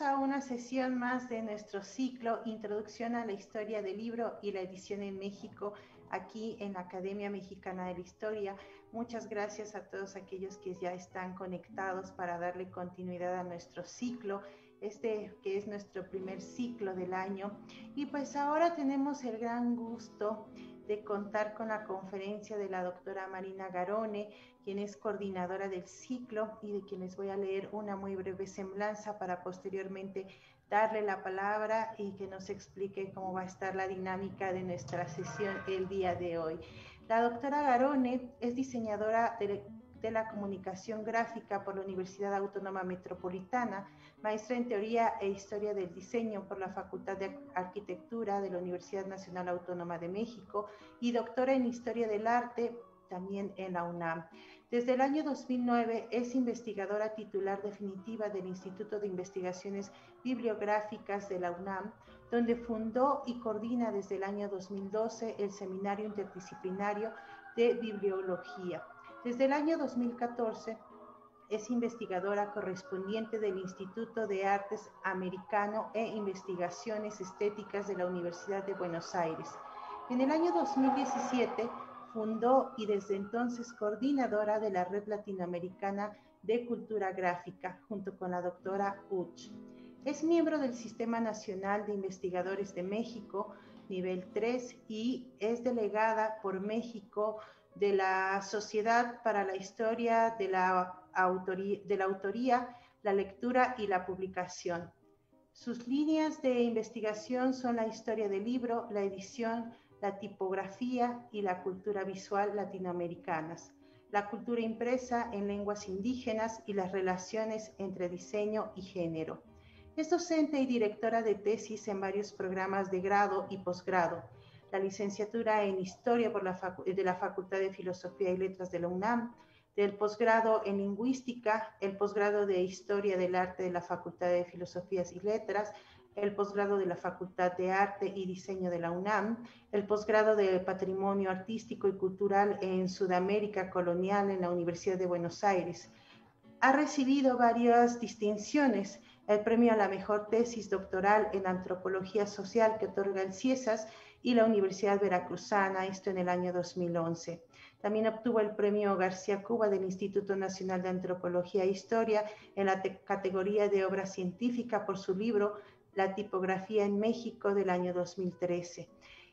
a una sesión más de nuestro ciclo Introducción a la Historia del Libro y la Edición en México, aquí en la Academia Mexicana de la Historia. Muchas gracias a todos aquellos que ya están conectados para darle continuidad a nuestro ciclo, este que es nuestro primer ciclo del año. Y pues ahora tenemos el gran gusto de contar con la conferencia de la doctora Marina Garone, quien es coordinadora del ciclo y de quienes voy a leer una muy breve semblanza para posteriormente darle la palabra y que nos explique cómo va a estar la dinámica de nuestra sesión el día de hoy. La doctora Garone es diseñadora de de la Comunicación Gráfica por la Universidad Autónoma Metropolitana, maestra en Teoría e Historia del Diseño por la Facultad de Arquitectura de la Universidad Nacional Autónoma de México y doctora en Historia del Arte también en la UNAM. Desde el año 2009 es investigadora titular definitiva del Instituto de Investigaciones Bibliográficas de la UNAM, donde fundó y coordina desde el año 2012 el Seminario Interdisciplinario de Bibliología. Desde el año 2014 es investigadora correspondiente del Instituto de Artes Americano e Investigaciones Estéticas de la Universidad de Buenos Aires. En el año 2017 fundó y desde entonces coordinadora de la Red Latinoamericana de Cultura Gráfica junto con la doctora Uch. Es miembro del Sistema Nacional de Investigadores de México, nivel 3, y es delegada por México de la Sociedad para la Historia de la, autoría, la la Lectura y la Publicación. Sus líneas de investigación son la historia del libro, la edición, la tipografía y la cultura visual latinoamericanas, la cultura impresa en lenguas indígenas y las relaciones entre diseño y género. Es docente y directora de tesis en varios programas de grado y posgrado la licenciatura en Historia de la Facultad de Filosofía y Letras de la UNAM, del posgrado en Lingüística, el posgrado de Historia del Arte de la Facultad de Filosofías y Letras, el posgrado de la Facultad de Arte y Diseño de la UNAM, el posgrado de Patrimonio Artístico y Cultural en Sudamérica Colonial en la Universidad de Buenos Aires. Ha recibido varias distinciones, el premio a la mejor tesis doctoral en antropología social que otorga el CIESAS, y la Universidad Veracruzana, esto en el año 2011. También obtuvo el premio García Cuba del Instituto Nacional de Antropología e Historia en la categoría de obra científica por su libro La tipografía en México del año 2013.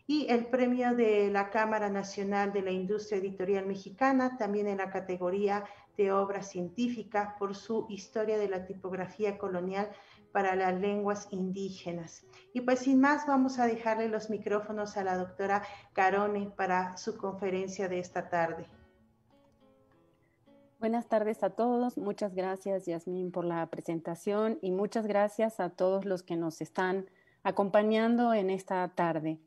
Y el premio de la Cámara Nacional de la Industria Editorial Mexicana, también en la categoría de obra científica por su Historia de la tipografía colonial para las lenguas indígenas. Y pues sin más, vamos a dejarle los micrófonos a la doctora Carone para su conferencia de esta tarde. Buenas tardes a todos. Muchas gracias, Yasmín, por la presentación y muchas gracias a todos los que nos están acompañando en esta tarde.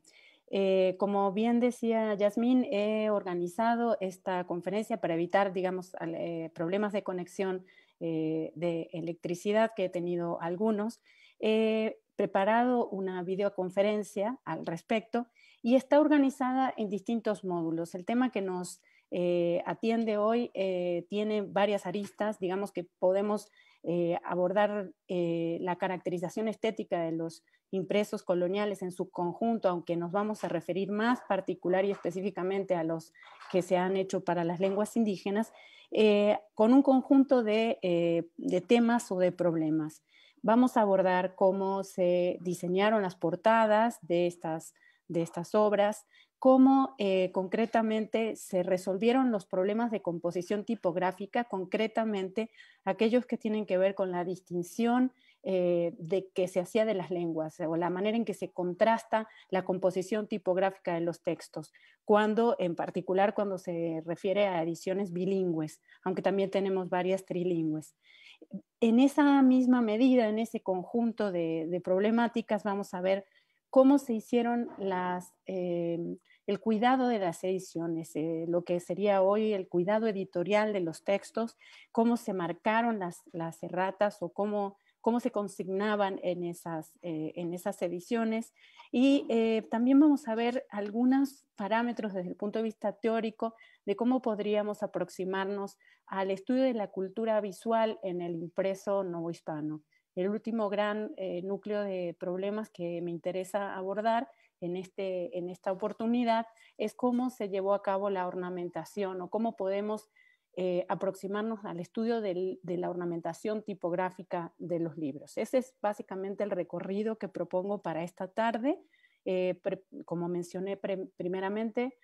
Eh, como bien decía Yasmín, he organizado esta conferencia para evitar, digamos, eh, problemas de conexión eh, de electricidad, que he tenido algunos, he preparado una videoconferencia al respecto y está organizada en distintos módulos. El tema que nos eh, atiende hoy eh, tiene varias aristas, digamos que podemos eh, abordar eh, la caracterización estética de los impresos coloniales en su conjunto, aunque nos vamos a referir más particular y específicamente a los que se han hecho para las lenguas indígenas, eh, con un conjunto de, de temas o de problemas. Vamos a abordar cómo se diseñaron las portadas de estas de estas obras, cómo eh, concretamente se resolvieron los problemas de composición tipográfica, concretamente aquellos que tienen que ver con la distinción eh, de que se hacía de las lenguas o la manera en que se contrasta la composición tipográfica de los textos, cuando en particular cuando se refiere a ediciones bilingües, aunque también tenemos varias trilingües. En esa misma medida, en ese conjunto de problemáticas, vamos a ver cómo se hicieron em, el cuidado de las ediciones, eh, lo que sería hoy el cuidado editorial de los textos, cómo se marcaron las, las erratas o cómo, cómo se consignaban en esas, eh, en esas ediciones. Y eh, también vamos a ver algunos parámetros desde el punto de vista teórico de cómo podríamos aproximarnos al estudio de la cultura visual en el impreso novohispano. hispano el último gran eh, núcleo de problemas que me interesa abordar en, este, en esta oportunidad es cómo se llevó a cabo la ornamentación o cómo podemos eh, aproximarnos al estudio de la ornamentación tipográfica de los libros. Ese es básicamente el recorrido que propongo para esta tarde. Eh, como mencioné primeramente,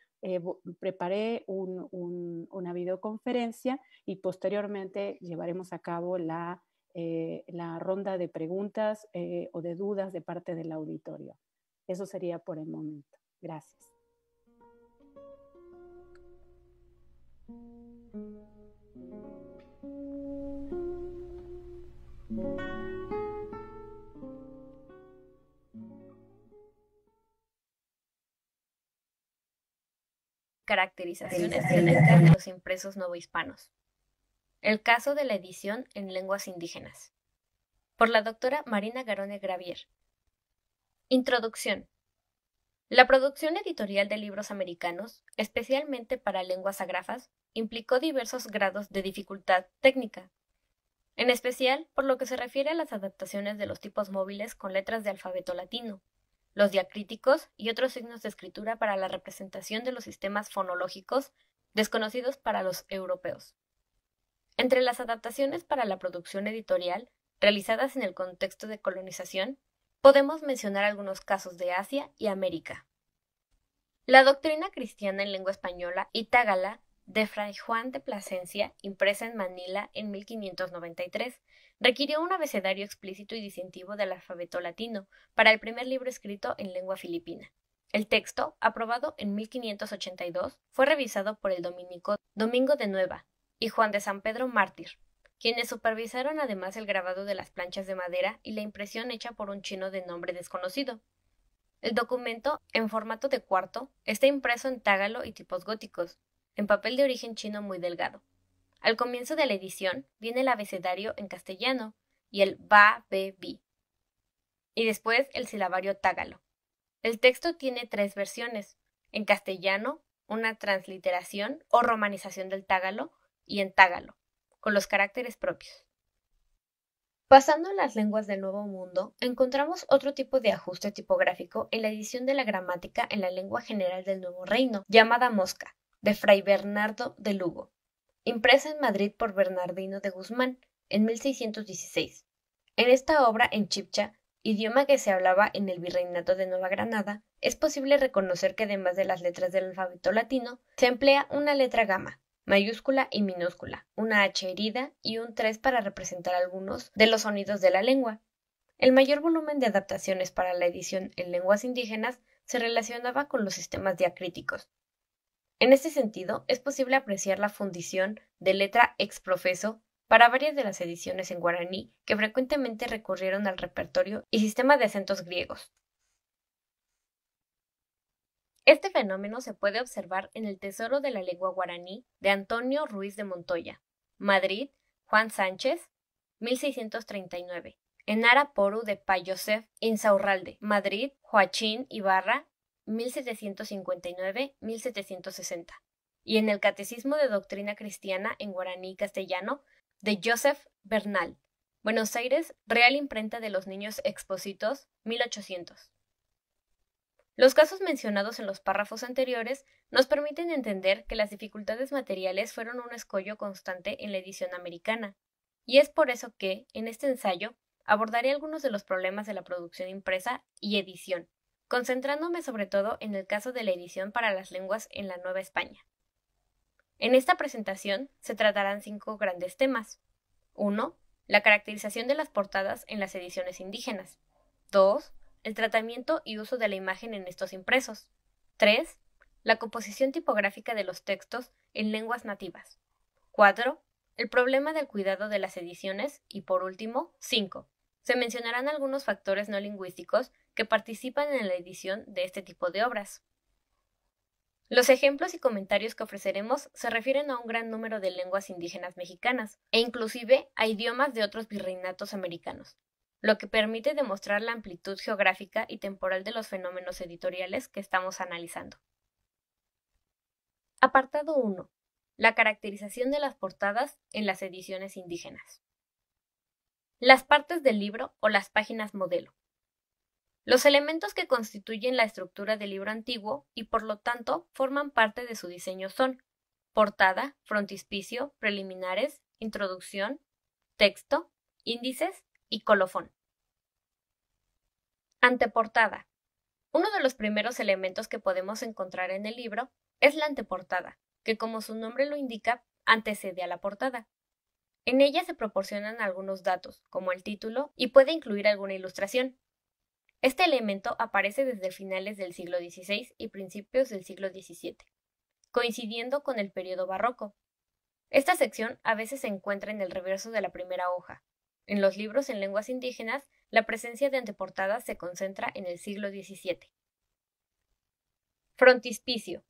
preparé una videoconferencia y posteriormente llevaremos a cabo la eh, la ronda de preguntas eh, o de dudas de parte del auditorio. Eso sería por el momento. Gracias. Caracterizaciones de los impresos novohispanos. El caso de la edición en lenguas indígenas. Por la doctora Marina Garone Gravier. Introducción. La producción editorial de libros americanos, especialmente para lenguas agrafas, implicó diversos grados de dificultad técnica, en especial por lo que se refiere a las adaptaciones de los tipos móviles con letras de alfabeto latino, los diacríticos y otros signos de escritura para la representación de los sistemas fonológicos desconocidos para los europeos. Entre las adaptaciones para la producción editorial realizadas en el contexto de colonización, podemos mencionar algunos casos de Asia y América. La doctrina cristiana en lengua española y tagala de Fray Juan de Plasencia, impresa en Manila en 1593, requirió un abecedario explícito y distintivo del alfabeto latino para el primer libro escrito en lengua filipina. El texto, aprobado en 1582, fue revisado por el dominico Domingo de Nueva, y Juan de San Pedro Mártir, quienes supervisaron además el grabado de las planchas de madera y la impresión hecha por un chino de nombre desconocido. El documento, en formato de cuarto, está impreso en tágalo y tipos góticos, en papel de origen chino muy delgado. Al comienzo de la edición viene el abecedario en castellano y el ba, be, bi, y después el silabario tágalo. El texto tiene tres versiones, en castellano, una transliteración o romanización del tágalo, y en tágalo, con los caracteres propios. Pasando a las lenguas del Nuevo Mundo, encontramos otro tipo de ajuste tipográfico en la edición de la gramática en la lengua general del Nuevo Reino, llamada Mosca, de Fray Bernardo de Lugo, impresa en Madrid por Bernardino de Guzmán en 1616. En esta obra en chipcha, idioma que se hablaba en el virreinato de Nueva Granada, es posible reconocer que además de las letras del alfabeto latino, se emplea una letra gama, mayúscula y minúscula, una H herida y un 3 para representar algunos de los sonidos de la lengua. El mayor volumen de adaptaciones para la edición en lenguas indígenas se relacionaba con los sistemas diacríticos. En este sentido, es posible apreciar la fundición de letra ex profeso para varias de las ediciones en guaraní que frecuentemente recurrieron al repertorio y sistema de acentos griegos. Este fenómeno se puede observar en el Tesoro de la Lengua Guaraní de Antonio Ruiz de Montoya, Madrid, Juan Sánchez, 1639, en Araporu de Payosef Insaurralde, Madrid, Joachín Ibarra, 1759-1760, y en el Catecismo de Doctrina Cristiana en Guaraní Castellano de Joseph Bernal, Buenos Aires, Real Imprenta de los Niños Expositos, 1800. Los casos mencionados en los párrafos anteriores nos permiten entender que las dificultades materiales fueron un escollo constante en la edición americana, y es por eso que, en este ensayo, abordaré algunos de los problemas de la producción impresa y edición, concentrándome sobre todo en el caso de la edición para las lenguas en la Nueva España. En esta presentación se tratarán cinco grandes temas. 1. La caracterización de las portadas en las ediciones indígenas. 2 el tratamiento y uso de la imagen en estos impresos. 3. La composición tipográfica de los textos en lenguas nativas. 4. El problema del cuidado de las ediciones. Y por último, 5. Se mencionarán algunos factores no lingüísticos que participan en la edición de este tipo de obras. Los ejemplos y comentarios que ofreceremos se refieren a un gran número de lenguas indígenas mexicanas e inclusive a idiomas de otros virreinatos americanos, lo que permite demostrar la amplitud geográfica y temporal de los fenómenos editoriales que estamos analizando. Apartado 1. La caracterización de las portadas en las ediciones indígenas. Las partes del libro o las páginas modelo. Los elementos que constituyen la estructura del libro antiguo y por lo tanto forman parte de su diseño son portada, frontispicio, preliminares, introducción, texto, índices y colofón. Anteportada. Uno de los primeros elementos que podemos encontrar en el libro es la anteportada, que como su nombre lo indica, antecede a la portada. En ella se proporcionan algunos datos, como el título, y puede incluir alguna ilustración. Este elemento aparece desde finales del siglo XVI y principios del siglo XVII, coincidiendo con el periodo barroco. Esta sección a veces se encuentra en el reverso de la primera hoja, en los libros en lenguas indígenas, la presencia de anteportadas se concentra en el siglo XVII. Frontispicio.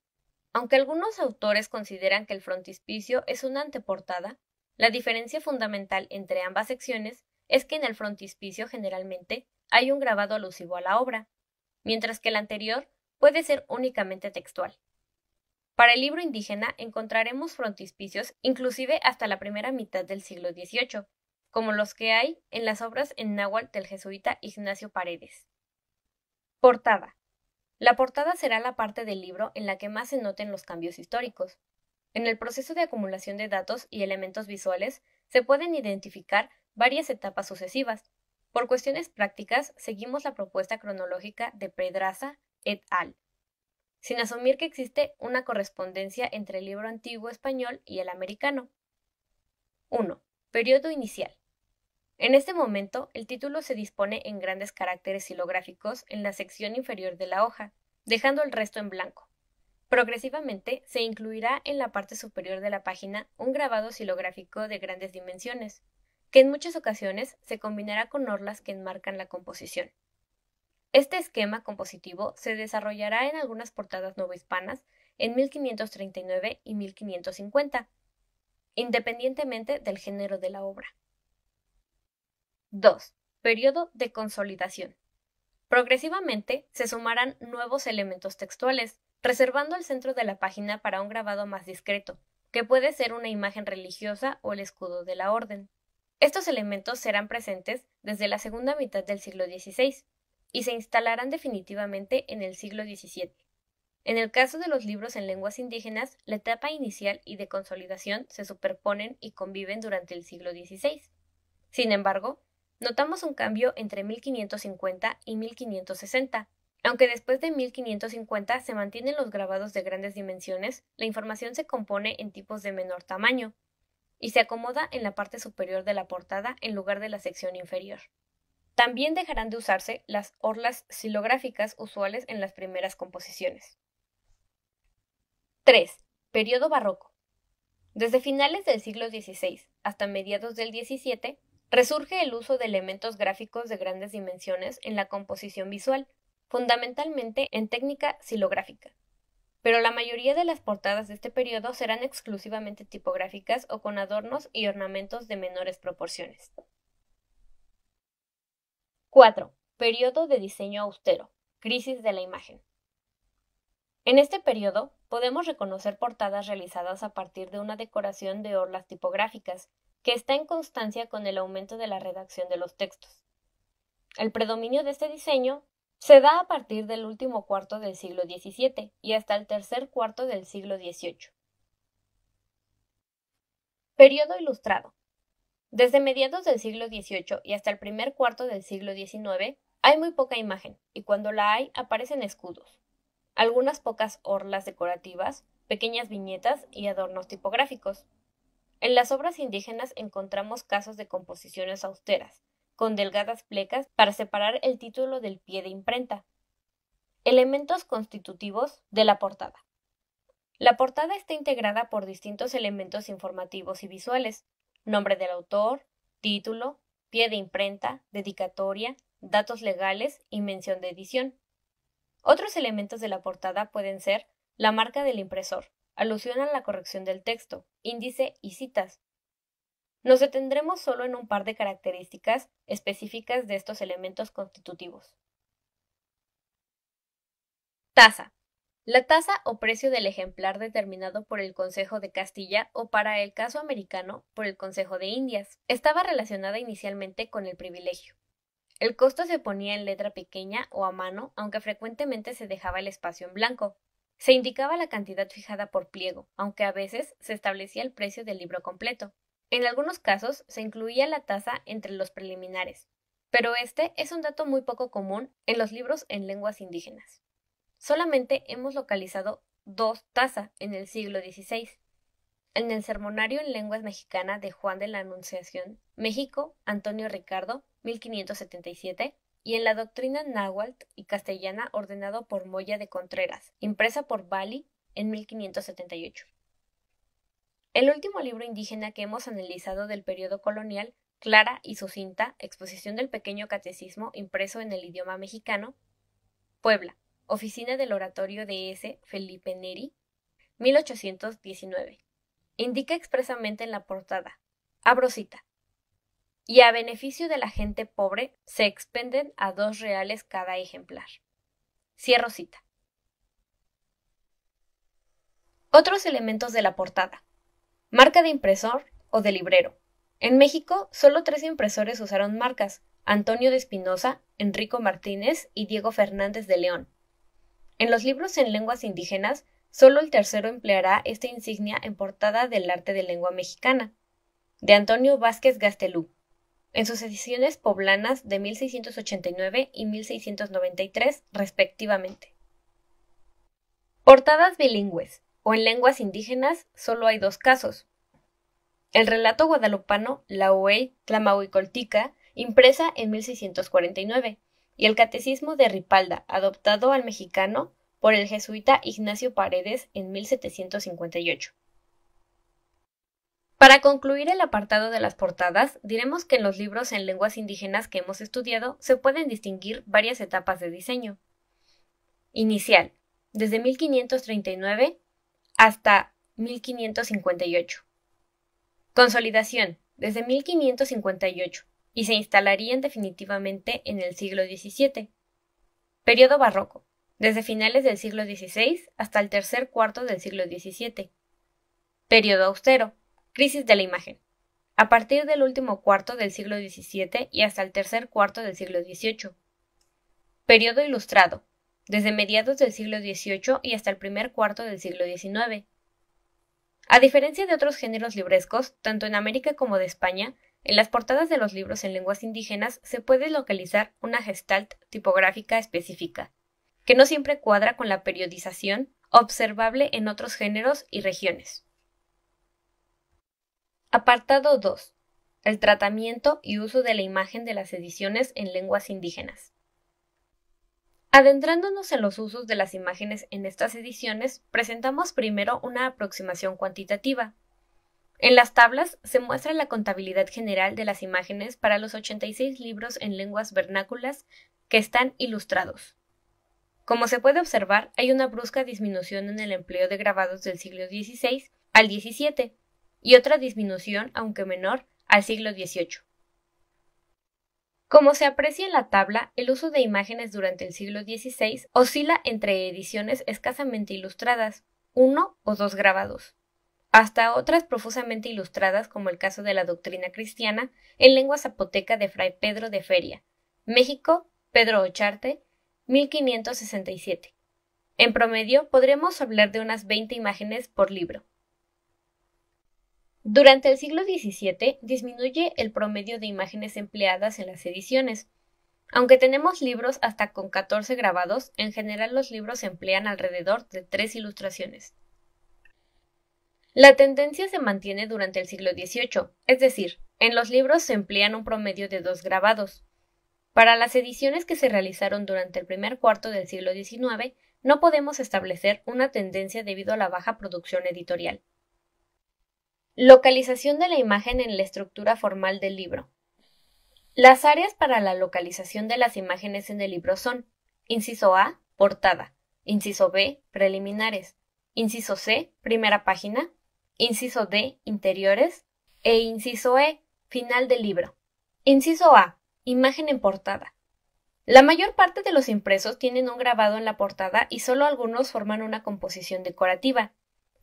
Aunque algunos autores consideran que el frontispicio es una anteportada, la diferencia fundamental entre ambas secciones es que en el frontispicio generalmente hay un grabado alusivo a la obra, mientras que el anterior puede ser únicamente textual. Para el libro indígena encontraremos frontispicios inclusive hasta la primera mitad del siglo XVIII, como los que hay en las obras en náhuatl del jesuita Ignacio Paredes. Portada. La portada será la parte del libro en la que más se noten los cambios históricos. En el proceso de acumulación de datos y elementos visuales se pueden identificar varias etapas sucesivas. Por cuestiones prácticas, seguimos la propuesta cronológica de Pedraza et al sin asumir que existe una correspondencia entre el libro antiguo español y el americano. 1. Periodo inicial. En este momento, el título se dispone en grandes caracteres silográficos en la sección inferior de la hoja, dejando el resto en blanco. Progresivamente se incluirá en la parte superior de la página un grabado silográfico de grandes dimensiones, que en muchas ocasiones se combinará con orlas que enmarcan la composición. Este esquema compositivo se desarrollará en algunas portadas novohispanas en 1539 y 1550, independientemente del género de la obra. 2. Periodo de consolidación. Progresivamente se sumarán nuevos elementos textuales, reservando el centro de la página para un grabado más discreto, que puede ser una imagen religiosa o el escudo de la orden. Estos elementos serán presentes desde la segunda mitad del siglo XVI y se instalarán definitivamente en el siglo XVII. En el caso de los libros en lenguas indígenas, la etapa inicial y de consolidación se superponen y conviven durante el siglo XVI. Sin embargo, Notamos un cambio entre 1550 y 1560. Aunque después de 1550 se mantienen los grabados de grandes dimensiones, la información se compone en tipos de menor tamaño y se acomoda en la parte superior de la portada en lugar de la sección inferior. También dejarán de usarse las orlas silográficas usuales en las primeras composiciones. 3. Periodo barroco. Desde finales del siglo XVI hasta mediados del XVII, resurge el uso de elementos gráficos de grandes dimensiones en la composición visual, fundamentalmente en técnica silográfica. Pero la mayoría de las portadas de este periodo serán exclusivamente tipográficas o con adornos y ornamentos de menores proporciones. 4. Periodo de diseño austero. Crisis de la imagen. En este periodo podemos reconocer portadas realizadas a partir de una decoración de orlas tipográficas, que está en constancia con el aumento de la redacción de los textos. El predominio de este diseño se da a partir del último cuarto del siglo XVII y hasta el tercer cuarto del siglo XVIII. Periodo ilustrado. Desde mediados del siglo XVIII y hasta el primer cuarto del siglo XIX hay muy poca imagen, y cuando la hay aparecen escudos, algunas pocas orlas decorativas, pequeñas viñetas y adornos tipográficos. En las obras indígenas encontramos casos de composiciones austeras, con delgadas plecas para separar el título del pie de imprenta. Elementos constitutivos de la portada. La portada está integrada por distintos elementos informativos y visuales, nombre del autor, título, pie de imprenta, dedicatoria, datos legales y mención de edición. Otros elementos de la portada pueden ser la marca del impresor, alusión a la corrección del texto, índice y citas. Nos detendremos solo en un par de características específicas de estos elementos constitutivos. Tasa. La tasa o precio del ejemplar determinado por el Consejo de Castilla o para el caso americano por el Consejo de Indias estaba relacionada inicialmente con el privilegio. El costo se ponía en letra pequeña o a mano, aunque frecuentemente se dejaba el espacio en blanco, se indicaba la cantidad fijada por pliego, aunque a veces se establecía el precio del libro completo. En algunos casos se incluía la tasa entre los preliminares, pero este es un dato muy poco común en los libros en lenguas indígenas. Solamente hemos localizado dos tasas en el siglo XVI. En el Sermonario en Lenguas Mexicana de Juan de la Anunciación, México, Antonio Ricardo, 1577, y en la doctrina náhuatl y castellana ordenado por Moya de Contreras, impresa por Bali en 1578. El último libro indígena que hemos analizado del periodo colonial, Clara y Sucinta, exposición del pequeño catecismo impreso en el idioma mexicano, Puebla, Oficina del Oratorio de S. Felipe Neri, 1819. Indica expresamente en la portada, abro y a beneficio de la gente pobre se expenden a dos reales cada ejemplar. Cierro cita. Otros elementos de la portada. Marca de impresor o de librero. En México, solo tres impresores usaron marcas, Antonio de Espinosa, Enrico Martínez y Diego Fernández de León. En los libros en lenguas indígenas, solo el tercero empleará esta insignia en portada del arte de lengua mexicana, de Antonio Vázquez Gastelú en sus ediciones poblanas de 1689 y 1693 respectivamente. Portadas bilingües o en lenguas indígenas solo hay dos casos. El relato guadalupano La UE Tlamahuicoltica, impresa en 1649, y el Catecismo de Ripalda, adoptado al mexicano por el jesuita Ignacio Paredes en 1758. Para concluir el apartado de las portadas, diremos que en los libros en lenguas indígenas que hemos estudiado se pueden distinguir varias etapas de diseño. Inicial, desde 1539 hasta 1558. Consolidación, desde 1558, y se instalarían definitivamente en el siglo XVII. Periodo barroco, desde finales del siglo XVI hasta el tercer cuarto del siglo XVII. Periodo austero, Crisis de la imagen. A partir del último cuarto del siglo XVII y hasta el tercer cuarto del siglo XVIII. Periodo ilustrado. Desde mediados del siglo XVIII y hasta el primer cuarto del siglo XIX. A diferencia de otros géneros librescos, tanto en América como de España, en las portadas de los libros en lenguas indígenas se puede localizar una gestalt tipográfica específica, que no siempre cuadra con la periodización observable en otros géneros y regiones. Apartado 2. El tratamiento y uso de la imagen de las ediciones en lenguas indígenas. Adentrándonos en los usos de las imágenes en estas ediciones, presentamos primero una aproximación cuantitativa. En las tablas se muestra la contabilidad general de las imágenes para los 86 libros en lenguas vernáculas que están ilustrados. Como se puede observar, hay una brusca disminución en el empleo de grabados del siglo XVI al XVII, y otra disminución, aunque menor, al siglo XVIII. Como se aprecia en la tabla, el uso de imágenes durante el siglo XVI oscila entre ediciones escasamente ilustradas, uno o dos grabados, hasta otras profusamente ilustradas como el caso de la doctrina cristiana en lengua zapoteca de Fray Pedro de Feria, México, Pedro Ocharte, 1567. En promedio, podremos hablar de unas 20 imágenes por libro. Durante el siglo XVII disminuye el promedio de imágenes empleadas en las ediciones. Aunque tenemos libros hasta con 14 grabados, en general los libros emplean alrededor de tres ilustraciones. La tendencia se mantiene durante el siglo XVIII, es decir, en los libros se emplean un promedio de dos grabados. Para las ediciones que se realizaron durante el primer cuarto del siglo XIX, no podemos establecer una tendencia debido a la baja producción editorial. Localización de la imagen en la estructura formal del libro. Las áreas para la localización de las imágenes en el libro son inciso A, portada, inciso B, preliminares, inciso C, primera página, inciso D, interiores e inciso E, final del libro. Inciso A, imagen en portada. La mayor parte de los impresos tienen un grabado en la portada y solo algunos forman una composición decorativa,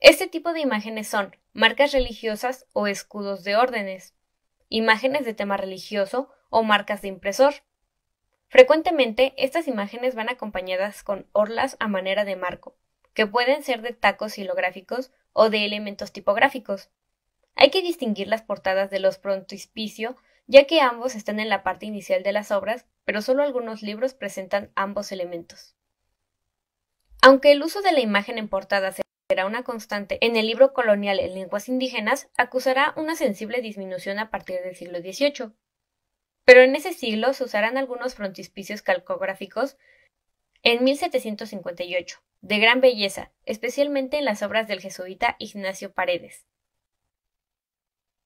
este tipo de imágenes son marcas religiosas o escudos de órdenes, imágenes de tema religioso o marcas de impresor. Frecuentemente estas imágenes van acompañadas con orlas a manera de marco, que pueden ser de tacos hilográficos o de elementos tipográficos. Hay que distinguir las portadas de los prontoispicio, ya que ambos están en la parte inicial de las obras, pero solo algunos libros presentan ambos elementos. Aunque el uso de la imagen en portada será una constante en el libro colonial en lenguas indígenas acusará una sensible disminución a partir del siglo XVIII. Pero en ese siglo se usarán algunos frontispicios calcográficos en 1758, de gran belleza, especialmente en las obras del jesuita Ignacio Paredes.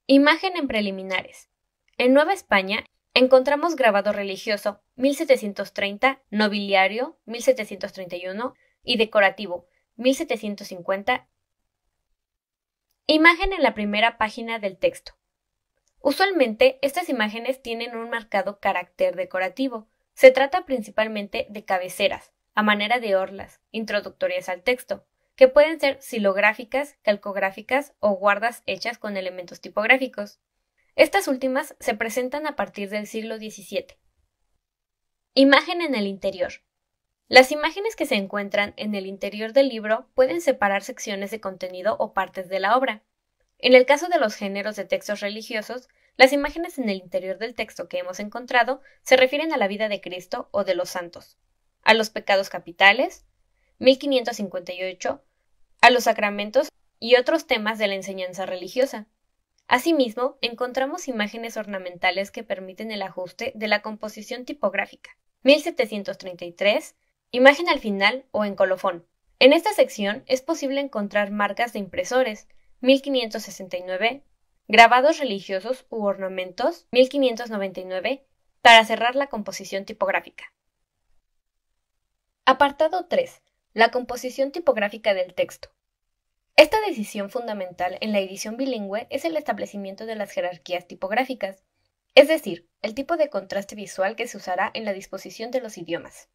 Imagen en preliminares. En Nueva España encontramos grabado religioso 1730, nobiliario 1731 y decorativo 1750. Imagen en la primera página del texto. Usualmente estas imágenes tienen un marcado carácter decorativo. Se trata principalmente de cabeceras, a manera de orlas, introductorias al texto, que pueden ser silográficas, calcográficas o guardas hechas con elementos tipográficos. Estas últimas se presentan a partir del siglo XVII. Imagen en el interior. Las imágenes que se encuentran en el interior del libro pueden separar secciones de contenido o partes de la obra. En el caso de los géneros de textos religiosos, las imágenes en el interior del texto que hemos encontrado se refieren a la vida de Cristo o de los santos, a los pecados capitales, 1558, a los sacramentos y otros temas de la enseñanza religiosa. Asimismo, encontramos imágenes ornamentales que permiten el ajuste de la composición tipográfica, 1733, Imagen al final o en colofón. En esta sección es posible encontrar marcas de impresores 1569, grabados religiosos u ornamentos 1599 para cerrar la composición tipográfica. Apartado 3. La composición tipográfica del texto. Esta decisión fundamental en la edición bilingüe es el establecimiento de las jerarquías tipográficas, es decir, el tipo de contraste visual que se usará en la disposición de los idiomas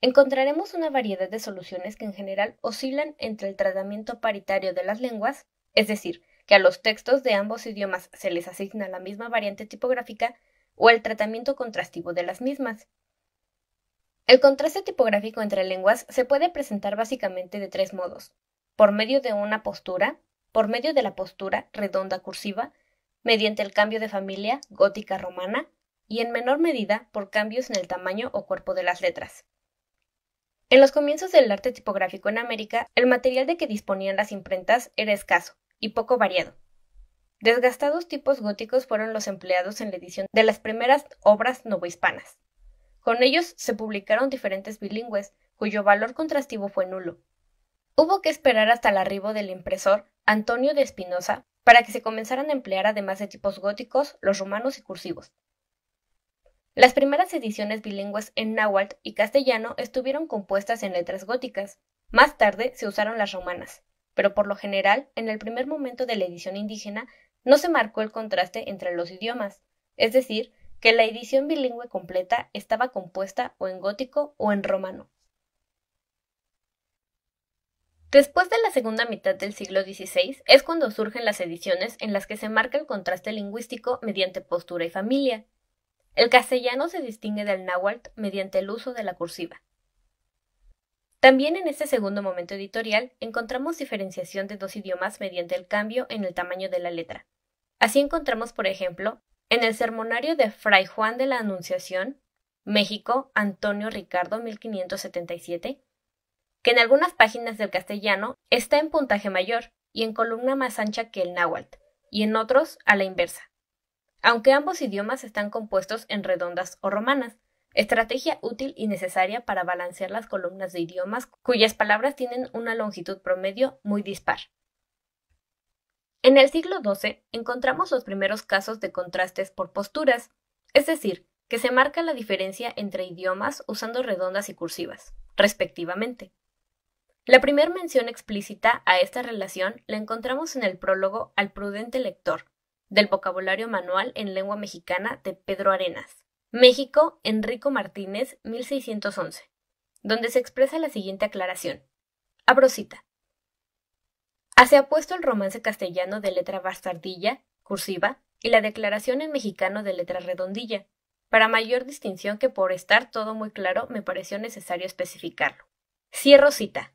encontraremos una variedad de soluciones que en general oscilan entre el tratamiento paritario de las lenguas, es decir, que a los textos de ambos idiomas se les asigna la misma variante tipográfica o el tratamiento contrastivo de las mismas. El contraste tipográfico entre lenguas se puede presentar básicamente de tres modos, por medio de una postura, por medio de la postura redonda cursiva, mediante el cambio de familia gótica romana y en menor medida por cambios en el tamaño o cuerpo de las letras. En los comienzos del arte tipográfico en América, el material de que disponían las imprentas era escaso y poco variado. Desgastados tipos góticos fueron los empleados en la edición de las primeras obras novohispanas. Con ellos se publicaron diferentes bilingües, cuyo valor contrastivo fue nulo. Hubo que esperar hasta el arribo del impresor Antonio de Espinosa para que se comenzaran a emplear, además de tipos góticos, los romanos y cursivos. Las primeras ediciones bilingües en náhuatl y castellano estuvieron compuestas en letras góticas. Más tarde se usaron las romanas, pero por lo general, en el primer momento de la edición indígena, no se marcó el contraste entre los idiomas, es decir, que la edición bilingüe completa estaba compuesta o en gótico o en romano. Después de la segunda mitad del siglo XVI es cuando surgen las ediciones en las que se marca el contraste lingüístico mediante postura y familia. El castellano se distingue del náhuatl mediante el uso de la cursiva. También en este segundo momento editorial encontramos diferenciación de dos idiomas mediante el cambio en el tamaño de la letra. Así encontramos, por ejemplo, en el sermonario de Fray Juan de la Anunciación, México, Antonio Ricardo 1577, que en algunas páginas del castellano está en puntaje mayor y en columna más ancha que el náhuatl, y en otros a la inversa aunque ambos idiomas están compuestos en redondas o romanas, estrategia útil y necesaria para balancear las columnas de idiomas cuyas palabras tienen una longitud promedio muy dispar. En el siglo XII encontramos los primeros casos de contrastes por posturas, es decir, que se marca la diferencia entre idiomas usando redondas y cursivas, respectivamente. La primera mención explícita a esta relación la encontramos en el prólogo al prudente lector, del vocabulario manual en lengua mexicana de Pedro Arenas. México, Enrico Martínez, 1611, donde se expresa la siguiente aclaración. Abro cita. Hacia apuesto el romance castellano de letra bastardilla, cursiva, y la declaración en mexicano de letra redondilla, para mayor distinción que por estar todo muy claro me pareció necesario especificarlo. Cierro cita.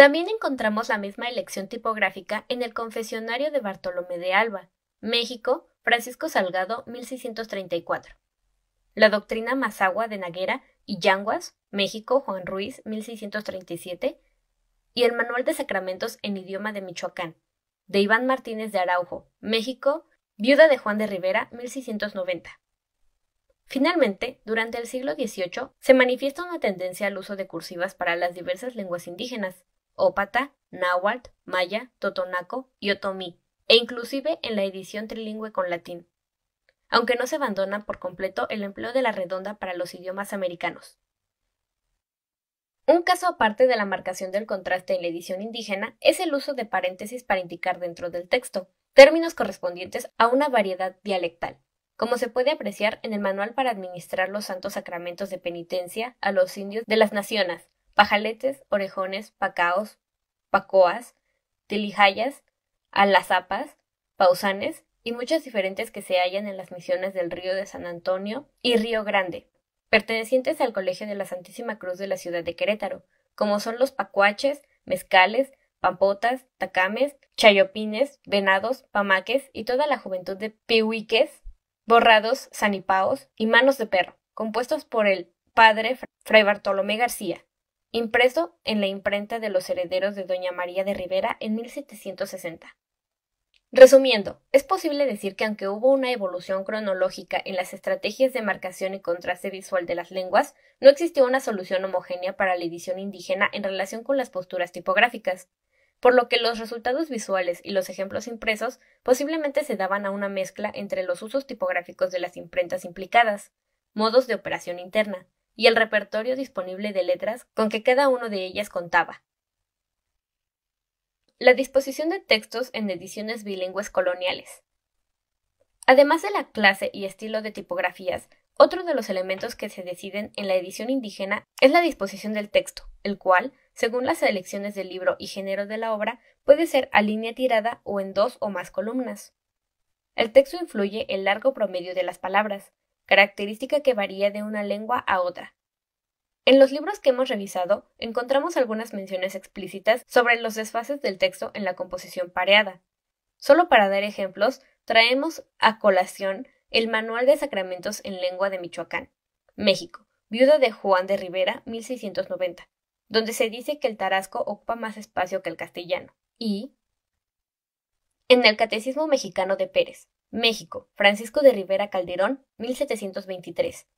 También encontramos la misma elección tipográfica en el Confesionario de Bartolomé de Alba, México, Francisco Salgado, 1634. La doctrina Mazagua de Naguera y Yanguas, México, Juan Ruiz, 1637. Y el Manual de Sacramentos en idioma de Michoacán, de Iván Martínez de Araujo, México, viuda de Juan de Rivera, 1690. Finalmente, durante el siglo XVIII se manifiesta una tendencia al uso de cursivas para las diversas lenguas indígenas, ópata, náhuatl, maya, totonaco y otomí, e inclusive en la edición trilingüe con latín. Aunque no se abandona por completo el empleo de la redonda para los idiomas americanos. Un caso aparte de la marcación del contraste en la edición indígena es el uso de paréntesis para indicar dentro del texto términos correspondientes a una variedad dialectal, como se puede apreciar en el Manual para administrar los santos sacramentos de penitencia a los indios de las naciones, pajaletes, orejones, pacaos, pacoas, tilijayas, alazapas, pausanes y muchas diferentes que se hallan en las misiones del río de San Antonio y Río Grande, pertenecientes al Colegio de la Santísima Cruz de la ciudad de Querétaro, como son los pacuaches, mezcales, pampotas, tacames, chayopines, venados, pamaques y toda la juventud de piuiques, borrados, sanipaos y manos de perro, compuestos por el padre Fray Bartolomé García, impreso en la imprenta de los herederos de Doña María de Rivera en 1760. Resumiendo, es posible decir que aunque hubo una evolución cronológica en las estrategias de marcación y contraste visual de las lenguas, no existió una solución homogénea para la edición indígena en relación con las posturas tipográficas, por lo que los resultados visuales y los ejemplos impresos posiblemente se daban a una mezcla entre los usos tipográficos de las imprentas implicadas, modos de operación interna, y el repertorio disponible de letras con que cada uno de ellas contaba. La disposición de textos en ediciones bilingües coloniales. Además de la clase y estilo de tipografías, otro de los elementos que se deciden en la edición indígena es la disposición del texto, el cual, según las elecciones del libro y género de la obra, puede ser a línea tirada o en dos o más columnas. El texto influye el largo promedio de las palabras, característica que varía de una lengua a otra. En los libros que hemos revisado encontramos algunas menciones explícitas sobre los desfases del texto en la composición pareada. Solo para dar ejemplos, traemos a colación el Manual de Sacramentos en Lengua de Michoacán, México, viuda de Juan de Rivera, 1690, donde se dice que el tarasco ocupa más espacio que el castellano, y en el Catecismo Mexicano de Pérez, México, Francisco de Rivera Calderón, 1723.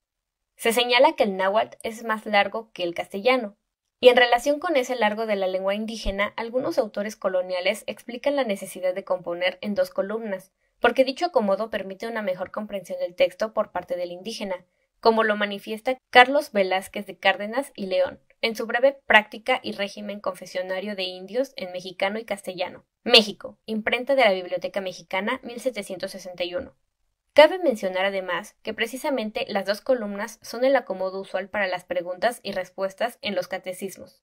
Se señala que el náhuatl es más largo que el castellano, y en relación con ese largo de la lengua indígena, algunos autores coloniales explican la necesidad de componer en dos columnas, porque dicho acomodo permite una mejor comprensión del texto por parte del indígena, como lo manifiesta Carlos Velázquez de Cárdenas y León, en su breve práctica y régimen confesionario de indios en mexicano y castellano. México, imprenta de la Biblioteca Mexicana 1761. Cabe mencionar además que precisamente las dos columnas son el acomodo usual para las preguntas y respuestas en los catecismos.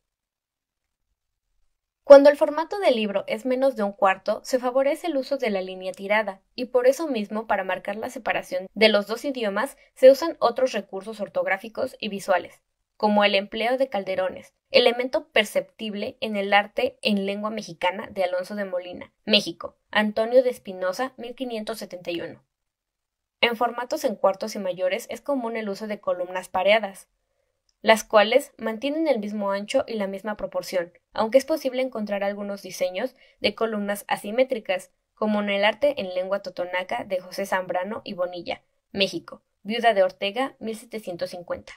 Cuando el formato del libro es menos de un cuarto, se favorece el uso de la línea tirada, y por eso mismo, para marcar la separación de los dos idiomas, se usan otros recursos ortográficos y visuales como el empleo de calderones, elemento perceptible en el arte en lengua mexicana de Alonso de Molina, México, Antonio de Espinosa, 1571. En formatos en cuartos y mayores es común el uso de columnas pareadas, las cuales mantienen el mismo ancho y la misma proporción, aunque es posible encontrar algunos diseños de columnas asimétricas, como en el arte en lengua totonaca de José Zambrano y Bonilla, México, Viuda de Ortega, 1750.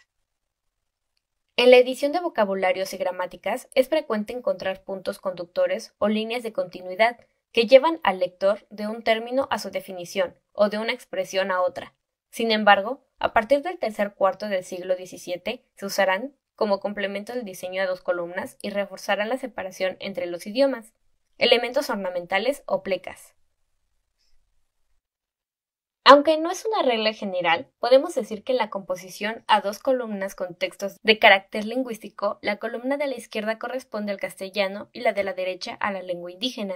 En la edición de vocabularios y gramáticas es frecuente encontrar puntos conductores o líneas de continuidad que llevan al lector de un término a su definición o de una expresión a otra. Sin embargo, a partir del tercer cuarto del siglo XVII se usarán como complemento del diseño a dos columnas y reforzarán la separación entre los idiomas, elementos ornamentales o plecas. Aunque no es una regla general, podemos decir que en la composición a dos columnas con textos de carácter lingüístico, la columna de la izquierda corresponde al castellano y la de la derecha a la lengua indígena.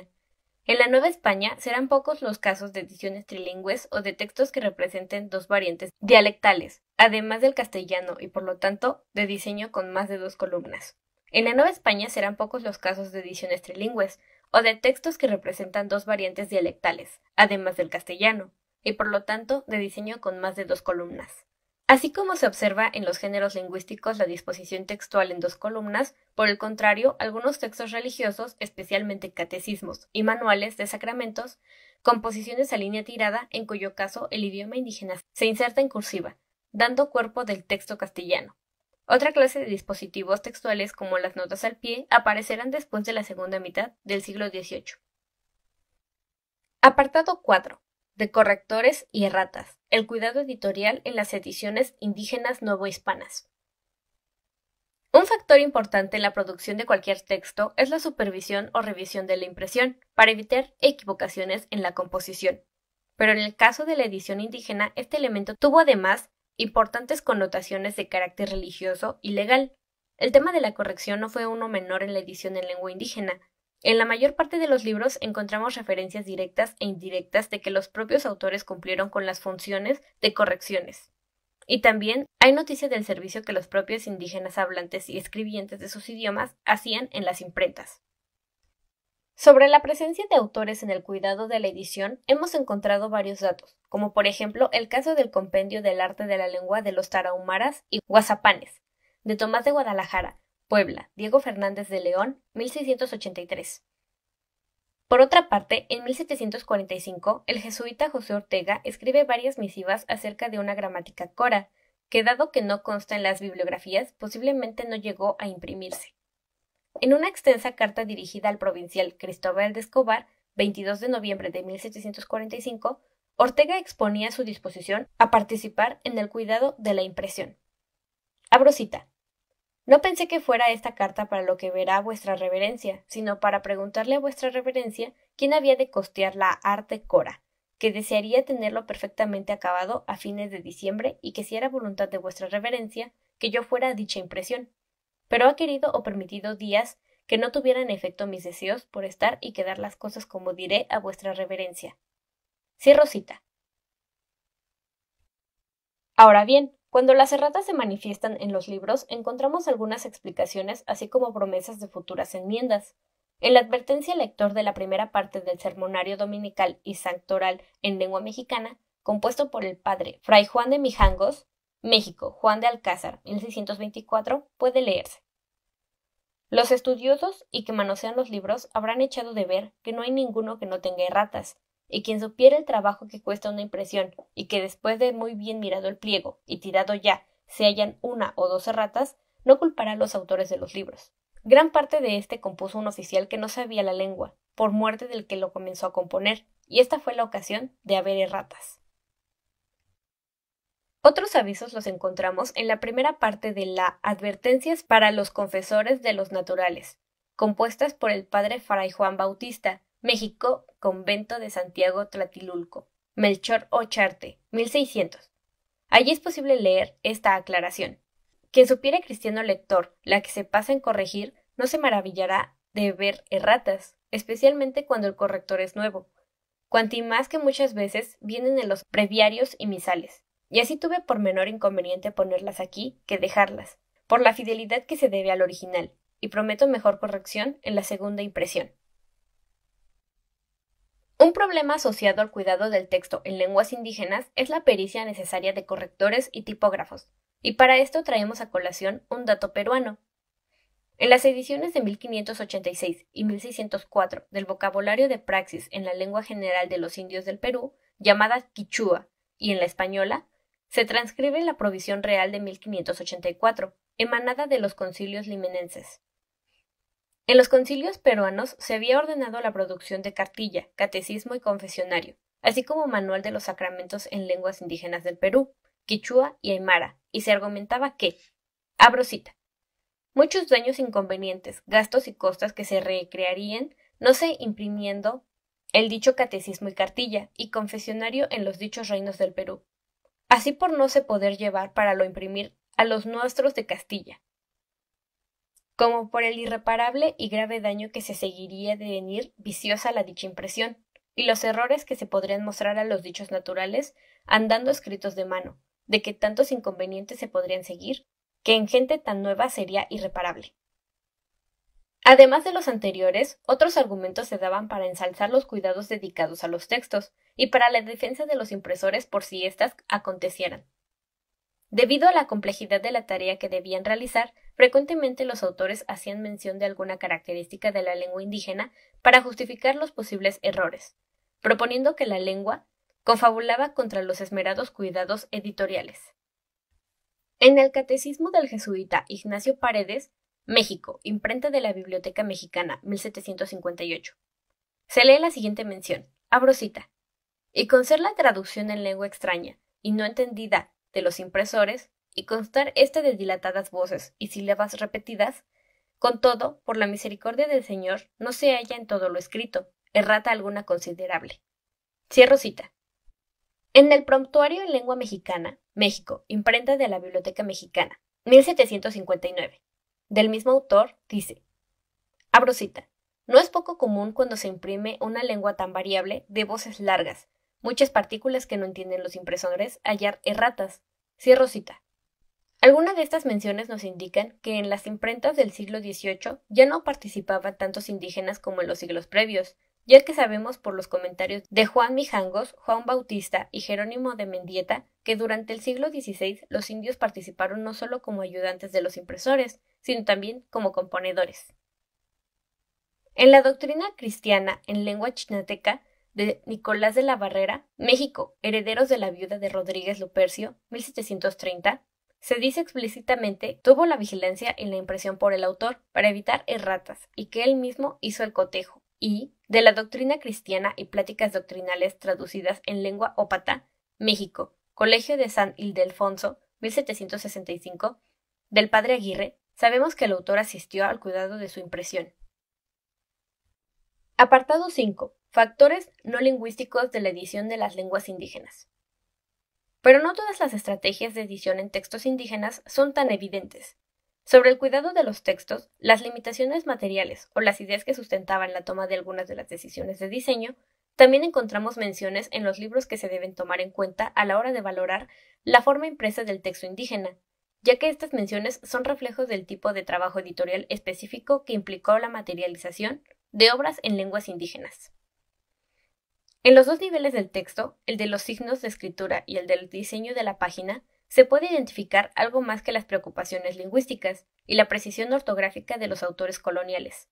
En la Nueva España serán pocos los casos de ediciones trilingües o de textos que representen dos variantes dialectales, además del castellano y por lo tanto de diseño con más de dos columnas. En la Nueva España serán pocos los casos de ediciones trilingües o de textos que representan dos variantes dialectales, además del castellano y por lo tanto de diseño con más de dos columnas. Así como se observa en los géneros lingüísticos la disposición textual en dos columnas, por el contrario, algunos textos religiosos, especialmente catecismos y manuales de sacramentos, composiciones a línea tirada, en cuyo caso el idioma indígena se inserta en cursiva, dando cuerpo del texto castellano. Otra clase de dispositivos textuales, como las notas al pie, aparecerán después de la segunda mitad del siglo XVIII. Apartado 4 de correctores y erratas, el cuidado editorial en las ediciones indígenas hispanas. Un factor importante en la producción de cualquier texto es la supervisión o revisión de la impresión, para evitar equivocaciones en la composición. Pero en el caso de la edición indígena, este elemento tuvo además importantes connotaciones de carácter religioso y legal. El tema de la corrección no fue uno menor en la edición en lengua indígena, en la mayor parte de los libros encontramos referencias directas e indirectas de que los propios autores cumplieron con las funciones de correcciones. Y también hay noticias del servicio que los propios indígenas hablantes y escribientes de sus idiomas hacían en las imprentas. Sobre la presencia de autores en el cuidado de la edición hemos encontrado varios datos, como por ejemplo el caso del compendio del arte de la lengua de los tarahumaras y guazapanes, de Tomás de Guadalajara, Puebla, Diego Fernández de León, 1683. Por otra parte, en 1745, el jesuita José Ortega escribe varias misivas acerca de una gramática cora, que dado que no consta en las bibliografías, posiblemente no llegó a imprimirse. En una extensa carta dirigida al provincial Cristóbal de Escobar, 22 de noviembre de 1745, Ortega exponía su disposición a participar en el cuidado de la impresión. Abrosita. No pensé que fuera esta carta para lo que verá vuestra reverencia, sino para preguntarle a vuestra reverencia quién había de costear la arte cora, que desearía tenerlo perfectamente acabado a fines de diciembre y que si era voluntad de vuestra reverencia que yo fuera a dicha impresión. Pero ha querido o permitido días que no tuvieran efecto mis deseos por estar y quedar las cosas como diré a vuestra reverencia. Cierro cita. Ahora bien, cuando las erratas se manifiestan en los libros, encontramos algunas explicaciones, así como promesas de futuras enmiendas. En la advertencia lector de la primera parte del Sermonario Dominical y Sanctoral en lengua mexicana, compuesto por el padre Fray Juan de Mijangos, México, Juan de Alcázar, 1624, puede leerse. Los estudiosos y que manosean los libros habrán echado de ver que no hay ninguno que no tenga erratas, y quien supiera el trabajo que cuesta una impresión y que después de muy bien mirado el pliego y tirado ya se hallan una o dos ratas, no culpará a los autores de los libros. Gran parte de este compuso un oficial que no sabía la lengua, por muerte del que lo comenzó a componer, y esta fue la ocasión de haber erratas. Otros avisos los encontramos en la primera parte de la Advertencias para los confesores de los naturales, compuestas por el padre Fray Juan Bautista, México, Convento de Santiago Tlatilulco, Melchor Ocharte, 1600. Allí es posible leer esta aclaración. Quien supiera cristiano lector la que se pasa en corregir, no se maravillará de ver erratas, especialmente cuando el corrector es nuevo, cuanti más que muchas veces vienen en los breviarios y misales. Y así tuve por menor inconveniente ponerlas aquí que dejarlas, por la fidelidad que se debe al original, y prometo mejor corrección en la segunda impresión. Un problema asociado al cuidado del texto en lenguas indígenas es la pericia necesaria de correctores y tipógrafos, y para esto traemos a colación un dato peruano. En las ediciones de 1586 y 1604 del vocabulario de praxis en la lengua general de los indios del Perú, llamada quichua, y en la española, se transcribe la provisión real de 1584, emanada de los concilios limenenses. En los concilios peruanos se había ordenado la producción de cartilla, catecismo y confesionario, así como manual de los sacramentos en lenguas indígenas del Perú, quichua y aymara, y se argumentaba que, abro cita, muchos daños inconvenientes, gastos y costas que se recrearían, no se imprimiendo el dicho catecismo y cartilla y confesionario en los dichos reinos del Perú, así por no se poder llevar para lo imprimir a los nuestros de Castilla, como por el irreparable y grave daño que se seguiría de venir viciosa la dicha impresión, y los errores que se podrían mostrar a los dichos naturales andando escritos de mano, de que tantos inconvenientes se podrían seguir, que en gente tan nueva sería irreparable. Además de los anteriores, otros argumentos se daban para ensalzar los cuidados dedicados a los textos y para la defensa de los impresores por si éstas acontecieran. Debido a la complejidad de la tarea que debían realizar, Frecuentemente los autores hacían mención de alguna característica de la lengua indígena para justificar los posibles errores, proponiendo que la lengua confabulaba contra los esmerados cuidados editoriales. En el Catecismo del jesuita Ignacio Paredes, México, imprenta de la Biblioteca Mexicana, 1758, se lee la siguiente mención, abro y con ser la traducción en lengua extraña y no entendida de los impresores, y constar esta de dilatadas voces y sílabas repetidas, con todo, por la misericordia del Señor, no se halla en todo lo escrito, errata alguna considerable. Cierro cita. En el Promptuario en Lengua Mexicana, México, imprenta de la Biblioteca Mexicana, 1759, del mismo autor, dice, abro no es poco común cuando se imprime una lengua tan variable de voces largas, muchas partículas que no entienden los impresores, hallar erratas, cierro cita. Algunas de estas menciones nos indican que en las imprentas del siglo XVIII ya no participaban tantos indígenas como en los siglos previos, ya que sabemos por los comentarios de Juan Mijangos, Juan Bautista y Jerónimo de Mendieta que durante el siglo XVI los indios participaron no solo como ayudantes de los impresores, sino también como componedores. En la doctrina cristiana en lengua chinateca de Nicolás de la Barrera, México, herederos de la viuda de Rodríguez Lupercio, 1730, se dice explícitamente tuvo la vigilancia y la impresión por el autor para evitar erratas y que él mismo hizo el cotejo y de la doctrina cristiana y pláticas doctrinales traducidas en lengua ópata, México, Colegio de San Ildefonso, 1765, del padre Aguirre, sabemos que el autor asistió al cuidado de su impresión. Apartado 5. Factores no lingüísticos de la edición de las lenguas indígenas. Pero no todas las estrategias de edición en textos indígenas son tan evidentes. Sobre el cuidado de los textos, las limitaciones materiales o las ideas que sustentaban la toma de algunas de las decisiones de diseño, también encontramos menciones en los libros que se deben tomar en cuenta a la hora de valorar la forma impresa del texto indígena, ya que estas menciones son reflejos del tipo de trabajo editorial específico que implicó la materialización de obras en lenguas indígenas. En los dos niveles del texto, el de los signos de escritura y el del diseño de la página, se puede identificar algo más que las preocupaciones lingüísticas y la precisión ortográfica de los autores coloniales.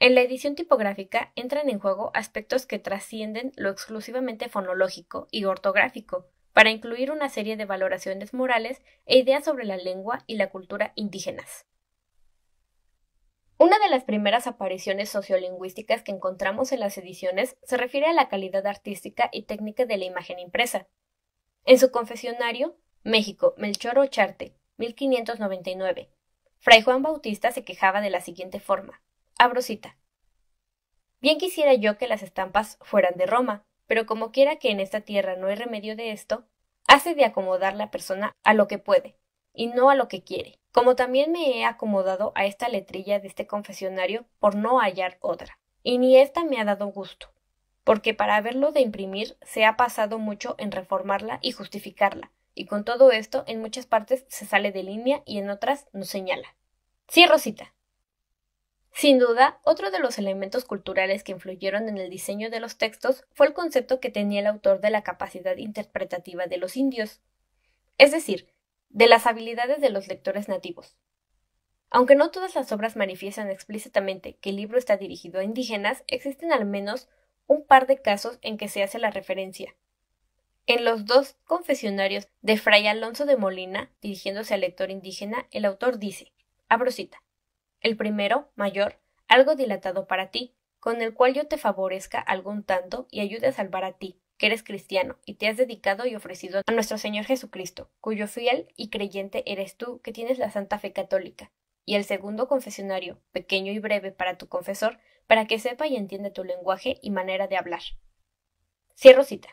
En la edición tipográfica entran en juego aspectos que trascienden lo exclusivamente fonológico y ortográfico para incluir una serie de valoraciones morales e ideas sobre la lengua y la cultura indígenas. Una de las primeras apariciones sociolingüísticas que encontramos en las ediciones se refiere a la calidad artística y técnica de la imagen impresa. En su confesionario, México, Melchor Ocharte, 1599, Fray Juan Bautista se quejaba de la siguiente forma. Abrosita. Bien quisiera yo que las estampas fueran de Roma, pero como quiera que en esta tierra no hay remedio de esto, hace de acomodar la persona a lo que puede, y no a lo que quiere, como también me he acomodado a esta letrilla de este confesionario por no hallar otra, y ni esta me ha dado gusto, porque para haberlo de imprimir se ha pasado mucho en reformarla y justificarla, y con todo esto en muchas partes se sale de línea y en otras no señala. Sí, Rosita. Sin duda, otro de los elementos culturales que influyeron en el diseño de los textos fue el concepto que tenía el autor de la capacidad interpretativa de los indios. Es decir, de las habilidades de los lectores nativos. Aunque no todas las obras manifiestan explícitamente que el libro está dirigido a indígenas, existen al menos un par de casos en que se hace la referencia. En los dos confesionarios de Fray Alonso de Molina, dirigiéndose al lector indígena, el autor dice, Abrosita, el primero, mayor, algo dilatado para ti, con el cual yo te favorezca algún tanto y ayude a salvar a ti, que eres cristiano y te has dedicado y ofrecido a nuestro Señor Jesucristo, cuyo fiel y creyente eres tú que tienes la santa fe católica, y el segundo confesionario, pequeño y breve para tu confesor, para que sepa y entienda tu lenguaje y manera de hablar. Cierro cita.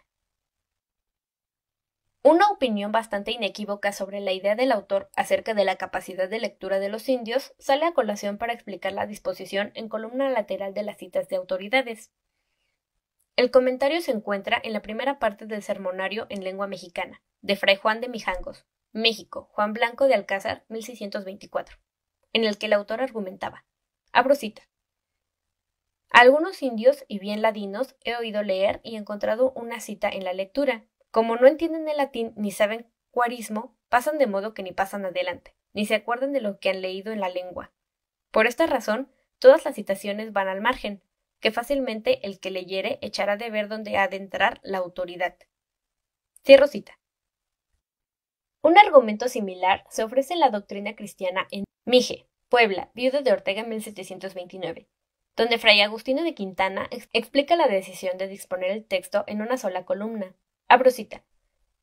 Una opinión bastante inequívoca sobre la idea del autor acerca de la capacidad de lectura de los indios sale a colación para explicar la disposición en columna lateral de las citas de autoridades, el comentario se encuentra en la primera parte del Sermonario en lengua mexicana, de Fray Juan de Mijangos, México, Juan Blanco de Alcázar, 1624, en el que el autor argumentaba. Abro cita. Algunos indios y bien ladinos he oído leer y he encontrado una cita en la lectura. Como no entienden el latín ni saben cuarismo, pasan de modo que ni pasan adelante, ni se acuerdan de lo que han leído en la lengua. Por esta razón, todas las citaciones van al margen, que fácilmente el que leyere echará de ver dónde ha de entrar la autoridad. Cierro Un argumento similar se ofrece en la doctrina cristiana en Mije, Puebla, viuda de Ortega en 1729, donde Fray Agustino de Quintana explica la decisión de disponer el texto en una sola columna. Abro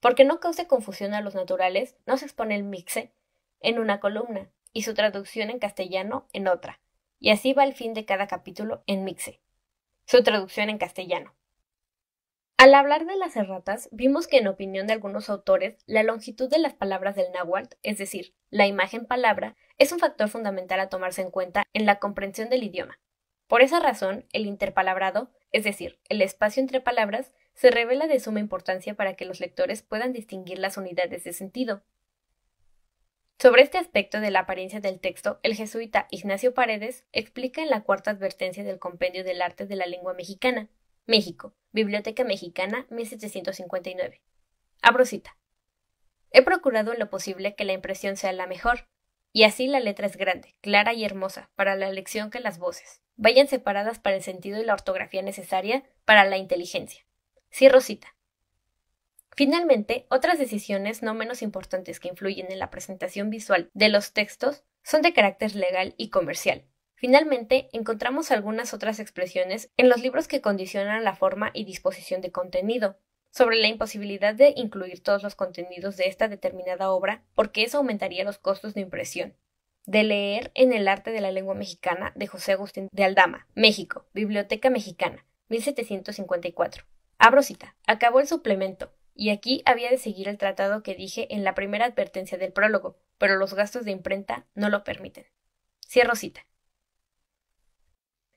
Porque no cause confusión a los naturales, no se expone el mixe en una columna y su traducción en castellano en otra, y así va el fin de cada capítulo en Mixe, su traducción en castellano. Al hablar de las erratas, vimos que en opinión de algunos autores, la longitud de las palabras del náhuatl, es decir, la imagen-palabra, es un factor fundamental a tomarse en cuenta en la comprensión del idioma. Por esa razón, el interpalabrado, es decir, el espacio entre palabras, se revela de suma importancia para que los lectores puedan distinguir las unidades de sentido, sobre este aspecto de la apariencia del texto, el jesuita Ignacio Paredes explica en la cuarta advertencia del Compendio del Arte de la Lengua Mexicana, México, Biblioteca Mexicana, 1759. Abro He procurado en lo posible que la impresión sea la mejor, y así la letra es grande, clara y hermosa para la lección que las voces vayan separadas para el sentido y la ortografía necesaria para la inteligencia. sí Rosita Finalmente, otras decisiones no menos importantes que influyen en la presentación visual de los textos son de carácter legal y comercial. Finalmente, encontramos algunas otras expresiones en los libros que condicionan la forma y disposición de contenido, sobre la imposibilidad de incluir todos los contenidos de esta determinada obra porque eso aumentaría los costos de impresión. De leer en el arte de la lengua mexicana de José Agustín de Aldama, México, Biblioteca Mexicana, 1754. Abro cita. Acabó el suplemento y aquí había de seguir el tratado que dije en la primera advertencia del prólogo, pero los gastos de imprenta no lo permiten. Cierro cita.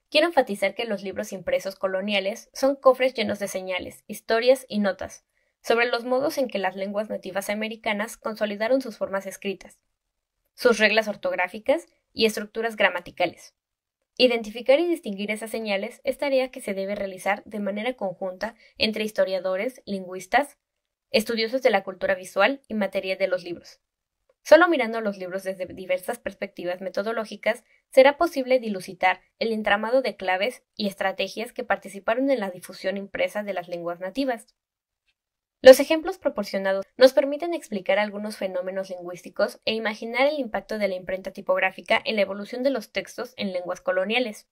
Quiero enfatizar que los libros impresos coloniales son cofres llenos de señales, historias y notas sobre los modos en que las lenguas nativas americanas consolidaron sus formas escritas, sus reglas ortográficas y estructuras gramaticales. Identificar y distinguir esas señales es tarea que se debe realizar de manera conjunta entre historiadores, lingüistas, estudiosos de la cultura visual y materia de los libros. Solo mirando los libros desde diversas perspectivas metodológicas será posible dilucidar el entramado de claves y estrategias que participaron en la difusión impresa de las lenguas nativas. Los ejemplos proporcionados nos permiten explicar algunos fenómenos lingüísticos e imaginar el impacto de la imprenta tipográfica en la evolución de los textos en lenguas coloniales.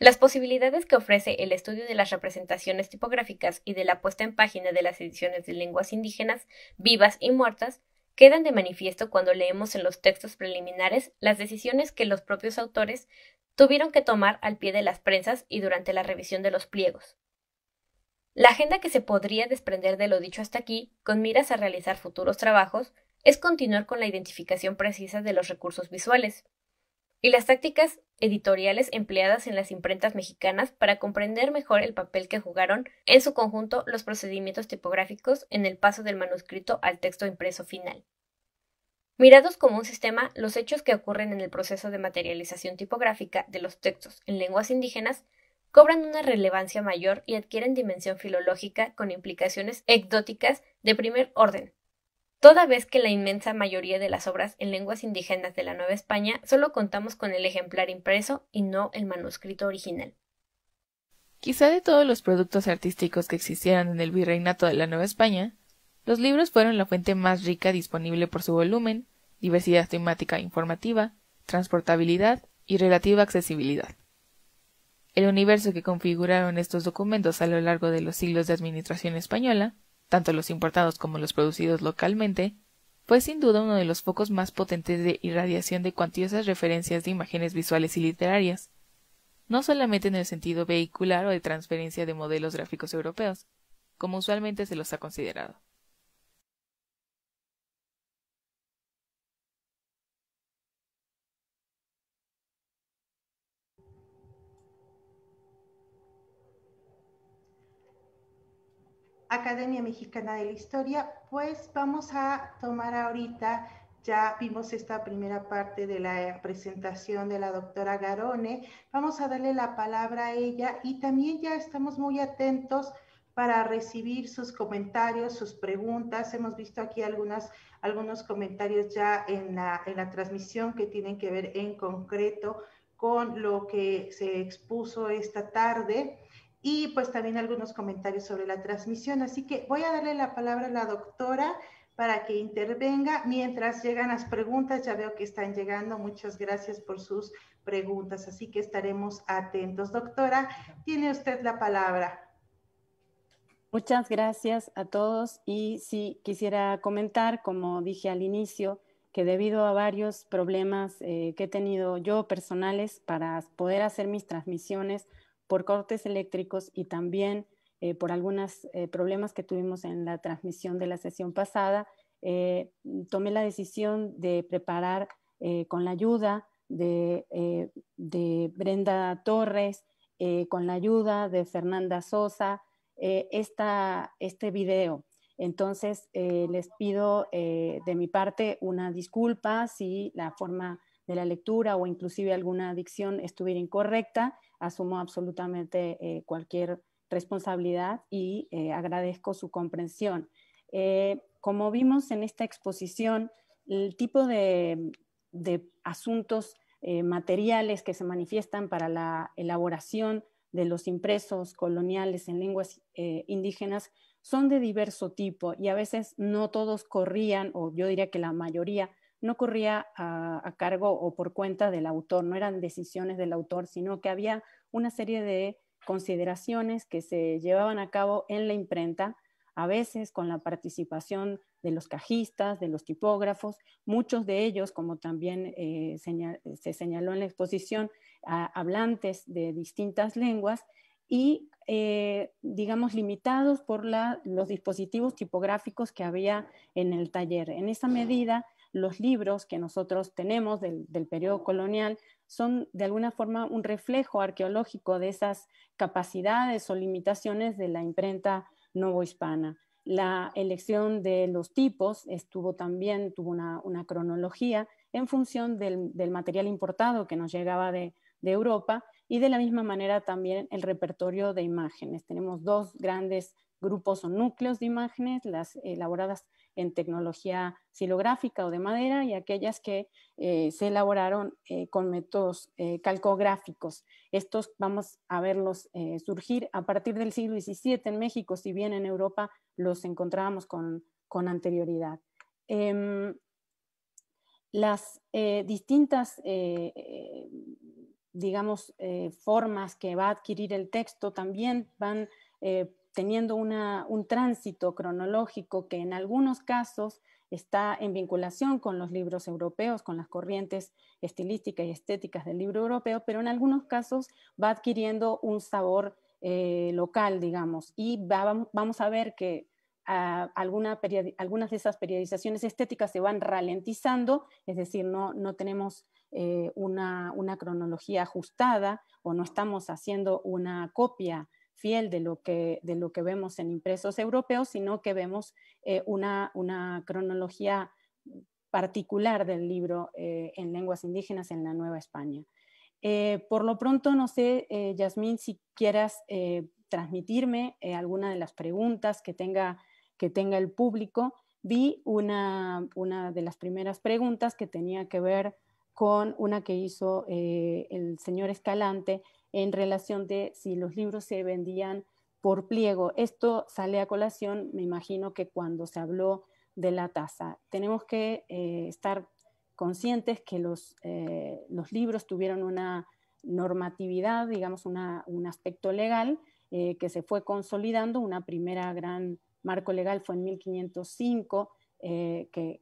Las posibilidades que ofrece el estudio de las representaciones tipográficas y de la puesta en página de las ediciones de lenguas indígenas vivas y muertas quedan de manifiesto cuando leemos en los textos preliminares las decisiones que los propios autores tuvieron que tomar al pie de las prensas y durante la revisión de los pliegos. La agenda que se podría desprender de lo dicho hasta aquí, con miras a realizar futuros trabajos, es continuar con la identificación precisa de los recursos visuales y las tácticas editoriales empleadas en las imprentas mexicanas para comprender mejor el papel que jugaron en su conjunto los procedimientos tipográficos en el paso del manuscrito al texto impreso final. Mirados como un sistema, los hechos que ocurren en el proceso de materialización tipográfica de los textos en lenguas indígenas cobran una relevancia mayor y adquieren dimensión filológica con implicaciones ecdóticas de primer orden, toda vez que la inmensa mayoría de las obras en lenguas indígenas de la Nueva España solo contamos con el ejemplar impreso y no el manuscrito original. Quizá de todos los productos artísticos que existieran en el virreinato de la Nueva España, los libros fueron la fuente más rica disponible por su volumen, diversidad temática e informativa, transportabilidad y relativa accesibilidad. El universo que configuraron estos documentos a lo largo de los siglos de administración española tanto los importados como los producidos localmente, fue sin duda uno de los focos más potentes de irradiación de cuantiosas referencias de imágenes visuales y literarias, no solamente en el sentido vehicular o de transferencia de modelos gráficos europeos, como usualmente se los ha considerado, Academia Mexicana de la Historia, pues vamos a tomar ahorita, ya vimos esta primera parte de la eh, presentación de la doctora Garone, vamos a darle la palabra a ella y también ya estamos muy atentos para recibir sus comentarios, sus preguntas. Hemos visto aquí algunas, algunos comentarios ya en la, en la transmisión que tienen que ver en concreto con lo que se expuso esta tarde y pues también algunos comentarios sobre la transmisión. Así que voy a darle la palabra a la doctora para que intervenga mientras llegan las preguntas. Ya veo que están llegando. Muchas gracias por sus preguntas. Así que estaremos atentos. Doctora, tiene usted la palabra. Muchas gracias a todos y sí quisiera comentar, como dije al inicio, que debido a varios problemas eh, que he tenido yo personales para poder hacer mis transmisiones, por cortes eléctricos y también eh, por algunos eh, problemas que tuvimos en la transmisión de la sesión pasada, eh, tomé la decisión de preparar con la ayuda de, Brenda Torres, con la ayuda de Fernanda Sosa, este video. Entonces, les pido de mi parte una disculpa si la forma de la lectura o inclusive alguna adicción estuviera incorrecta asumo absolutamente eh, cualquier responsabilidad y eh, agradezco su comprensión. Eh, como vimos en esta exposición, el tipo de, de asuntos materiales que se manifiestan para la elaboración de los impresos coloniales en lenguas indígenas son de diverso tipo y a veces no todos corrían, o yo diría que la mayoría no corría a, cargo o por cuenta del autor, no eran decisiones del autor, sino que había una serie de consideraciones que se llevaban a cabo en la imprenta, a veces con la participación de los cajistas, de los tipógrafos, muchos de ellos, como también eh, se señaló en la exposición, hablantes de distintas lenguas y, eh, digamos, limitados por los dispositivos tipográficos que había en el taller. En esa medida, los libros que nosotros tenemos del, del periodo colonial son de alguna forma un reflejo arqueológico de esas capacidades o limitaciones de la imprenta novohispana. La elección de los tipos estuvo también, tuvo una, cronología en función del, material importado que nos llegaba de, Europa y de la misma manera también el repertorio de imágenes. Tenemos dos grandes grupos o núcleos de imágenes, las elaboradas en tecnología silográfica o de madera y aquellas que eh, se elaboraron eh, con métodos eh, calcográficos. Estos vamos a verlos surgir a partir del siglo XVII en México, si bien en Europa los encontrábamos con, anterioridad. Em, las distintas digamos, formas que va a adquirir el texto también van teniendo un tránsito cronológico que en algunos casos está en vinculación con los libros europeos, con las corrientes estilísticas y estéticas del libro europeo, pero en algunos casos va adquiriendo un sabor eh, local, digamos, y vamos a ver que ah, algunas de esas periodizaciones estéticas se van ralentizando, es decir, no, tenemos eh, una, una cronología ajustada o no estamos haciendo una copia fiel de lo que, vemos en impresos europeos, sino que vemos eh, una, cronología particular del libro eh, en lenguas indígenas en la Nueva España. Eh, por lo pronto, no sé, Yasmín, si quieras transmitirme alguna de las preguntas que tenga, el público. Vi una de las primeras preguntas que tenía que ver con una que hizo el señor Escalante en relación de si los libros se vendían por pliego. Esto sale a colación, me imagino que cuando se habló de la tasa. Tenemos que eh, estar conscientes que eh, los, libros tuvieron una normatividad, digamos, un aspecto legal eh, que se fue consolidando. Una primera gran marco legal fue en 1505, que,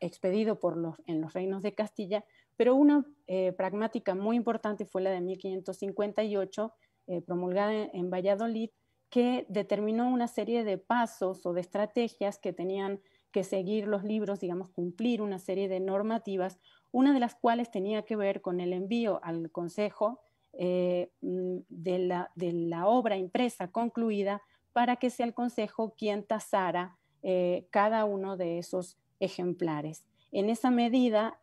expedido por los, en los reinos de Castilla, pero una eh, pragmática muy importante fue la de 1558, eh, promulgada en, Valladolid, que determinó una serie de pasos o de estrategias que tenían que seguir los libros, digamos, cumplir una serie de normativas, una de las cuales tenía que ver con el envío al Consejo eh, de, la, obra impresa concluida para que sea el Consejo quien tasara cada uno de esos ejemplares. En esa medida,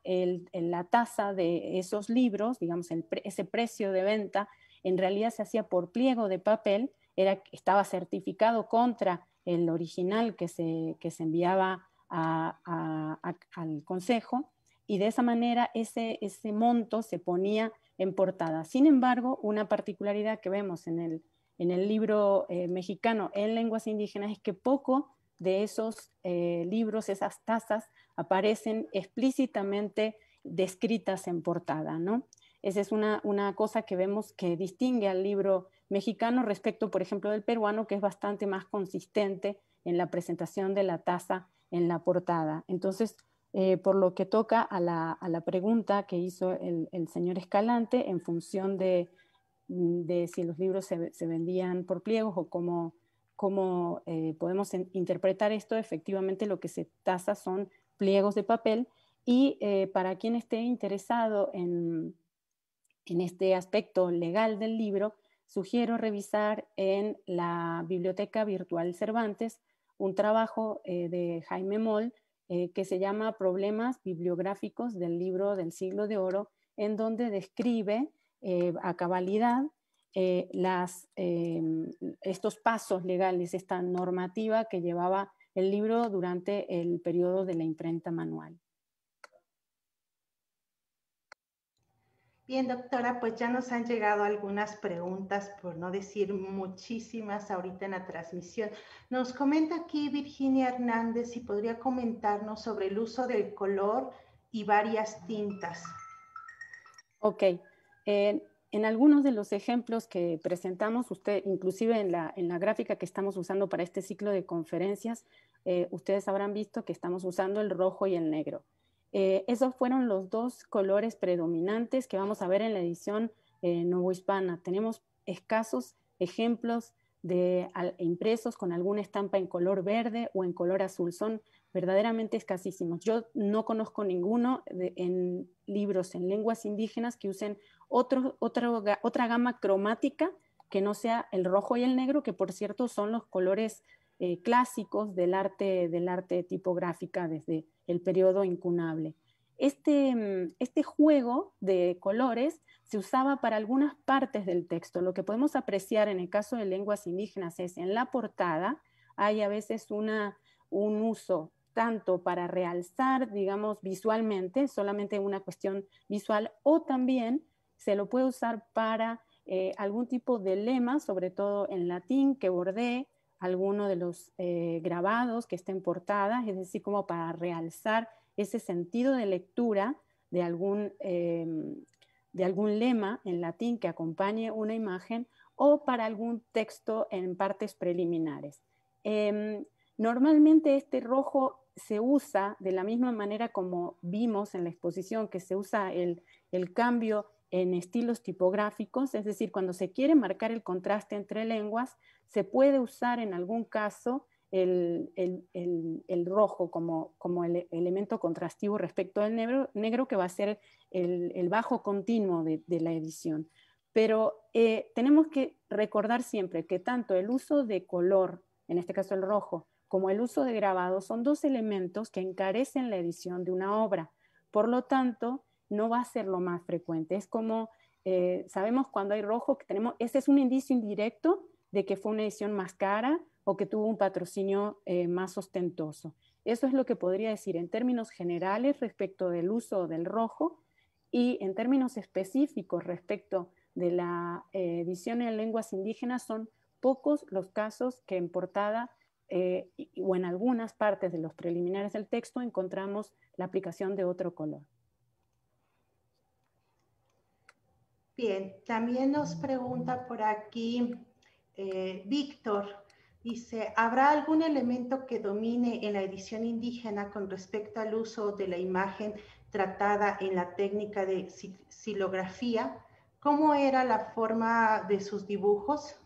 la tasa de esos libros, digamos, ese precio de venta, en realidad se hacía por pliego de papel, era, estaba certificado contra el original que se, se enviaba al Consejo, y de esa manera ese, ese monto se ponía en portada. Sin embargo, una particularidad que vemos en el, en el libro eh, mexicano en lenguas indígenas es que poco de esos eh, libros, esas tazas, aparecen explícitamente descritas en portada, ¿no? Esa es una, cosa que vemos que distingue al libro mexicano respecto, por ejemplo, del peruano, que es bastante más consistente en la presentación de la taza en la portada. Entonces, eh, por lo que toca a la, pregunta que hizo el, el, señor Escalante en función de, si los libros se, se vendían por pliegos o cómo, cómo eh, podemos interpretar esto, efectivamente lo que se tasa son pliegos de papel y eh, para quien esté interesado en, en, este aspecto legal del libro, sugiero revisar en la Biblioteca Virtual Cervantes un trabajo eh, de Jaime Moll que se llama Problemas bibliográficos del libro del siglo de oro, en donde describe a cabalidad eh, em, estos pasos legales, esta normativa que llevaba el libro durante el periodo de la imprenta manual. Bien, doctora, pues ya nos han llegado algunas preguntas, por no decir muchísimas ahorita en la transmisión. Nos comenta aquí Virginia Hernández si podría comentarnos sobre el uso del color y varias tintas. Ok, eh, en algunos de los ejemplos que presentamos, usted, inclusive en la, gráfica que estamos usando para este ciclo de conferencias, eh, ustedes habrán visto que estamos usando el rojo y el negro. Eh, esos fueron los dos colores predominantes que vamos a ver en la edición eh, hispana. Tenemos escasos ejemplos de impresos con alguna estampa en color verde o en color azul. Son verdaderamente escasísimos. Yo no conozco ninguno en libros en lenguas indígenas que usen otra gama cromática que no sea el rojo y el negro, que por cierto son los colores eh, clásicos del arte, del arte tipográfica desde el periodo incunable. Este, mm, este juego de colores se usaba para algunas partes del texto. Lo que podemos apreciar en el caso de lenguas indígenas es en la portada hay a veces una, un uso tanto para realzar, digamos, visualmente, solamente una cuestión visual, o también se lo puede usar para eh, algún tipo de lema, sobre todo en latín, que borde alguno de los eh, grabados que estén portadas, es decir, como para realzar ese sentido de lectura de algún, em, de algún lema en latín que acompañe una imagen o para algún texto en partes preliminares. Em, normalmente este rojo se usa de la misma manera como vimos en la exposición, que se usa el, cambio en estilos tipográficos, es decir, cuando se quiere marcar el contraste entre lenguas, se puede usar en algún caso el, rojo como, el elemento contrastivo respecto al negro, que va a ser el, bajo continuo de, la edición. Pero eh, tenemos que recordar siempre que tanto el uso de color, en este caso el rojo, como el uso de grabados son dos elementos que encarecen la edición de una obra. Por lo tanto, no va a ser lo más frecuente. Es como eh, sabemos cuando hay rojo que tenemos, ese es un indicio indirecto de que fue una edición más cara o que tuvo un patrocinio eh, más ostentoso. Eso es lo que podría decir en términos generales respecto del uso del rojo y en términos específicos respecto de la eh, edición en lenguas indígenas son pocos los casos que en portada eh, o en algunas partes de los preliminares del texto encontramos la aplicación de otro color. Bien, también nos pregunta por aquí eh, Víctor, dice, ¿habrá algún elemento que domine en la edición indígena con respecto al uso de la imagen tratada en la técnica de silografía? ¿Cómo era la forma de sus dibujos?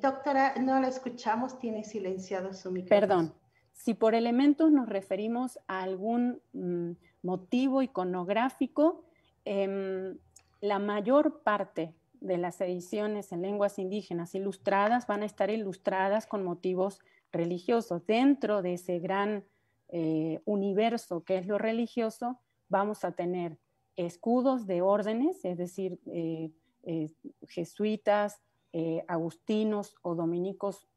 Doctora, no la escuchamos, tiene silenciado su micrófono. Perdón, si por elementos nos referimos a algún mm, motivo iconográfico, em, la mayor parte de las ediciones en lenguas indígenas ilustradas van a estar ilustradas con motivos religiosos. Dentro de ese gran eh, universo que es lo religioso, vamos a tener escudos de órdenes, es decir, eh, eh, jesuitas, eh, agustinos o dominicos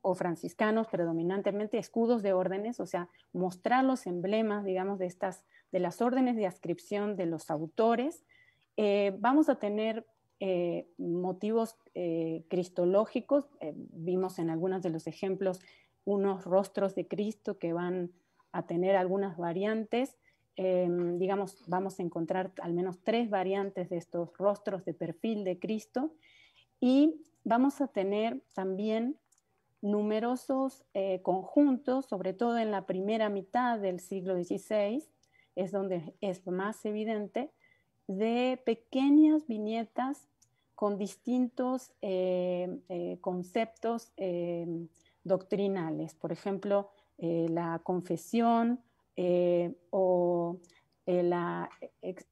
o franciscanos, predominantemente escudos de órdenes, o sea, mostrar los emblemas, digamos, de, estas, de las órdenes de ascripción de los autores, eh, vamos a tener eh, motivos cristológicos. vimos en algunos de los ejemplos unos rostros de Cristo que van a tener algunas variantes. Em, digamos, vamos a encontrar al menos tres variantes de estos rostros de perfil de Cristo. Y vamos a tener también numerosos eh, conjuntos, sobre todo en la primera mitad del siglo XVI, es donde es más evidente, de pequeñas viñetas con distintos eh, eh, conceptos doctrinales, por ejemplo, la confesión o la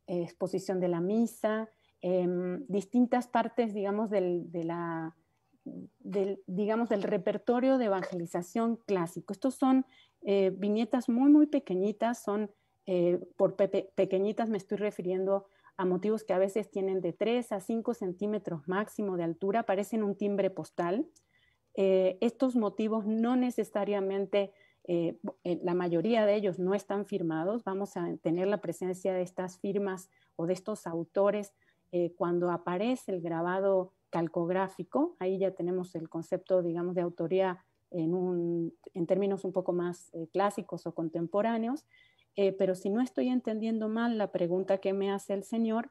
exposición de la misa, Em, distintas partes, digamos, del, digamos, del repertorio de evangelización clásico. Estos son eh, viñetas muy, muy pequeñitas, son eh, por pequeñitas me estoy refiriendo a motivos que a veces tienen de 3 a 5 centímetros máximo de altura, parecen un timbre postal. Eh, estos motivos no necesariamente, la mayoría de ellos no están firmados, vamos a tener la presencia de estas firmas o de estos autores eh, cuando aparece el grabado calcográfico, ahí ya tenemos el concepto, digamos, de autoría en, un, en términos un poco más eh, clásicos o contemporáneos, eh, pero si no estoy entendiendo mal la pregunta que me hace el señor,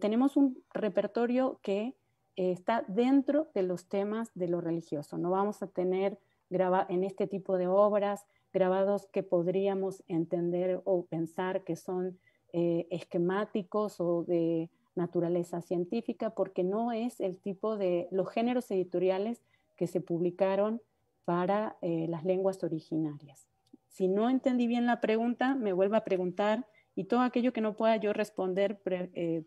tenemos un repertorio que está dentro de los temas de lo religioso. No vamos a tener graba en este tipo de obras grabados que podríamos entender o pensar que son esquemáticos o de naturaleza científica porque no es el tipo de los géneros editoriales que se publicaron para eh, las lenguas originarias. Si no entendí bien la pregunta, me vuelvo a preguntar y todo aquello que no pueda yo responder, eh,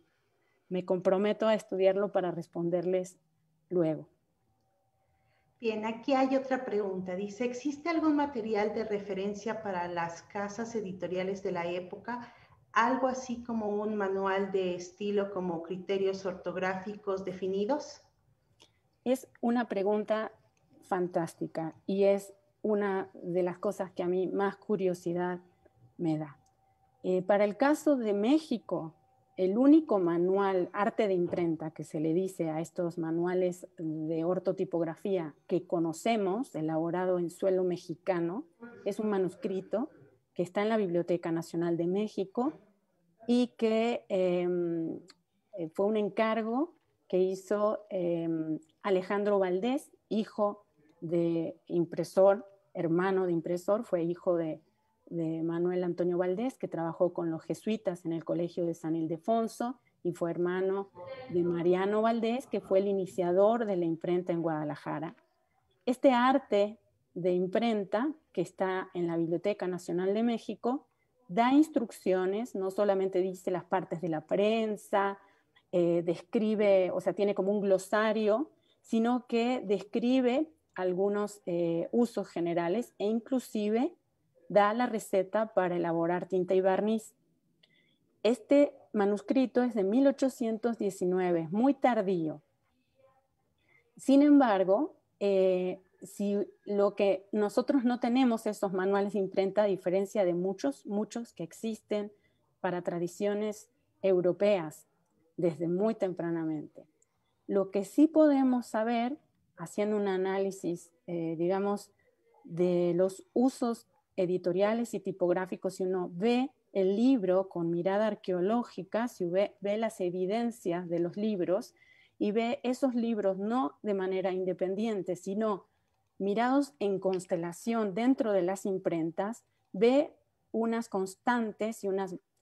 me comprometo a estudiarlo para responderles luego. Bien, aquí hay otra pregunta. Dice, ¿existe algún material de referencia para las casas editoriales de la época algo así como un manual de estilo, como criterios ortográficos definidos? Es una pregunta fantástica y es una de las cosas que a mí más curiosidad me da. Eh, para el caso de México, el único manual, arte de imprenta, que se le dice a estos manuales de ortotipografía que conocemos, elaborado en suelo mexicano, es un manuscrito que está en la Biblioteca Nacional de México y que em, eh, fue un encargo que hizo em, Alejandro Valdés, hijo de impresor, hermano de impresor, fue hijo de Manuel Antonio Valdés, que trabajó con los jesuitas en el Colegio de San Ildefonso y fue hermano de Mariano Valdés, que fue el iniciador de la imprenta en Guadalajara. Este arte de imprenta está en la Biblioteca Nacional de México, da instrucciones, no solamente dice las partes de la prensa, eh, describe, o sea, tiene como un glosario, sino que describe algunos eh, usos generales e inclusive da la receta para elaborar tinta y barniz. Este manuscrito es de 1819, muy tardío. Sin embargo, eh, si lo que nosotros no tenemos esos manuales de imprenta, a diferencia de muchos, muchos que existen para tradiciones europeas desde muy tempranamente. Lo que sí podemos saber, haciendo un análisis, eh, digamos, de los usos editoriales y tipográficos, si uno ve el libro con mirada arqueológica, si ve, ve las evidencias de los libros y ve esos libros no de manera independiente, sino mirados en constelación dentro de las imprentas, ve unas constantes y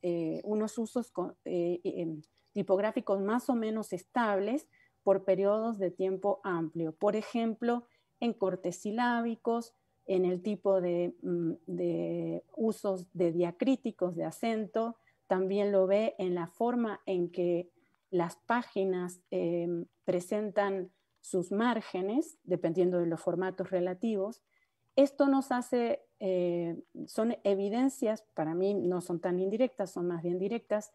eh, unos usos eh, em, tipográficos más o menos estables por periodos de tiempo amplio. Por ejemplo, en cortes silábicos, en el tipo de, mm, de usos de diacríticos, de acento, también lo ve en la forma en que las páginas em, presentan sus márgenes, dependiendo de los formatos relativos. Esto nos hace, eh, son evidencias, para mí no son tan indirectas, son más bien directas,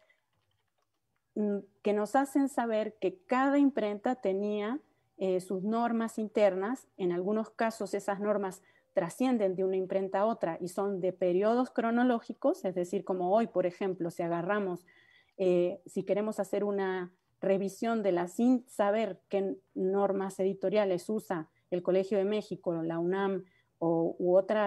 mm, que nos hacen saber que cada imprenta tenía eh, sus normas internas, en algunos casos esas normas trascienden de una imprenta a otra y son de periodos cronológicos, es decir, como hoy, por ejemplo, si agarramos, eh, si queremos hacer una revisión de la sin saber qué normas editoriales usa el Colegio de México, la UNAM o, u otro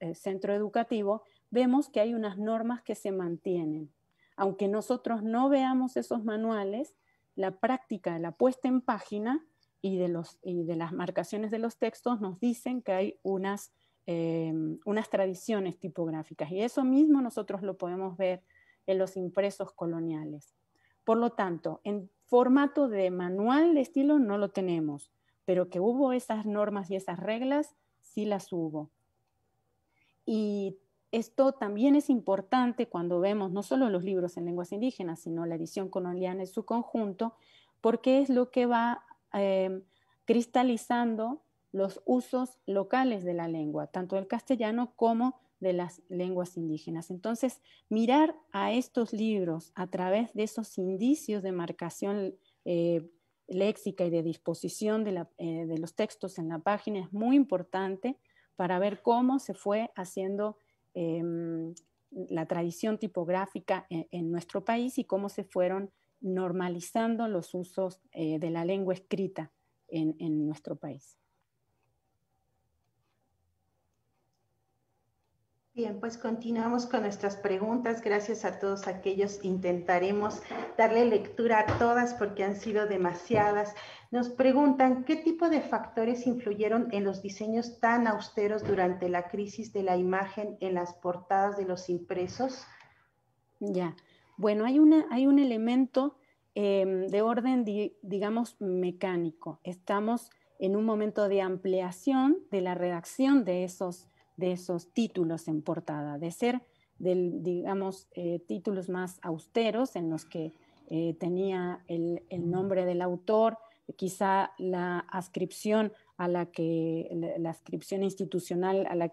eh, centro educativo, vemos que hay unas normas que se mantienen. Aunque nosotros no veamos esos manuales, la práctica de la puesta en página y de, las marcaciones de los textos nos dicen que hay eh, unas tradiciones tipográficas. Y eso mismo nosotros lo podemos ver en los impresos coloniales. Por lo tanto, en formato de manual de estilo no lo tenemos, pero que hubo esas normas y esas reglas, sí las hubo. Y esto también es importante cuando vemos no solo los libros en lenguas indígenas, sino la edición colonial en su conjunto, porque es lo que va em, cristalizando los usos locales de la lengua, tanto el castellano como de las lenguas indígenas. Entonces, mirar a estos libros a través de esos indicios de marcación eh, léxica y de disposición eh, de, los textos en la página es muy importante para ver cómo se fue haciendo em, la tradición tipográfica en, nuestro país y cómo se fueron normalizando los usos eh, de la lengua escrita en nuestro país. Bien, pues continuamos con nuestras preguntas. Gracias a todos aquellos. Intentaremos darle lectura a todas porque han sido demasiadas. Nos preguntan, ¿qué tipo de factores influyeron en los diseños tan austeros durante la crisis de la imagen en las portadas de los impresos? Ya, bueno, hay, una, hay un elemento em, de orden, digamos, mecánico. Estamos en un momento de ampliación de la redacción de esos de esos títulos en portada, de ser, del, digamos, eh, títulos más austeros en los que eh, tenía el, nombre del autor, quizá la ascripción a la que, la, institucional a la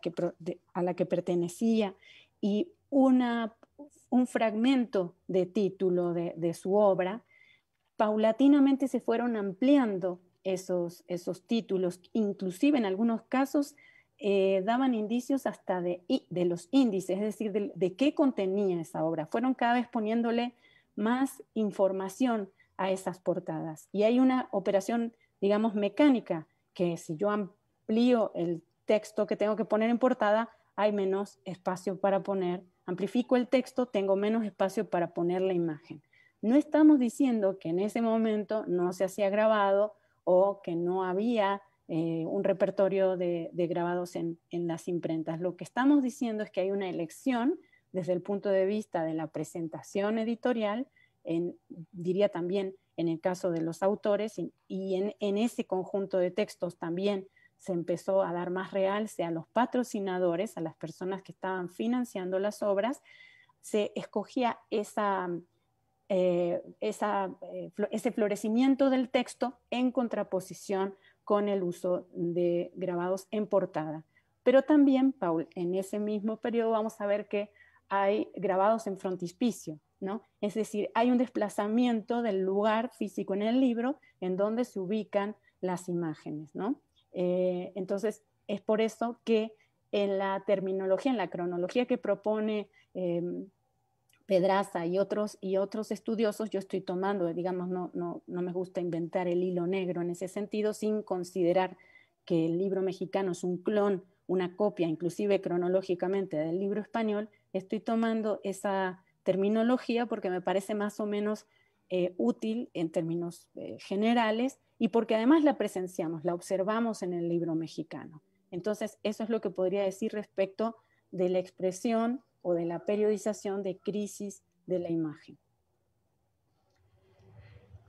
que, pertenecía y un fragmento de título de, su obra, paulatinamente se fueron ampliando esos títulos, inclusive en algunos casos eh, daban indicios hasta de, los índices, es decir, de, de, qué contenía esa obra. Fueron cada vez poniéndole más información a esas portadas. Y hay una operación, digamos, mecánica, que si yo amplío el texto que tengo que poner en portada, hay menos espacio para poner, amplifico el texto, tengo menos espacio para poner la imagen. No estamos diciendo que en ese momento no se hacía grabado o que no había eh, un repertorio de, grabados en, las imprentas. Lo que estamos diciendo es que hay una elección desde el punto de vista de la presentación editorial, diría también en el caso de los autores, y, en, ese conjunto de textos también se empezó a dar más realce a los patrocinadores, a las personas que estaban financiando las obras, se escogía eh, eh, ese florecimiento del texto en contraposición con el uso de grabados en portada. Pero también, Paul, en ese mismo periodo vamos a ver que hay grabados en frontispicio, ¿no? Es decir, hay un desplazamiento del lugar físico en el libro en donde se ubican las imágenes, ¿no? Eh, entonces, es por eso que en la terminología, en la cronología que propone em, Pedraza y otros, y otros estudiosos, yo estoy tomando, digamos, no, no, me gusta inventar el hilo negro en ese sentido, sin considerar que el libro mexicano es un clon, una copia, inclusive cronológicamente, del libro español, estoy tomando esa terminología porque me parece más o menos eh, útil en términos eh, generales y porque además la presenciamos, la observamos en el libro mexicano. Entonces, eso es lo que podría decir respecto de la expresión o de la periodización de crisis de la imagen.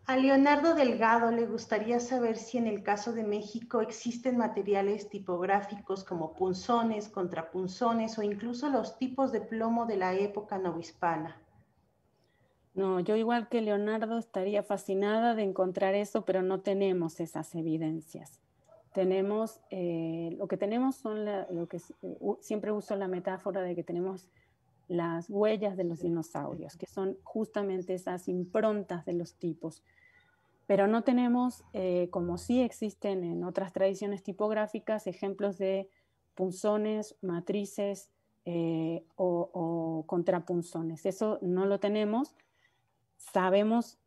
A Leonardo Delgado le gustaría saber si en el caso de México existen materiales tipográficos como punzones, contrapunzones o incluso los tipos de plomo de la época novohispana. No, yo igual que Leonardo estaría fascinada de encontrar eso, pero no tenemos esas evidencias. Tenemos, eh, lo que tenemos son, lo que eh, siempre uso la metáfora de que tenemos las huellas de los dinosaurios, que son justamente esas improntas de los tipos. Pero no tenemos, eh, como sí existen en otras tradiciones tipográficas, ejemplos de punzones, matrices eh, o contrapunzones. Eso no lo tenemos. Sabemos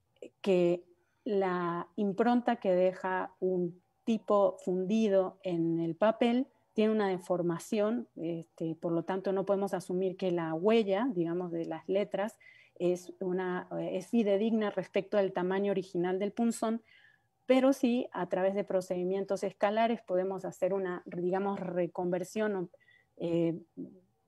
que la impronta que deja un tipo fundido en el papel tiene una deformación, este, por lo tanto no podemos asumir que la huella, digamos, de las letras es, una, es fidedigna respecto al tamaño original del punzón, pero sí a través de procedimientos escalares podemos hacer una, digamos, reconversión, eh,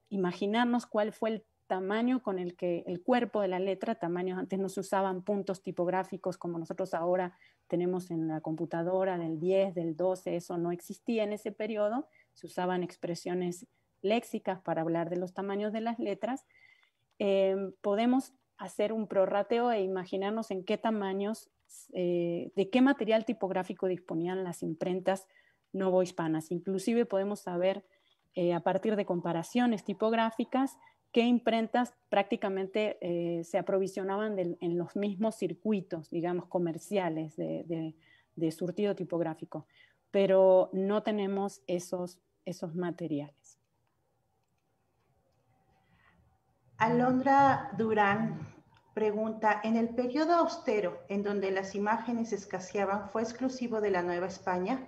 imaginarnos cuál fue el tamaño con el que el cuerpo de la letra, tamaños antes no se usaban puntos tipográficos como nosotros ahora tenemos en la computadora del 10, del 12, eso no existía en ese periodo se usaban expresiones léxicas para hablar de los tamaños de las letras, eh, podemos hacer un prorrateo e imaginarnos en qué tamaños, eh, de qué material tipográfico disponían las imprentas hispanas. Inclusive podemos saber eh, a partir de comparaciones tipográficas qué imprentas prácticamente se aprovisionaban en los mismos circuitos, digamos, comerciales de surtido tipográfico pero no tenemos esos, materiales. Alondra Durán pregunta, en el periodo austero en donde las imágenes escaseaban, ¿fue exclusivo de la Nueva España?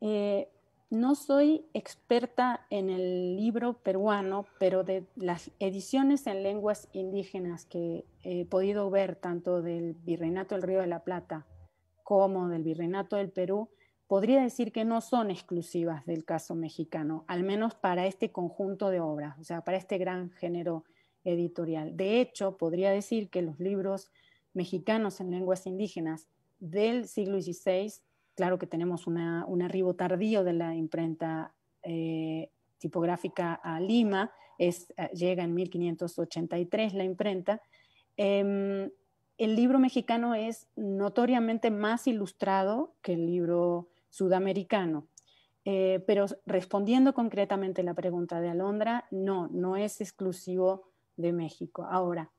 Eh, no soy experta en el libro peruano, pero de las ediciones en lenguas indígenas que he podido ver, tanto del Virreinato del Río de la Plata como del Virreinato del Perú, podría decir que no son exclusivas del caso mexicano, al menos para este conjunto de obras, o sea, para este gran género editorial. De hecho, podría decir que los libros mexicanos en lenguas indígenas del siglo XVI, claro que tenemos un arribo tardío de la imprenta eh, tipográfica a Lima, es, eh, llega en 1583 la imprenta, em, el libro mexicano es notoriamente más ilustrado que el libro sudamericano. Eh, pero respondiendo concretamente la pregunta de Alondra, no, no es exclusivo de México. Ahora,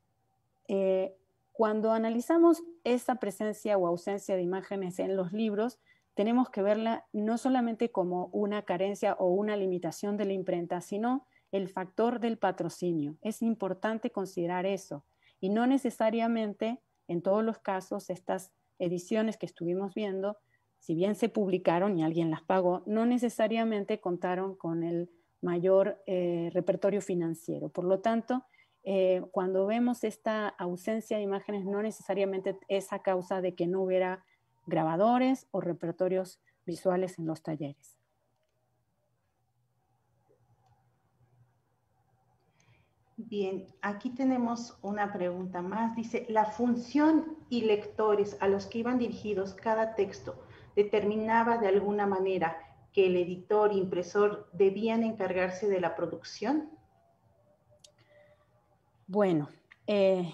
eh, cuando analizamos esa presencia o ausencia de imágenes en los libros, tenemos que verla no solamente como una carencia o una limitación de la imprenta, sino el factor del patrocinio. Es importante considerar eso y no necesariamente en todos los casos, estas ediciones que estuvimos viendo, si bien se publicaron y alguien las pagó, no necesariamente contaron con el mayor eh, repertorio financiero. Por lo tanto, eh, cuando vemos esta ausencia de imágenes, no necesariamente es a causa de que no hubiera grabadores o repertorios visuales en los talleres. Bien, aquí tenemos una pregunta más. Dice, la función y lectores a los que iban dirigidos cada texto determinaba de alguna manera que el editor e impresor debían encargarse de la producción. Bueno, eh,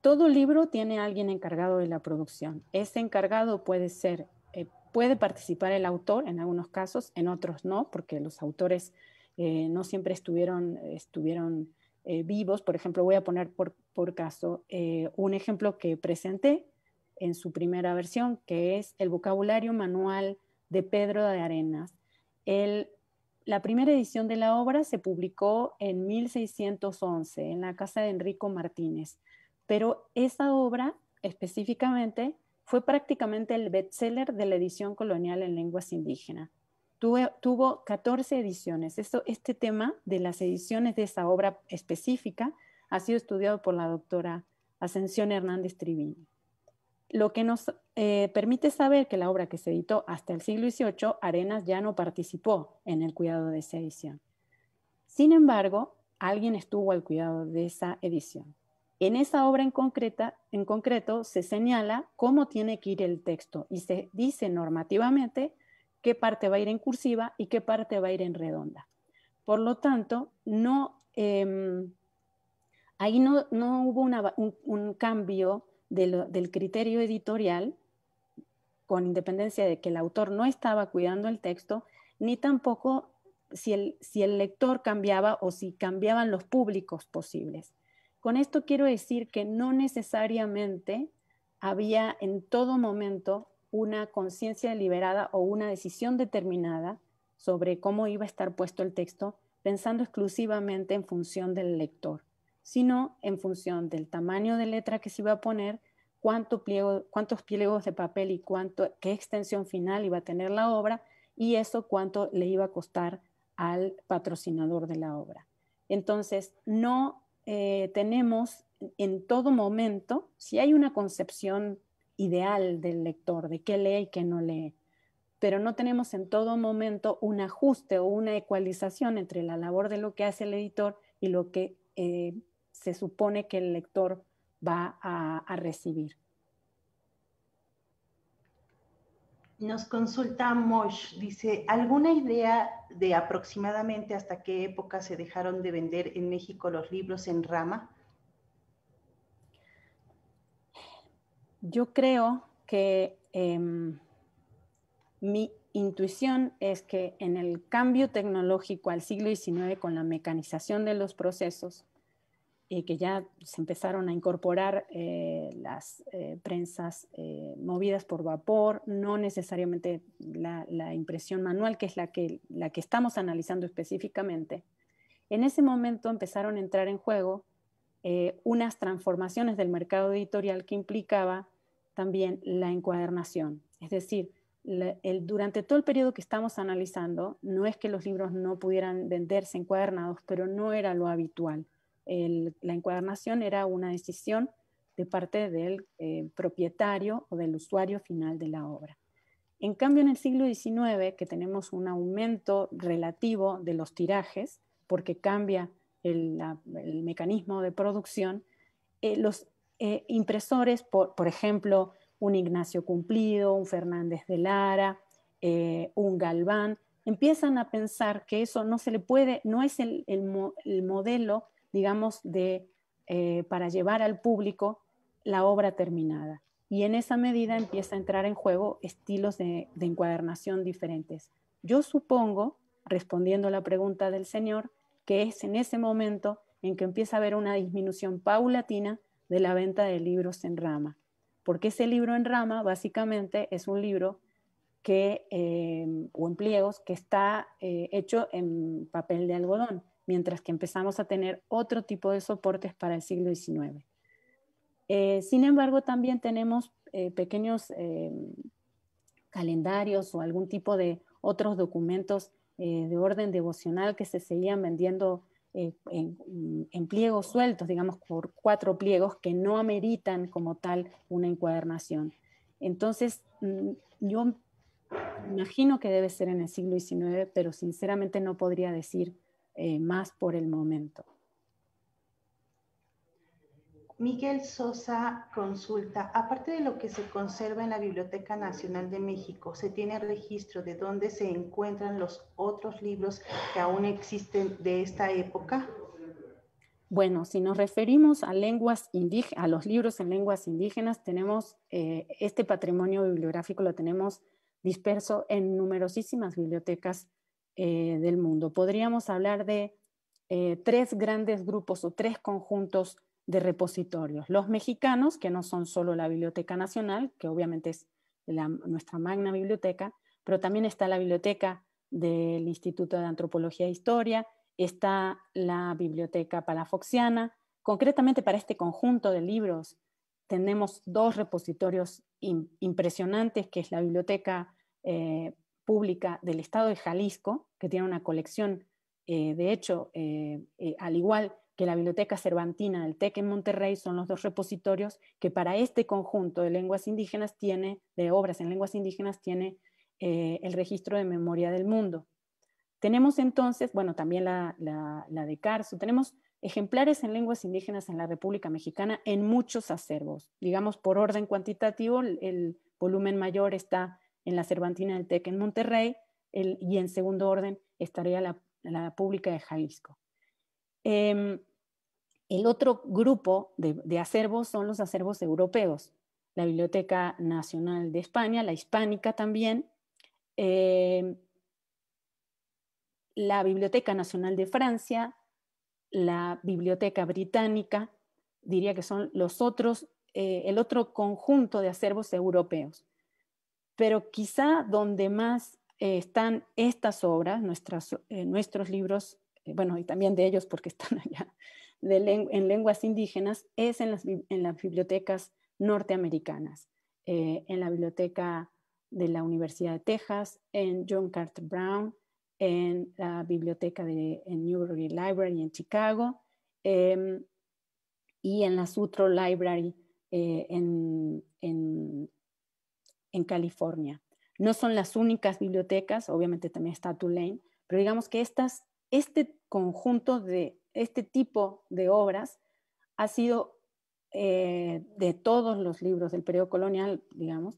todo libro tiene alguien encargado de la producción. Ese encargado puede ser, eh, puede participar el autor en algunos casos, en otros no, porque los autores eh, no siempre estuvieron, estuvieron eh, vivos. Por ejemplo, voy a poner por, caso eh, un ejemplo que presenté en su primera versión, que es el vocabulario manual de Pedro de Arenas. la primera edición de la obra se publicó en 1611 en la casa de Enrico Martínez, pero esa obra específicamente fue prácticamente el bestseller de la edición colonial en lenguas indígenas tuvo, 14 ediciones. Esto, este tema de las ediciones de esa obra específica ha sido estudiado por la doctora Ascensión Hernández Triviño. Lo que nos eh, permite saber que la obra que se editó hasta el siglo XVIII, Arenas ya no participó en el cuidado de esa edición. Sin embargo, alguien estuvo al cuidado de esa edición. En esa obra en, concreta, en concreto se señala cómo tiene que ir el texto y se dice normativamente qué parte va a ir en cursiva y qué parte va a ir en redonda. Por lo tanto, no, em, ahí no, no hubo un, cambio del criterio editorial, con independencia de que el autor no estaba cuidando el texto, ni tampoco si el, si el lector cambiaba o si cambiaban los públicos posibles. Con esto quiero decir que no necesariamente había en todo momento una conciencia deliberada o una decisión determinada sobre cómo iba a estar puesto el texto, pensando exclusivamente en función del lector, sino en función del tamaño de letra que se iba a poner, cuántos pliegos de papel y cuánto, qué extensión final iba a tener la obra y eso cuánto le iba a costar al patrocinador de la obra. Entonces, no eh, tenemos en todo momento, si hay una concepción ideal del lector, de qué lee y qué no lee. Pero no tenemos en todo momento un ajuste o una ecualización entre la labor de lo que hace el editor y lo que eh, se supone que el lector va a, recibir. Nos consulta Mosh, dice, ¿alguna idea de aproximadamente hasta qué época se dejaron de vender en México los libros en rama? Yo creo que em, mi intuición es que en el cambio tecnológico al siglo XIX con la mecanización de los procesos, eh, que ya se empezaron a incorporar eh, las eh, prensas movidas por vapor, no necesariamente la, la, impresión manual, que es la que, la que estamos analizando específicamente. En ese momento empezaron a entrar en juego unas transformaciones del mercado editorial que implicaba también la encuadernación. Es decir, durante todo el periodo que estamos analizando, no es que los libros no pudieran venderse encuadernados, pero no era lo habitual. la encuadernación era una decisión de parte del eh, propietario o del usuario final de la obra. En cambio, en el siglo XIX, que tenemos un aumento relativo de los tirajes, porque cambia el, mecanismo de producción, eh, los eh, impresores, por, ejemplo, un Ignacio Cumplido, un Fernández de Lara, eh, un Galván, empiezan a pensar que eso no se le puede, no es el, modelo, digamos, de, eh, para llevar al público la obra terminada. Y en esa medida empieza a entrar en juego estilos de, de encuadernación diferentes. Yo supongo, respondiendo a la pregunta del señor, que es en ese momento en que empieza a haber una disminución paulatina de la venta de libros en rama, porque ese libro en rama básicamente es un libro que, eh, o en pliegos que está eh, hecho en papel de algodón, mientras que empezamos a tener otro tipo de soportes para el siglo XIX. Eh, sin embargo, también tenemos pequeños calendarios o algún tipo de otros documentos de orden devocional que se seguían vendiendo en, pliegos sueltos, digamos, por cuatro pliegos que no ameritan como tal una encuadernación. Entonces, mm, yo imagino que debe ser en el siglo XIX, pero sinceramente no podría decir eh, más por el momento. Miguel Sosa consulta, aparte de lo que se conserva en la Biblioteca Nacional de México, ¿se tiene registro de dónde se encuentran los otros libros que aún existen de esta época? Bueno, si nos referimos a lenguas indígenas, a los libros en lenguas indígenas, tenemos eh, este patrimonio bibliográfico lo tenemos disperso en numerosísimas bibliotecas eh, del mundo. Podríamos hablar de eh, tres grandes grupos o tres conjuntos de repositorios. Los mexicanos, que no son solo la Biblioteca Nacional, que obviamente es nuestra magna biblioteca, pero también está la biblioteca del Instituto de Antropología e Historia, está la biblioteca palafoxiana. Concretamente para este conjunto de libros tenemos dos repositorios impresionantes, que es la biblioteca eh, pública del Estado de Jalisco, que tiene una colección, eh, de hecho, eh, al igual que la Biblioteca Cervantina del TEC en Monterrey son los dos repositorios que para este conjunto de lenguas indígenas tiene, de obras en lenguas indígenas, tiene eh, el registro de memoria del mundo. Tenemos entonces, bueno, también la, de Carso, tenemos ejemplares en lenguas indígenas en la República Mexicana en muchos acervos. Digamos, por orden cuantitativo, el, volumen mayor está en la Cervantina del TEC en Monterrey y en segundo orden estaría la, la pública de Jalisco. Em, el otro grupo de, acervos son los acervos europeos, la Biblioteca Nacional de España, la hispánica también, em, la Biblioteca Nacional de Francia, la Biblioteca Británica, diría que son los otros, eh, el otro conjunto de acervos europeos. Pero quizá donde más eh, están estas obras, eh, nuestros libros eh, bueno, y también de ellos porque están allá, en lenguas indígenas, es en las, en las bibliotecas norteamericanas, eh, en la biblioteca de la Universidad de Texas, en John Carter Brown, en la biblioteca de en Newberry Library en Chicago em, y en la Sutro Library eh, en, en, en, California. No son las únicas bibliotecas, obviamente también está Tulane, pero digamos que estas este conjunto de, este tipo de obras ha sido eh, de todos los libros del periodo colonial, digamos,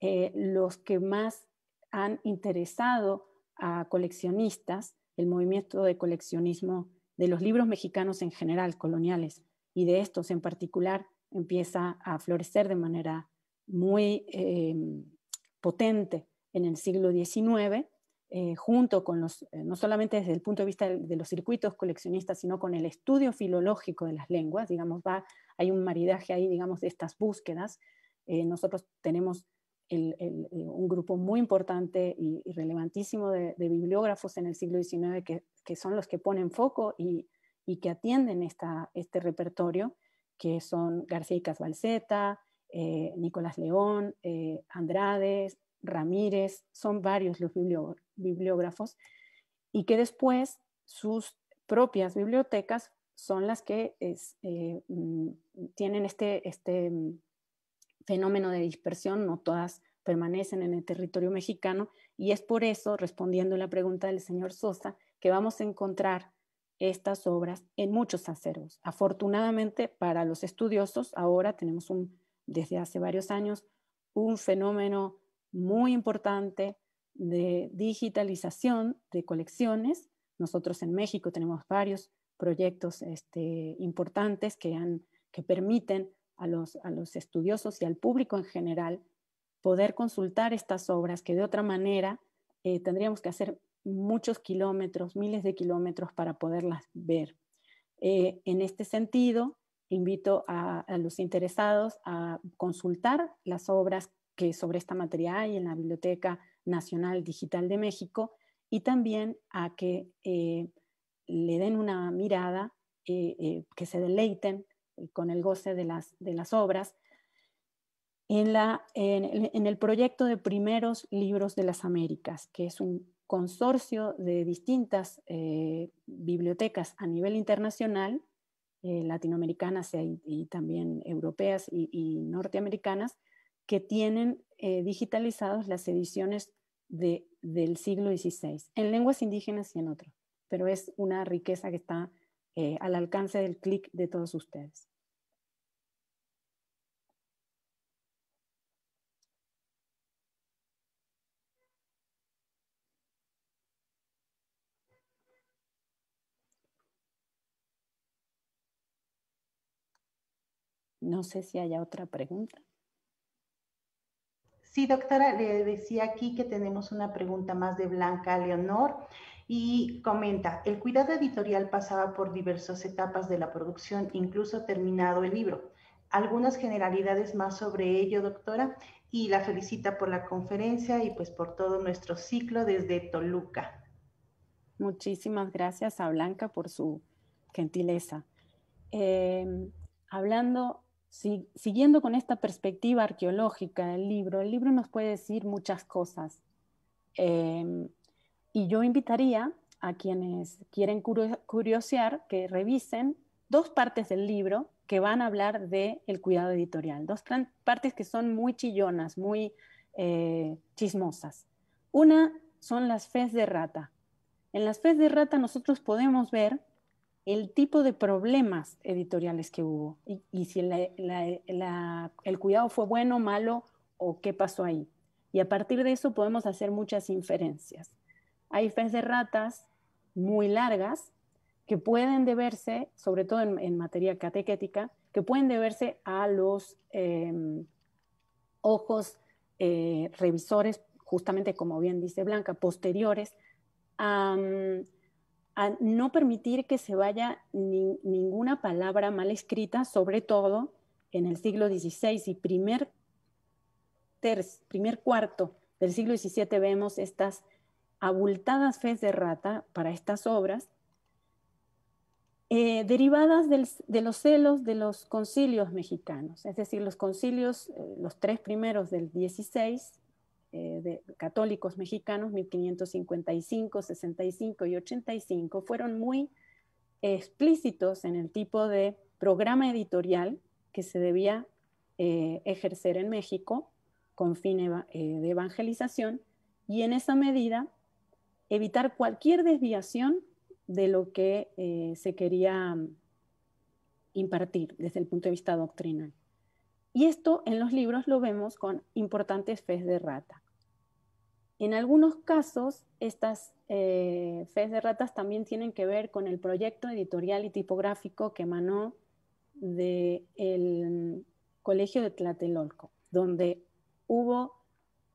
eh, los que más han interesado a coleccionistas, el movimiento de coleccionismo de los libros mexicanos en general, coloniales, y de estos en particular, empieza a florecer de manera muy eh, potente en el siglo XIX eh, junto con los, eh, no solamente desde el punto de vista de, los circuitos coleccionistas, sino con el estudio filológico de las lenguas, digamos, va, hay un maridaje ahí, digamos, de estas búsquedas. Eh, nosotros tenemos un grupo muy importante y, relevantísimo de, bibliógrafos en el siglo XIX que, son los que ponen foco y, que atienden esta, este repertorio, que son García y Nicolás León, Andrades, Ramírez, son varios los bibliógrafos, y que después sus propias bibliotecas son las que eh, mm, tienen este, este mm, fenómeno de dispersión, no todas permanecen en el territorio mexicano, y es por eso, respondiendo a la pregunta del señor Sosa, que vamos a encontrar estas obras en muchos acervos. Afortunadamente para los estudiosos, ahora tenemos un, desde hace varios años un fenómeno muy importante de digitalización de colecciones. Nosotros en México tenemos varios proyectos este, importantes que, han, que permiten a los, estudiosos y al público en general poder consultar estas obras que de otra manera eh, tendríamos que hacer muchos kilómetros, miles de kilómetros para poderlas ver. Eh, en este sentido, invito a, a, los interesados a consultar las obras que sobre esta materia hay en la Biblioteca Nacional Digital de México y también a que eh, le den una mirada, eh, eh, que se deleiten con el goce de las, obras. En, el proyecto de primeros libros de las Américas, que es un consorcio de distintas bibliotecas a nivel internacional, latinoamericanas y, también europeas y norteamericanas, que tienen eh, digitalizados las ediciones del siglo XVI, en lenguas indígenas y en otros, pero es una riqueza que está eh, al alcance del clic de todos ustedes. No sé si haya otra pregunta. Sí, doctora, le decía aquí que tenemos una pregunta más de Blanca Leonor y comenta, el cuidado editorial pasaba por diversas etapas de la producción, incluso terminado el libro. Algunas generalidades más sobre ello, doctora, y la felicita por la conferencia y pues por todo nuestro ciclo desde Toluca. Muchísimas gracias a Blanca por su gentileza. Em, hablando siguiendo con esta perspectiva arqueológica del libro, el libro nos puede decir muchas cosas. Em, y yo invitaría a quienes quieren curiosear que revisen dos partes del libro que van a hablar del cuidado editorial, dos partes que son muy chillonas, muy eh, chismosas. Una son las fes de rata. En las fes de rata nosotros podemos ver el tipo de problemas editoriales que hubo y, si el cuidado fue bueno, malo o qué pasó ahí. Y a partir de eso podemos hacer muchas inferencias. Hay fes de ratas muy largas que pueden deberse, sobre todo en, materia catequética, que pueden deberse a los em, ojos eh, revisores, justamente como bien dice Blanca, posteriores a, mm, a no permitir que se vaya ninguna palabra mal escrita, sobre todo en el siglo XVI y primer, primer cuarto del siglo XVII vemos estas abultadas fes de rata para estas obras, eh, derivadas de los celos de los concilios mexicanos, es decir, los concilios, eh, los tres primeros del XVI... Eh, católicos mexicanos, 1555, 65 y 85, fueron muy explícitos en el tipo de programa editorial que se debía eh, ejercer en México con fin eh, de evangelización y en esa medida evitar cualquier desviación de lo que se quería mm, impartir desde el punto de vista doctrinal. Y esto en los libros lo vemos con importantes fes de rata. En algunos casos, estas eh, de ratas también tienen que ver con el proyecto editorial y tipográfico que emanó del Colegio de Tlatelolco, donde hubo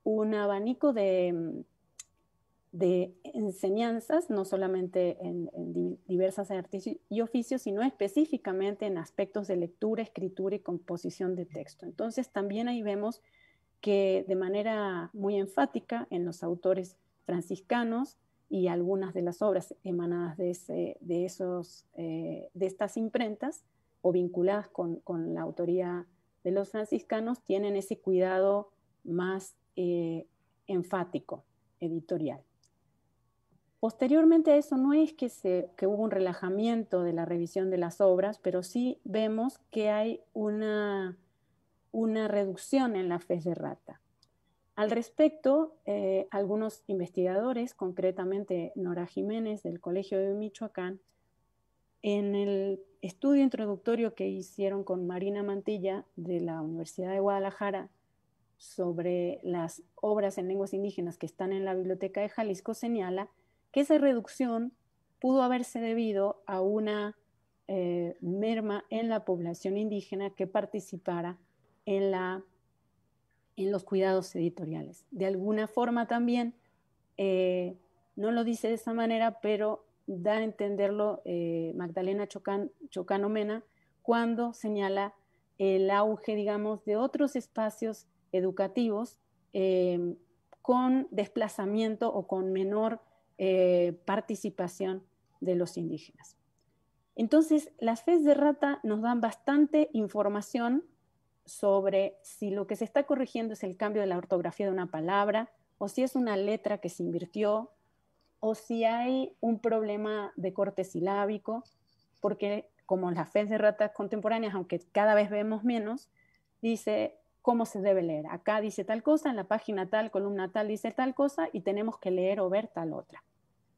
un abanico de, mm, enseñanzas, no solamente en, en diversas artes y oficios, sino específicamente en aspectos de lectura, escritura y composición de texto. Entonces también ahí vemos que de manera muy enfática en los autores franciscanos y algunas de las obras emanadas de, ese, de, esos, eh, de estas imprentas o vinculadas con, la autoría de los franciscanos tienen ese cuidado más eh, enfático, editorial. Posteriormente a eso no es que, se, que hubo un relajamiento de la revisión de las obras, pero sí vemos que hay una una reducción en la fe de rata. Al respecto, eh, algunos investigadores, concretamente Nora Jiménez del Colegio de Michoacán, en el estudio introductorio que hicieron con Marina Mantilla de la Universidad de Guadalajara sobre las obras en lenguas indígenas que están en la Biblioteca de Jalisco, señala que esa reducción pudo haberse debido a una eh, merma en la población indígena que participara en, los cuidados editoriales. De alguna forma también, eh, no lo dice de esa manera, pero da a entenderlo eh, Magdalena Chocanomena Chocano cuando señala el auge, digamos, de otros espacios educativos eh, con desplazamiento o con menor participación de los indígenas. Entonces, las fes de rata nos dan bastante información sobre si lo que se está corrigiendo es el cambio de la ortografía de una palabra, o si es una letra que se invirtió, o si hay un problema de corte silábico, porque como las fe de ratas contemporáneas, aunque cada vez vemos menos, dice cómo se debe leer. Acá dice tal cosa, en la página tal, columna tal, dice tal cosa y tenemos que leer o ver tal otra.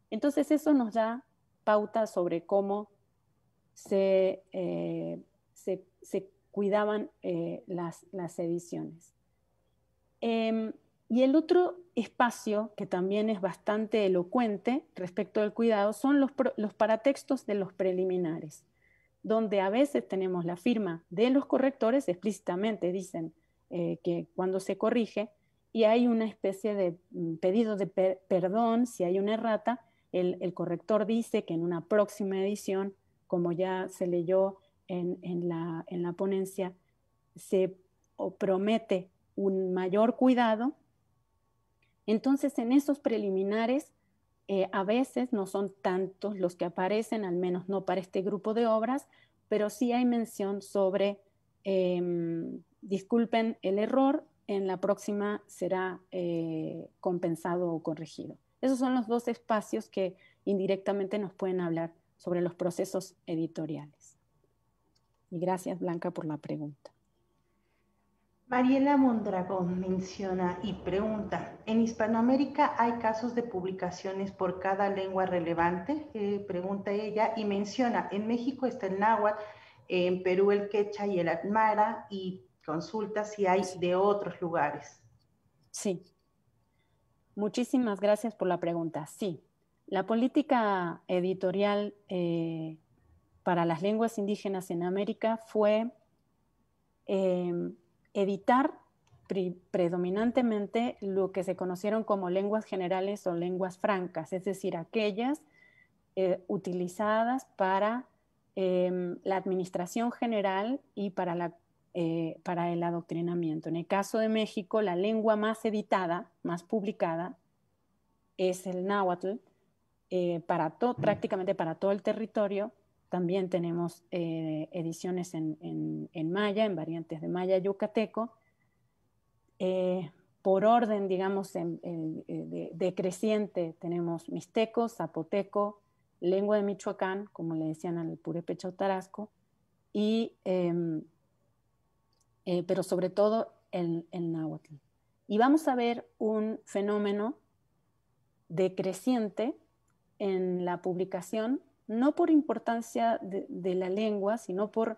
Entonces eso nos da pauta sobre cómo se, eh, se, se cuidaban eh, las, ediciones. Em, y el otro espacio que también es bastante elocuente respecto al cuidado son los, los paratextos de los preliminares, donde a veces tenemos la firma de los correctores, explícitamente dicen eh, que cuando se corrige, y hay una especie de mm, pedido de perdón si hay una errata, el, el corrector dice que en una próxima edición, como ya se leyó en, la, ponencia, se promete un mayor cuidado, entonces en esos preliminares eh, a veces no son tantos los que aparecen, al menos no para este grupo de obras, pero sí hay mención sobre, em, disculpen el error, en la próxima será eh, compensado o corregido. Esos son los dos espacios que indirectamente nos pueden hablar sobre los procesos editoriales. Y gracias, Blanca, por la pregunta. Mariela Mondragón menciona y pregunta, ¿en Hispanoamérica hay casos de publicaciones por cada lengua relevante? Eh, pregunta ella y menciona, en México está el náhuatl, en Perú el quecha y el atmara y consulta si hay de otros lugares. Sí. Muchísimas gracias por la pregunta. Sí, la política editorial eh, para las lenguas indígenas en América fue editar em, predominantemente lo que se conocieron como lenguas generales o lenguas francas, es decir, aquellas eh, utilizadas para em, la administración general y eh, para, el adoctrinamiento. En el caso de México, la lengua más editada, más publicada, es el náhuatl, eh, prácticamente para todo el territorio, también tenemos eh, ediciones en, maya, en variantes de maya yucateco. Eh, por orden, digamos, eh, decreciente, tenemos mixteco, zapoteco, lengua de Michoacán, como le decían al purépecha o tarasco, y, em, pero sobre todo el, el náhuatl. Y vamos a ver un fenómeno decreciente en la publicación no por importancia de, la lengua, sino por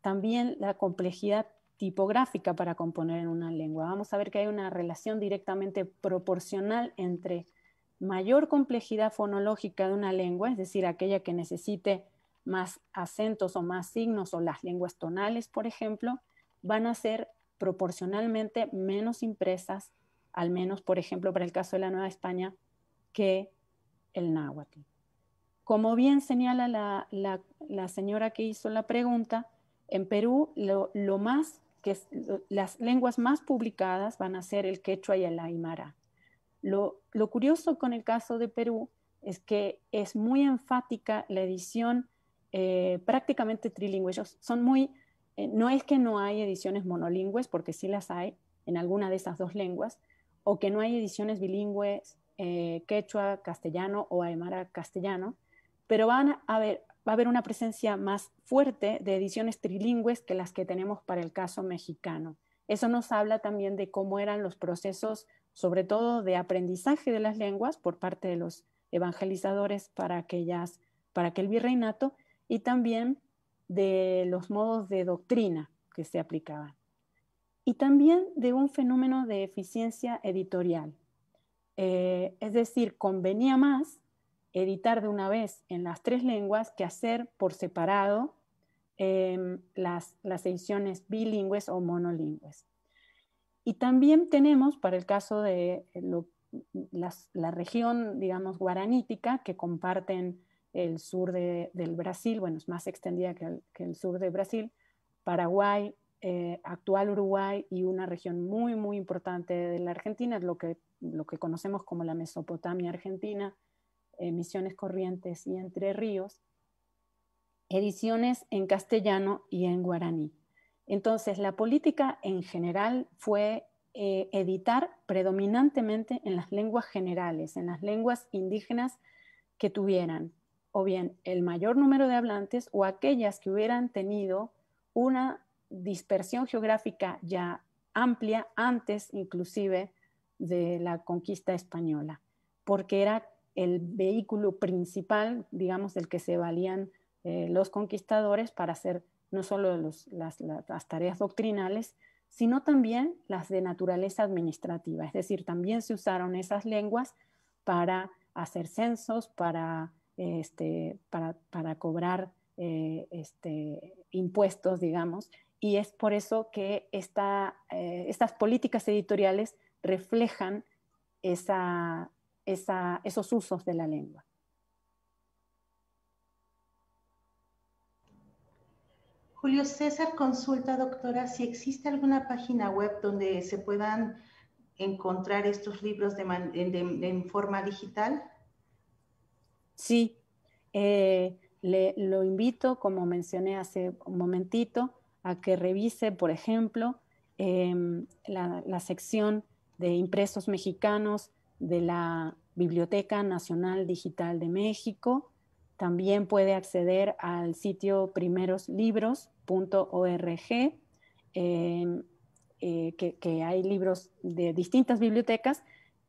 también la complejidad tipográfica para componer en una lengua. Vamos a ver que hay una relación directamente proporcional entre mayor complejidad fonológica de una lengua, es decir, aquella que necesite más acentos o más signos o las lenguas tonales, por ejemplo, van a ser proporcionalmente menos impresas, al menos, por ejemplo, para el caso de la Nueva España, que el náhuatl. Como bien señala la, señora que hizo la pregunta, en Perú lo, más que las lenguas más publicadas van a ser el quechua y el aymara. Lo, curioso con el caso de Perú es que es muy enfática la edición eh, prácticamente trilingüe. son muy, eh, no es que no hay ediciones monolingües, porque sí las hay en alguna de esas dos lenguas, o que no hay ediciones bilingües eh, quechua castellano o aymara castellano, pero van a ver, va a haber una presencia más fuerte de ediciones trilingües que las que tenemos para el caso mexicano. Eso nos habla también de cómo eran los procesos, sobre todo de aprendizaje de las lenguas por parte de los evangelizadores para, aquellas, para aquel virreinato y también de los modos de doctrina que se aplicaban. Y también de un fenómeno de eficiencia editorial. Eh, es decir, convenía más editar de una vez en las tres lenguas que hacer por separado em, las, las ediciones bilingües o monolingües. Y también tenemos, para el caso de eh, la región, digamos, guaranítica, que comparten el sur de, del Brasil, bueno, es más extendida que el, sur de Brasil, Paraguay, eh, actual Uruguay y una región muy, muy importante de la Argentina, lo que, lo que conocemos como la Mesopotamia Argentina, eh, Misiones Corrientes y Entre Ríos, ediciones en castellano y en guaraní. Entonces, la política en general fue eh, editar predominantemente en las lenguas generales, en las lenguas indígenas que tuvieran o bien el mayor número de hablantes o aquellas que hubieran tenido una dispersión geográfica ya amplia antes inclusive de la conquista española, porque era el vehículo principal, digamos, del que se valían eh, los conquistadores para hacer no solo las, tareas doctrinales, sino también las de naturaleza administrativa. Es decir, también se usaron esas lenguas para hacer censos, para, este, para, cobrar eh, este, impuestos, digamos. Y es por eso que eh, estas políticas editoriales reflejan esa, esos usos de la lengua. Julio César consulta, doctora, si existe alguna página web donde se puedan encontrar estos libros en forma digital. Sí, eh, le, lo invito, como mencioné hace un momentito, a que revise, por ejemplo, em, la sección de impresos mexicanos de la Biblioteca Nacional Digital de México. También puede acceder al sitio primeroslibros.org, em, eh, que, hay libros de distintas bibliotecas.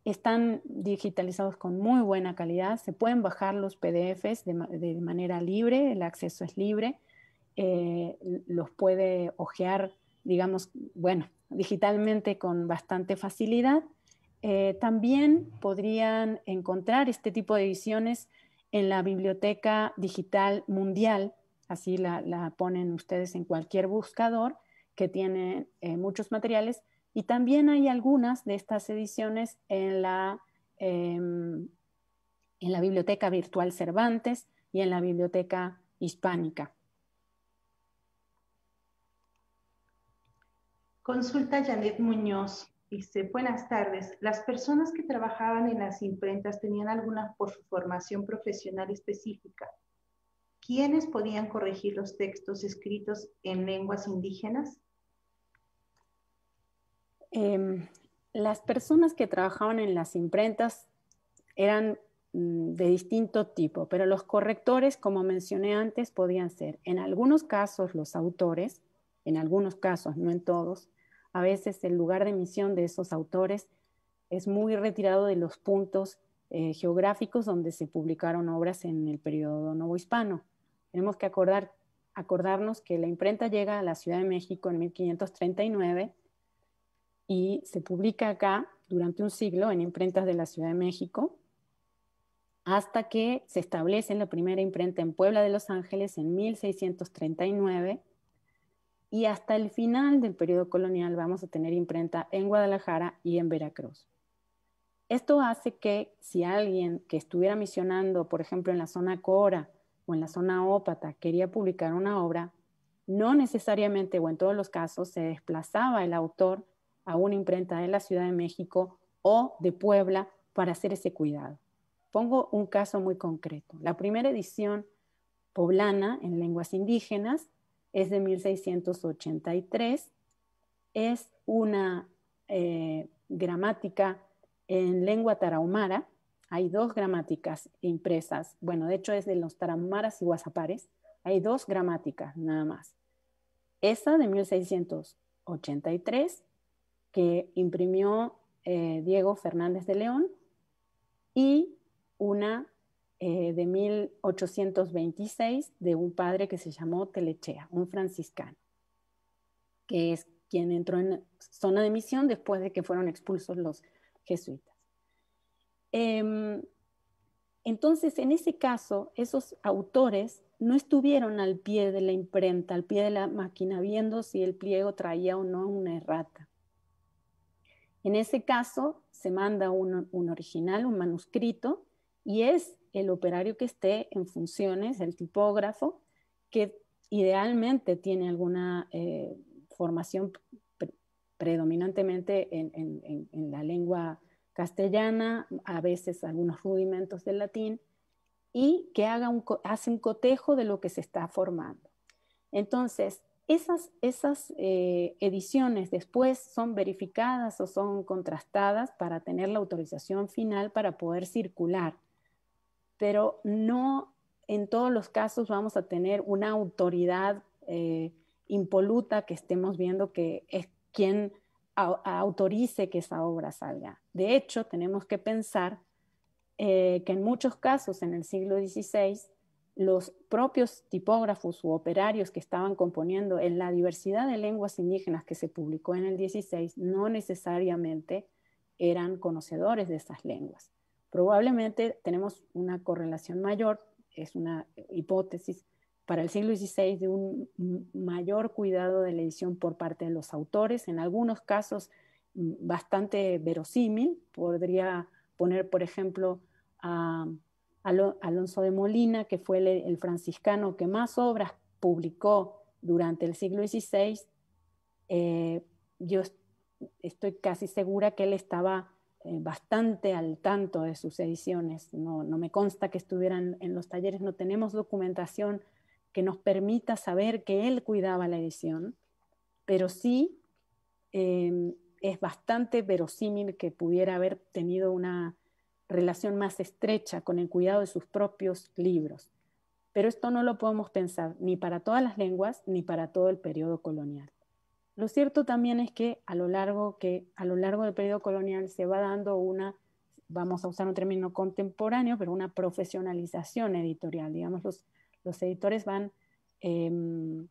Están digitalizados con muy buena calidad. Se pueden bajar los PDFs de, manera libre, el acceso es libre. Eh, los puede hojear, digamos, bueno, digitalmente con bastante facilidad. Eh, también podrían encontrar este tipo de ediciones en la Biblioteca Digital Mundial, así la, ponen ustedes en cualquier buscador que tiene eh, muchos materiales, y también hay algunas de estas ediciones en la, em, en la Biblioteca Virtual Cervantes y en la Biblioteca Hispánica. Consulta Janet Muñoz. Este, buenas tardes. Las personas que trabajaban en las imprentas tenían algunas por su formación profesional específica. ¿Quiénes podían corregir los textos escritos en lenguas indígenas? Em, las personas que trabajaban en las imprentas eran mm, de distinto tipo, pero los correctores, como mencioné antes, podían ser en algunos casos los autores, en algunos casos, no en todos, a veces el lugar de emisión de esos autores es muy retirado de los puntos eh, geográficos donde se publicaron obras en el periodo novohispano. Tenemos que acordarnos que la imprenta llega a la Ciudad de México en 1539 y se publica acá durante un siglo en imprentas de la Ciudad de México hasta que se establece la primera imprenta en Puebla de Los Ángeles en 1639 y hasta el final del periodo colonial vamos a tener imprenta en Guadalajara y en Veracruz. Esto hace que si alguien que estuviera misionando, por ejemplo, en la zona Cora o en la zona Ópata, quería publicar una obra, no necesariamente o en todos los casos se desplazaba el autor a una imprenta de la Ciudad de México o de Puebla para hacer ese cuidado. Pongo un caso muy concreto. La primera edición poblana en lenguas indígenas es de 1683. Es una eh, gramática en lengua tarahumara. Hay dos gramáticas impresas. Bueno, de hecho es de los tarahumaras y guasapares. Hay dos gramáticas nada más. Esa de 1683 que imprimió eh, Diego Fernández de León y una eh, de 1826 de un padre que se llamó Telechea, un franciscano, que es quien entró en zona de misión después de que fueron expulsos los jesuitas. Em, entonces, en ese caso, esos autores no estuvieron al pie de la imprenta, al pie de la máquina, viendo si el pliego traía o no una errata. En ese caso, se manda un, un original, un manuscrito, y es el operario que esté en funciones, el tipógrafo, que idealmente tiene alguna eh, formación predominantemente en, la lengua castellana, a veces algunos rudimentos del latín, y que haga un, hace un cotejo de lo que se está formando. Entonces, esas, esas eh, ediciones después son verificadas o son contrastadas para tener la autorización final para poder circular pero no en todos los casos vamos a tener una autoridad eh, impoluta que estemos viendo que es quien autorice que esa obra salga. De hecho, tenemos que pensar eh, que en muchos casos en el siglo XVI, los propios tipógrafos u operarios que estaban componiendo en la diversidad de lenguas indígenas que se publicó en el XVI no necesariamente eran conocedores de esas lenguas probablemente tenemos una correlación mayor, es una hipótesis para el siglo XVI de un mayor cuidado de la edición por parte de los autores, en algunos casos mm, bastante verosímil, podría poner por ejemplo a Alonso de Molina, que fue el, franciscano que más obras publicó durante el siglo XVI, eh, yo estoy casi segura que él estaba eh, bastante al tanto de sus ediciones. No, me consta que estuvieran en los talleres, no tenemos documentación que nos permita saber que él cuidaba la edición, pero sí em, es bastante verosímil que pudiera haber tenido una relación más estrecha con el cuidado de sus propios libros. Pero esto no lo podemos pensar ni para todas las lenguas ni para todo el periodo colonial. Lo cierto también es que a lo largo, que, a lo largo del periodo colonial se va dando una, vamos a usar un término contemporáneo, pero una profesionalización editorial. Digamos, los, los editores van em,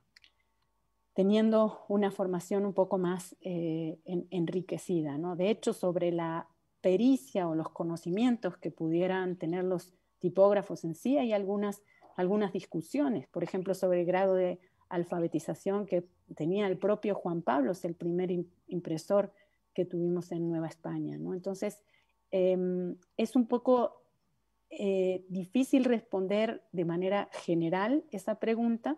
teniendo una formación un poco más eh, enriquecida. ¿no? De hecho, sobre la pericia o los conocimientos que pudieran tener los tipógrafos en sí, hay algunas, algunas discusiones, por ejemplo, sobre el grado de alfabetización que tenía el propio Juan Pablo, es el primer impresor que tuvimos en Nueva España. Entonces, em, es un poco eh, difícil responder de manera general esa pregunta,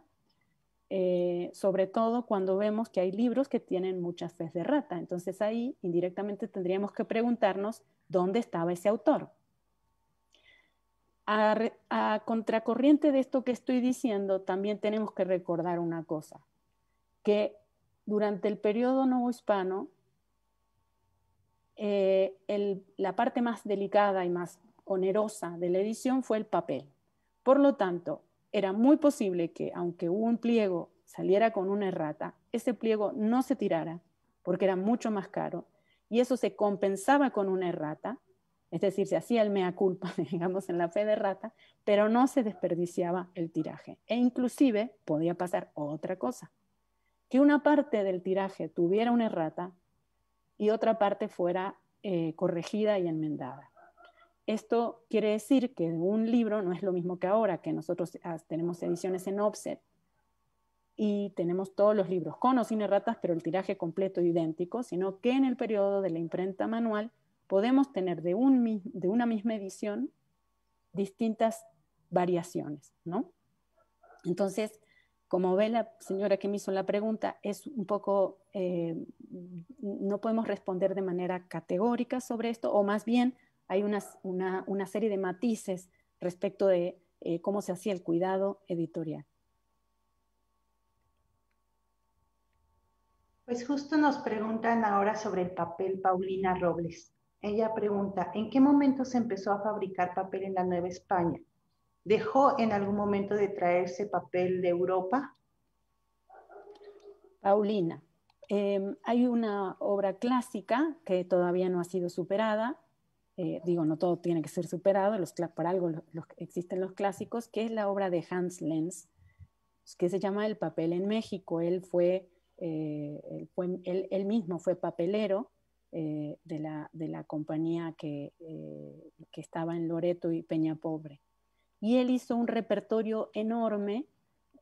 eh, sobre todo cuando vemos que hay libros que tienen muchas fe de rata. Entonces ahí indirectamente tendríamos que preguntarnos dónde estaba ese autor. a contracorriente de esto que estoy diciendo, también tenemos que recordar una cosa que durante el periodo no hispano, eh, la parte más delicada y más onerosa de la edición fue el papel. Por lo tanto, era muy posible que, aunque un pliego saliera con una errata, ese pliego no se tirara porque era mucho más caro y eso se compensaba con una errata, es decir, se hacía el mea culpa, digamos, en la fe de errata, pero no se desperdiciaba el tiraje e inclusive podía pasar otra cosa, una parte del tiraje tuviera una errata y otra parte fuera eh, corregida y enmendada. Esto quiere decir que un libro no es lo mismo que ahora, que nosotros ah, tenemos ediciones en offset y tenemos todos los libros con o sin erratas, pero el tiraje completo idéntico, sino que en el periodo de la imprenta manual podemos tener de, un, de una misma edición distintas variaciones, ¿no? Entonces, como ve la señora que me hizo la pregunta, es un poco, eh, no podemos responder de manera categórica sobre esto, o más bien hay una, una, serie de matices respecto de eh, cómo se hacía el cuidado editorial. Pues justo nos preguntan ahora sobre el papel Paulina Robles. Ella pregunta, ¿en qué momento se empezó a fabricar papel en la Nueva España? dejó en algún momento de traerse papel de Europa? Paulina, em, hay una obra clásica que todavía no ha sido superada, eh, digo, no todo tiene que ser superado, los, por algo existen los clásicos, que es la obra de Hans Lenz, que se llama El papel en México. Él fue, eh, mismo fue papelero eh, de, la, compañía que, que, estaba en Loreto y Peña Pobre. Y él hizo un repertorio enorme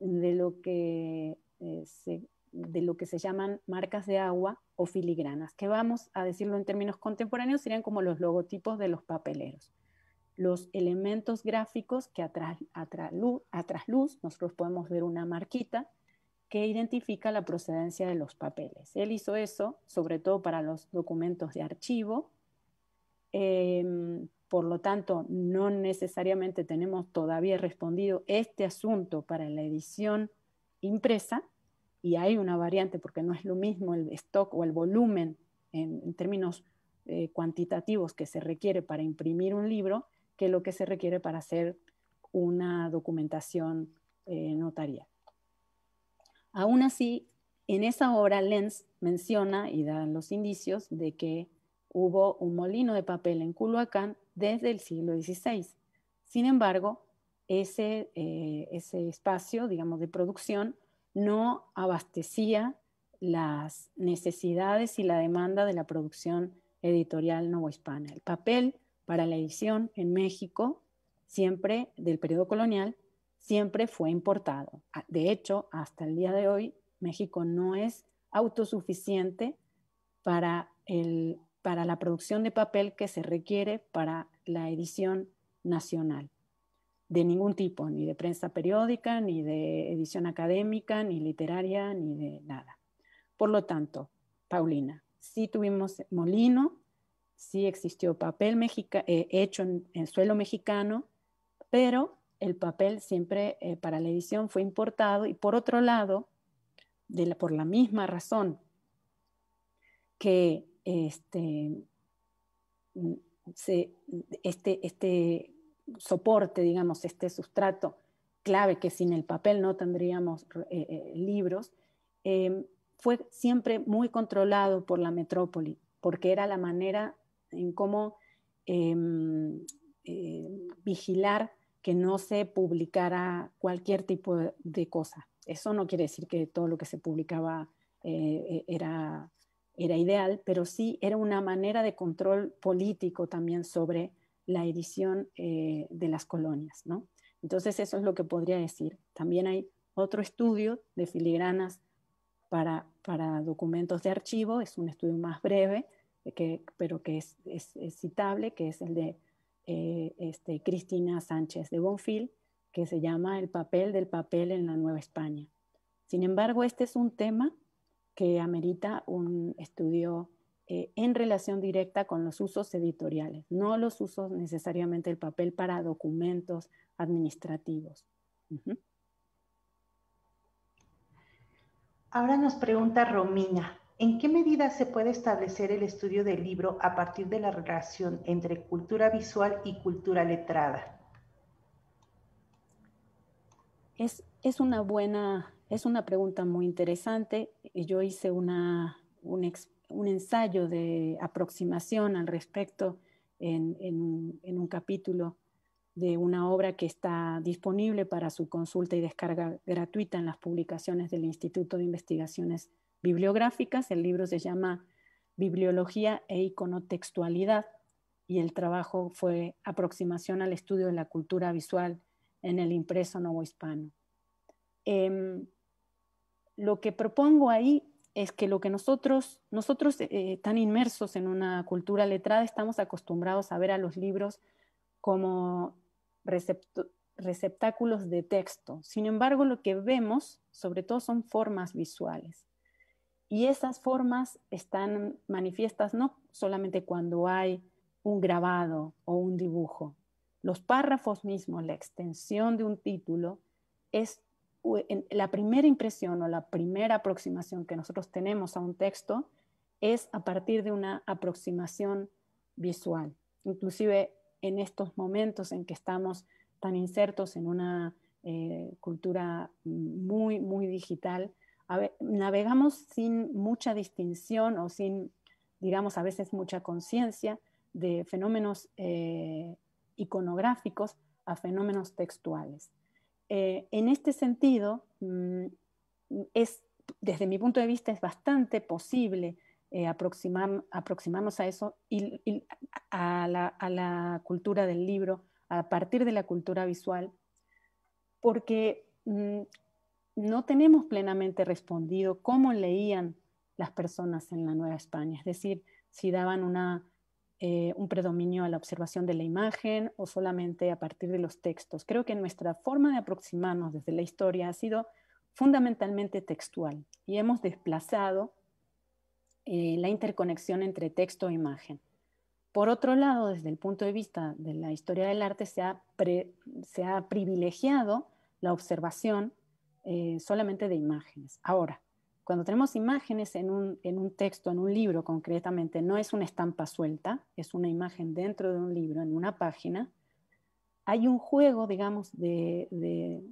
de lo que, eh, se, de lo que se llaman marcas de agua o filigranas, que vamos a decirlo en términos contemporáneos, serían como los logotipos de los papeleros. Los elementos gráficos que a, luz, nosotros podemos ver una marquita que identifica la procedencia de los papeles. Él hizo eso sobre todo para los documentos de archivo. Em, por lo tanto no necesariamente tenemos todavía respondido este asunto para la edición impresa y hay una variante porque no es lo mismo el stock o el volumen en, términos eh, cuantitativos que se requiere para imprimir un libro que lo que se requiere para hacer una documentación eh, notarial. Aún así, en esa obra Lenz menciona y da los indicios de que hubo un molino de papel en Culhuacán desde el siglo XVI. Sin embargo, ese, eh, ese espacio, digamos, de producción no abastecía las necesidades y la demanda de la producción editorial hispana. El papel para la edición en México, siempre del periodo colonial, siempre fue importado. Ah, de hecho, hasta el día de hoy, México no es autosuficiente para el para la producción de papel que se requiere para la edición nacional, de ningún tipo, ni de prensa periódica, ni de edición académica, ni literaria, ni de nada. Por lo tanto, Paulina, sí tuvimos molino, sí existió papel eh, hecho en, suelo mexicano, pero el papel siempre eh, para la edición fue importado y por otro lado, por la misma razón que este, mm, este, este soporte, digamos, este sustrato clave que sin el papel no tendríamos eh, eh, libros, em, fue siempre muy controlado por la metrópoli, porque era la manera en cómo em, eh, vigilar que no se publicara cualquier tipo de, cosa. Eso no quiere decir que todo lo que se publicaba era era ideal, pero sí era una manera de control político también sobre la edición eh, de las colonias, ¿no? Entonces eso es lo que podría decir. También hay otro estudio de filigranas para, documentos de archivo, es un estudio más breve, eh, pero que es, citable, que es el de eh, este, Cristina Sánchez de Bonfil, que se llama El papel del papel en la Nueva España. Sin embargo, este es un tema que amerita un estudio eh, en relación directa con los usos editoriales, no los usos necesariamente del papel para documentos administrativos. Ahora nos pregunta Romina, ¿en qué medida se puede establecer el estudio del libro a partir de la relación entre cultura visual y cultura letrada? Es, es una buena es una pregunta muy interesante. y Yo hice un, ensayo de aproximación al respecto en, un capítulo de una obra que está disponible para su consulta y descarga gratuita en las publicaciones del Instituto de Investigaciones Bibliográficas. El libro se llama Bibliología e Iconotextualidad y el trabajo fue aproximación al estudio de la cultura visual en el impreso hispano. Em, lo que propongo ahí es que lo que nosotros, nosotros eh, tan inmersos en una cultura letrada, estamos acostumbrados a ver a los libros como receptáculos de texto. Sin embargo, lo que vemos sobre todo son formas visuales. Y esas formas están manifiestas no solamente cuando hay un grabado o un dibujo. Los párrafos mismos, la extensión de un título, es la primera impresión o la primera aproximación que nosotros tenemos a un texto es a partir de una aproximación visual. Inclusive en estos momentos en que estamos tan insertos en una eh, cultura muy, muy digital, navegamos sin mucha distinción o sin, digamos, a veces mucha conciencia de fenómenos eh, iconográficos a fenómenos textuales. Eh, en este sentido, mm, es, desde mi punto de vista, es bastante posible eh, aproximarnos a eso a, la, cultura del libro a partir de la cultura visual, porque mm, no tenemos plenamente respondido cómo leían las personas en la Nueva España, es decir, si daban una eh, un predominio a la observación de la imagen o solamente a partir de los textos. Creo que nuestra forma de aproximarnos desde la historia ha sido fundamentalmente textual y hemos desplazado eh, la interconexión entre texto e imagen. Por otro lado, desde el punto de vista de la historia del arte, se ha, privilegiado la observación eh, solamente de imágenes. Ahora, cuando tenemos imágenes en un, en un, texto, en un libro concretamente, no es una estampa suelta, es una imagen dentro de un libro, en una página, hay un juego, digamos, de, de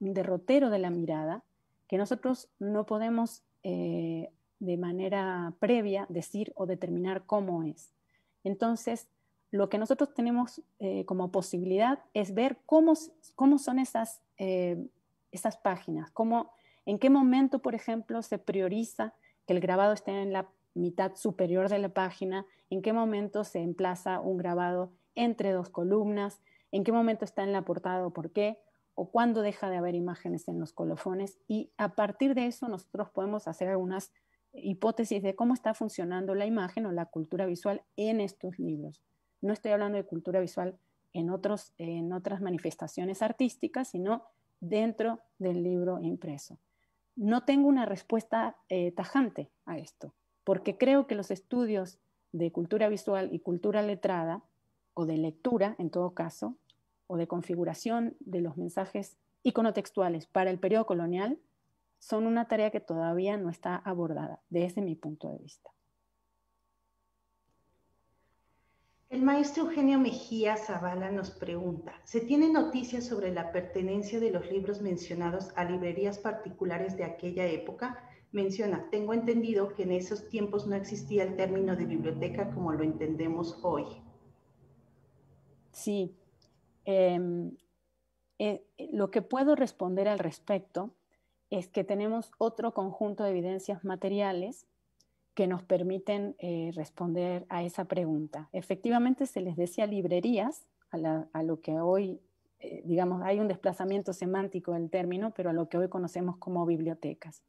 un de la mirada que nosotros no podemos eh, de manera previa decir o determinar cómo es. Entonces, lo que nosotros tenemos eh, como posibilidad es ver cómo, cómo son esas, eh, esas páginas, cómo ¿En qué momento, por ejemplo, se prioriza que el grabado esté en la mitad superior de la página? ¿En qué momento se emplaza un grabado entre dos columnas? ¿En qué momento está en la portada o por qué? ¿O cuándo deja de haber imágenes en los colofones? Y a partir de eso nosotros podemos hacer algunas hipótesis de cómo está funcionando la imagen o la cultura visual en estos libros. No estoy hablando de cultura visual en, otros, en otras manifestaciones artísticas, sino dentro del libro impreso no tengo una respuesta eh, tajante a esto, porque creo que los estudios de cultura visual y cultura letrada, o de lectura en todo caso, o de configuración de los mensajes iconotextuales para el periodo colonial, son una tarea que todavía no está abordada desde mi punto de vista. El maestro Eugenio Mejía Zavala nos pregunta, ¿se tiene noticias sobre la pertenencia de los libros mencionados a librerías particulares de aquella época? Menciona, tengo entendido que en esos tiempos no existía el término de biblioteca como lo entendemos hoy. Sí, em, eh, lo que puedo responder al respecto es que tenemos otro conjunto de evidencias materiales que nos permiten eh, responder a esa pregunta. Efectivamente, se les decía librerías, a, lo que hoy, eh, digamos, hay un desplazamiento semántico del término, pero a lo que hoy conocemos como bibliotecas.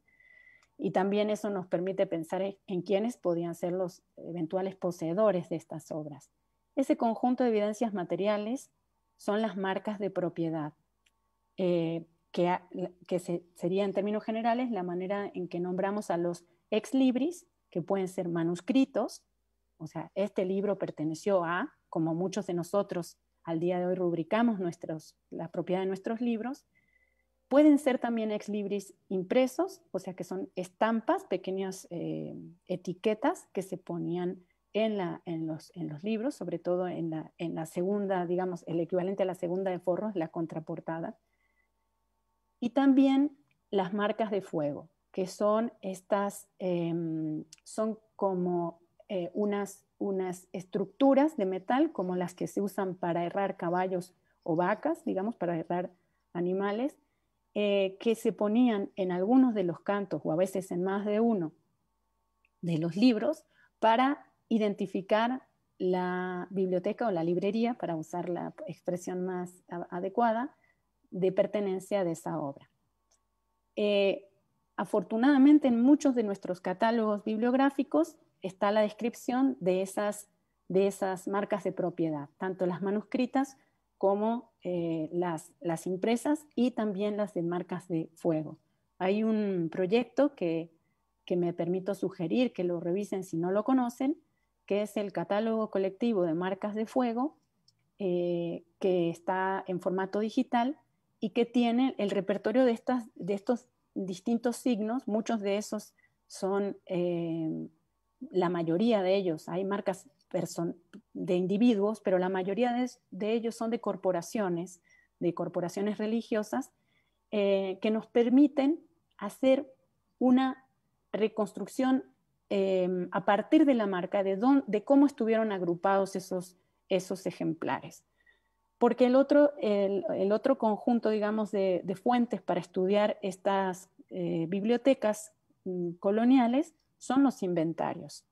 Y también eso nos permite pensar en, quiénes podían ser los eventuales poseedores de estas obras. Ese conjunto de evidencias materiales son las marcas de propiedad, eh, que, que sería en términos generales la manera en que nombramos a los ex libris que pueden ser manuscritos, o sea, este libro perteneció a, como muchos de nosotros al día de hoy rubricamos nuestros, la propiedad de nuestros libros, pueden ser también ex libris impresos, o sea, que son estampas, pequeñas eh, etiquetas que se ponían en, la, los, en, los, libros, sobre todo en la, en la segunda, digamos, el equivalente a la segunda de forros, la contraportada. Y también las marcas de fuego que son estas, em, son como eh, unas, unas estructuras de metal, como las que se usan para herrar caballos o vacas, digamos, para herrar animales, eh, que se ponían en algunos de los cantos, o a veces en más de uno, de los libros, para identificar la biblioteca o la librería, para usar la expresión más adecuada, de pertenencia de esa obra. Eh, Afortunadamente, en muchos de nuestros catálogos bibliográficos está la descripción de esas, de esas marcas de propiedad, tanto las manuscritas como eh, las, las impresas y también las de marcas de fuego. Hay un proyecto que, que me permito sugerir que lo revisen si no lo conocen, que es el catálogo colectivo de marcas de fuego, eh, que está en formato digital y que tiene el repertorio de, estas, de estos distintos signos, muchos de esos son, eh, la mayoría de ellos, hay marcas de individuos, pero la mayoría de, ellos son de corporaciones, de corporaciones religiosas, eh, que nos permiten hacer una reconstrucción em, a partir de la marca de, de cómo estuvieron agrupados esos, esos ejemplares porque el otro, el, otro conjunto, digamos, de, fuentes para estudiar estas eh, bibliotecas mm, coloniales son los inventarios.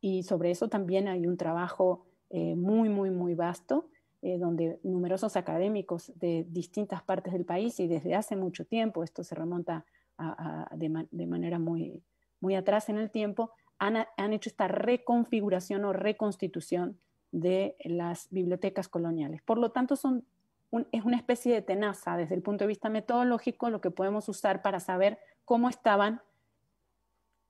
Y sobre eso también hay un trabajo eh, muy, muy, muy vasto, eh, donde numerosos académicos de distintas partes del país y desde hace mucho tiempo, esto se remonta de, manera muy, muy atrás en el tiempo, han, han hecho esta reconfiguración o reconstitución de las bibliotecas coloniales. Por lo tanto, son es una especie de tenaza desde el punto de vista metodológico lo que podemos usar para saber cómo estaban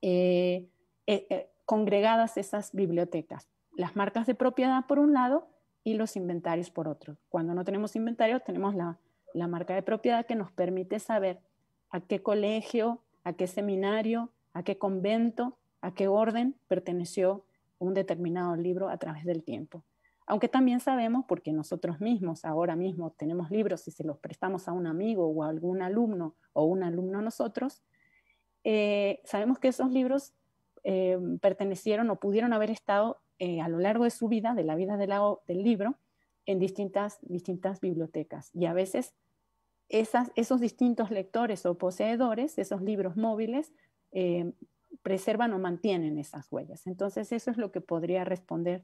eh, eh, eh, congregadas esas bibliotecas. Las marcas de propiedad por un lado y los inventarios por otro. Cuando no tenemos inventarios, tenemos la, la marca de propiedad que nos permite saber a qué colegio, a qué seminario, a qué convento, a qué orden perteneció un determinado libro a través del tiempo. Aunque también sabemos, porque nosotros mismos ahora mismo tenemos libros y se los prestamos a un amigo o a algún alumno o un alumno a nosotros, eh, sabemos que esos libros eh, pertenecieron o pudieron haber estado eh, a lo largo de su vida, de la vida del libro, en distintas, distintas bibliotecas. Y a veces esos distintos lectores o poseedores, de esos libros móviles, preservan o mantienen esas huellas. Entonces, eso es lo que podría responder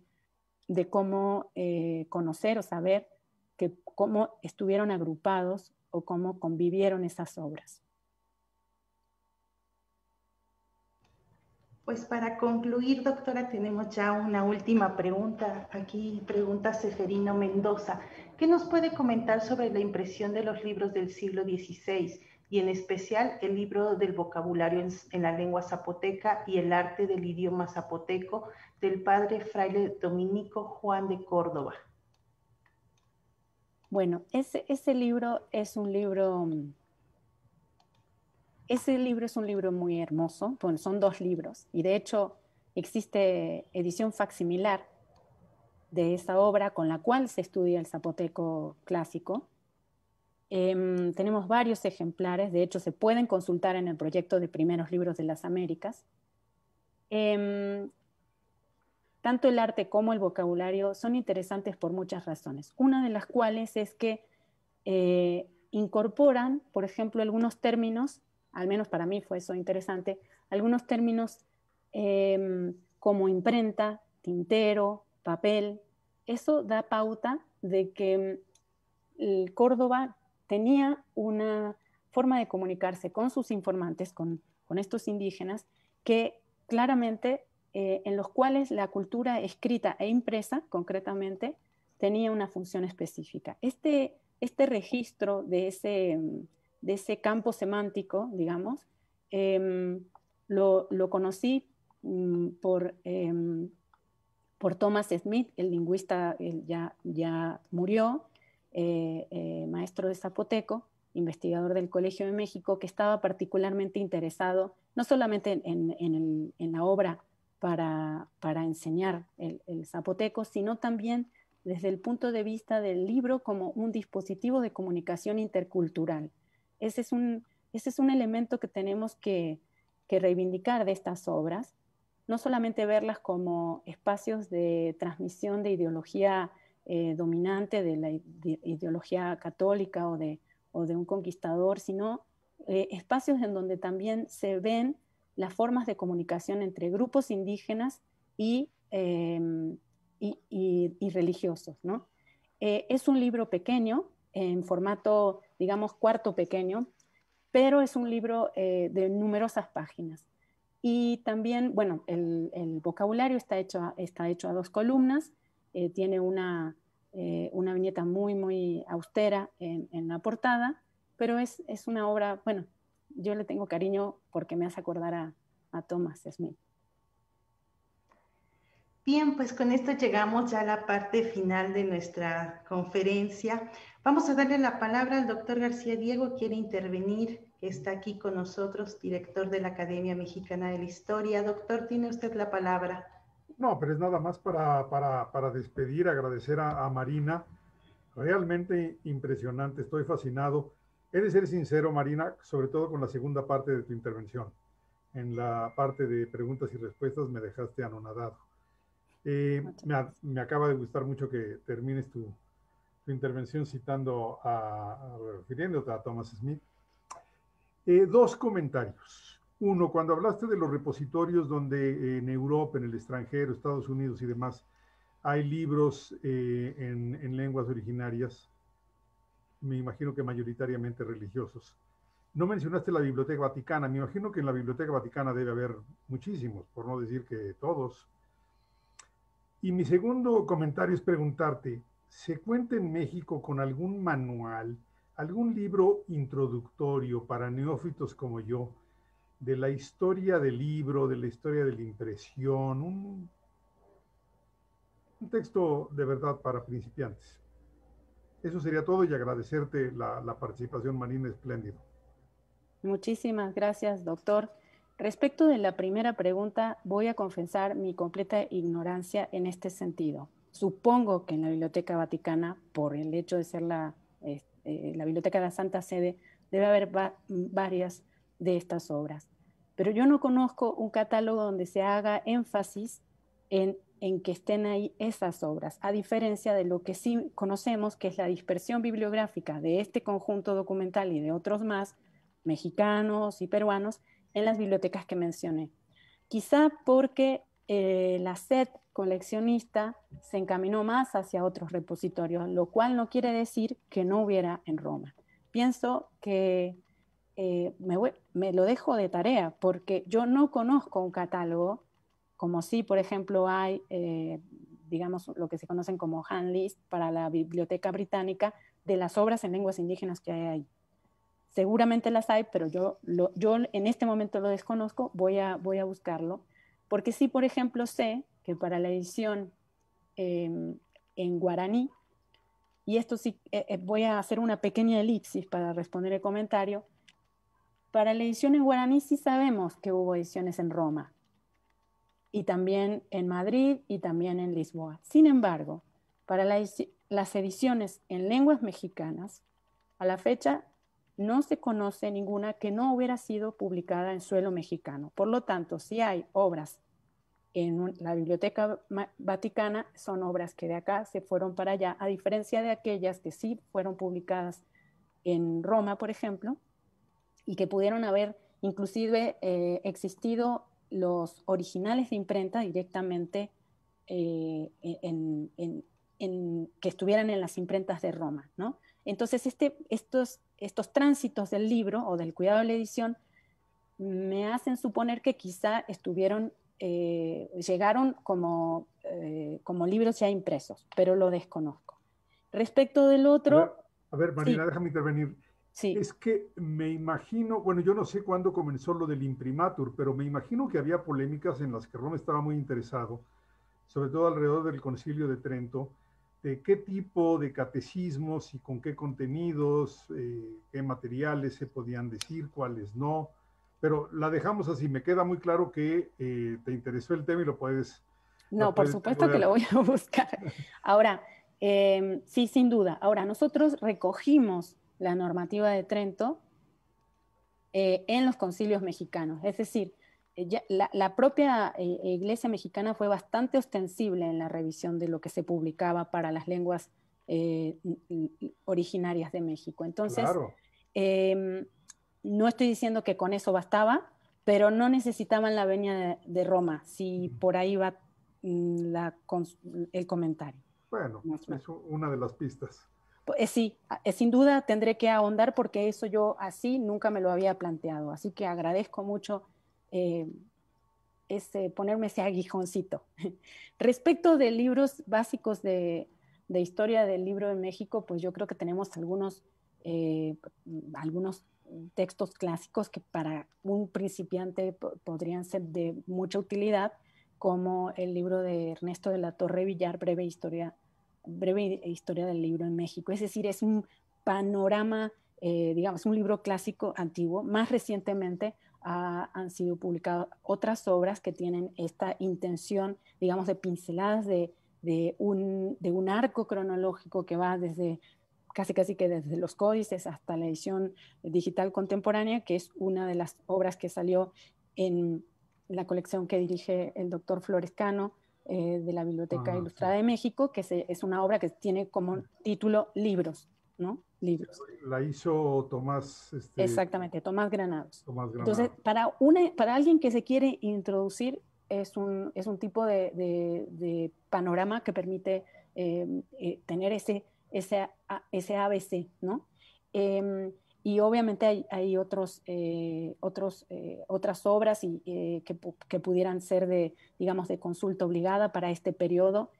de cómo eh, conocer o saber cómo estuvieron agrupados o cómo convivieron esas obras. Pues para concluir, doctora, tenemos ya una última pregunta. Aquí pregunta Seferino Mendoza. ¿Qué nos puede comentar sobre la impresión de los libros del siglo XVI? y en especial el libro del vocabulario en, la lengua zapoteca y el arte del idioma zapoteco del padre fraile dominico Juan de Córdoba. Bueno, ese, libro es un libro, ese libro es un libro muy hermoso, son dos libros y de hecho existe edición facsimilar de esa obra con la cual se estudia el zapoteco clásico Em, tenemos varios ejemplares, de hecho se pueden consultar en el proyecto de primeros libros de las Américas. Em, tanto el arte como el vocabulario son interesantes por muchas razones, una de las cuales es que eh, incorporan, por ejemplo, algunos términos, al menos para mí fue eso interesante, algunos términos em, como imprenta, tintero, papel, eso da pauta de que mm, el Córdoba tenía una forma de comunicarse con sus informantes, con, estos indígenas, que claramente eh, en los cuales la cultura escrita e impresa, concretamente, tenía una función específica. Este, este registro mm, de ese, campo semántico, digamos, em, lo, conocí mm, por, em, por Thomas Smith, el lingüista ya, ya murió, eh, eh, maestro de Zapoteco, investigador del Colegio de México, que estaba particularmente interesado no solamente en, la obra para, enseñar el, zapoteco, sino también desde el punto de vista del libro como un dispositivo de comunicación intercultural. Ese es un, elemento que tenemos que, que reivindicar de estas obras, no solamente verlas como espacios de transmisión de ideología eh, dominante de la ideología católica o de, un conquistador, sino eh, espacios en donde también se ven las formas de comunicación entre grupos indígenas y, em, religiosos. ¿no? Eh, es un libro pequeño, en formato, digamos, cuarto pequeño, pero es un libro de numerosas páginas. Y también, bueno, el, vocabulario está está hecho a dos columnas, eh, tiene eh, una, viñeta muy, muy austera en, la portada, pero es, es, una obra, bueno, yo le tengo cariño porque me hace acordar a, a Thomas Smith. Bien, pues con esto llegamos ya a la parte final de nuestra conferencia. Vamos a darle la palabra al doctor García Diego, quiere intervenir, que está aquí con nosotros, director de la Academia Mexicana de la Historia. Doctor, tiene usted la palabra. No, pero es nada más para, despedir, agradecer a, Marina. Realmente impresionante, estoy fascinado. He de ser sincero, Marina, sobre todo con la segunda parte de tu intervención. En la parte de preguntas y respuestas me dejaste anonadado. Eh, me, acaba de gustar mucho que termines tu, intervención citando a, refiriéndote a Thomas Smith. Eh, dos comentarios. Uno, cuando hablaste de los repositorios donde eh, en Europa, en el extranjero, Estados Unidos y demás, hay libros eh, en, lenguas originarias, me imagino que mayoritariamente religiosos. No mencionaste la Biblioteca Vaticana, me imagino que en la Biblioteca Vaticana debe haber muchísimos, por no decir que todos. Y mi segundo comentario es preguntarte, ¿se cuenta en México con algún manual, algún libro introductorio para neófitos como yo, de la historia del libro, de la historia de la impresión, un, texto de verdad para principiantes. Eso sería todo y agradecerte la, participación, Marina, espléndido. Muchísimas gracias, doctor. Respecto de la primera pregunta, voy a confesar mi completa ignorancia en este sentido. Supongo que en la Biblioteca Vaticana, por el hecho de ser la, eh, eh, la Biblioteca de la Santa Sede, debe haber varias de estas obras. Pero yo no conozco un catálogo donde se haga énfasis en, que estén ahí esas obras, a diferencia de lo que sí conocemos, que es la dispersión bibliográfica de este conjunto documental y de otros más, mexicanos y peruanos, en las bibliotecas que mencioné. Quizá porque eh, la SED coleccionista se encaminó más hacia otros repositorios, lo cual no quiere decir que no hubiera en Roma. Pienso que eh, me, lo dejo de tarea porque yo no conozco un catálogo, como si, por ejemplo, hay, eh, digamos, lo que se conocen como list para la Biblioteca Británica de las obras en lenguas indígenas que hay ahí. Seguramente las hay, pero yo, yo en este momento lo desconozco, voy a, voy a buscarlo, porque sí, por ejemplo, sé que para la edición em, en guaraní, y esto sí, eh, voy a hacer una pequeña elipsis para responder el comentario, para la edición en guaraní sí sabemos que hubo ediciones en Roma y también en Madrid y también en Lisboa. Sin embargo, para las ediciones en lenguas mexicanas, a la fecha no se conoce ninguna que no hubiera sido publicada en suelo mexicano. Por lo tanto, si hay obras en la Biblioteca Vaticana, son obras que de acá se fueron para allá, a diferencia de aquellas que sí fueron publicadas en Roma, por ejemplo, y que pudieron haber inclusive eh, existido los originales de imprenta directamente eh, que estuvieran en las imprentas de Roma. ¿no? Entonces, este, estos, estos tránsitos del libro o del cuidado de la edición me hacen suponer que quizá estuvieron, eh, llegaron como, como libros ya impresos, pero lo desconozco. Respecto del otro... A ver, Marina, déjame intervenir. Es que me imagino, bueno, yo no sé cuándo comenzó lo del imprimatur, pero me imagino que había polémicas en las que Roma estaba muy interesado, sobre todo alrededor del concilio de Trento, de qué tipo de catecismos y con qué contenidos, eh, qué materiales se podían decir, cuáles no. Pero la dejamos así, me queda muy claro que eh, te interesó el tema y lo puedes... No, por supuesto que lo voy a buscar. Ahora, em, sí, sin duda. Ahora, nosotros recogimos la normativa de Trento eh, en los concilios mexicanos. Es decir, eh, la, propia eh, Iglesia mexicana fue bastante ostensible en la revisión de lo que se publicaba para las lenguas originarias de México. Entonces, em, no estoy diciendo que con eso bastaba, pero no necesitaban la venia de, Roma, si por ahí va mm, el comentario. Bueno, es una de las pistas. Eh, sí, eh, sin duda tendré que ahondar porque eso yo así nunca me lo había planteado. Así que agradezco mucho eh, ponerme ese aguijoncito. Respecto de libros básicos de, historia del libro de México, pues yo creo que tenemos algunos, algunos textos clásicos que para un principiante podrían ser de mucha utilidad, como el libro de Ernesto de la Torre Villar, Breve Historia breve historia del libro en México. Es decir, es un panorama, eh, digamos, un libro clásico antiguo. Más recientemente ah, han sido publicadas otras obras que tienen esta intención, digamos, de pinceladas de, de, un, de un arco cronológico que va desde casi casi que desde los códices hasta la edición digital contemporánea, que es una de las obras que salió en la colección que dirige el doctor Florescano, eh, de la Biblioteca ah, Ilustrada de México, que es una obra que tiene como mm. título Libros, ¿no? Libros. La hizo Tomás. Este, Exactamente, Tomás Granados. Entonces, para, una, para alguien que se quiere introducir, es un, es un tipo de, panorama que permite eh, eh, tener ese, ese, ese ABC, ¿no? Em, y obviamente hay, otros, eh, otros, eh, otras obras y, eh, que, pudieran ser de, digamos, de consulta obligada para este periodo,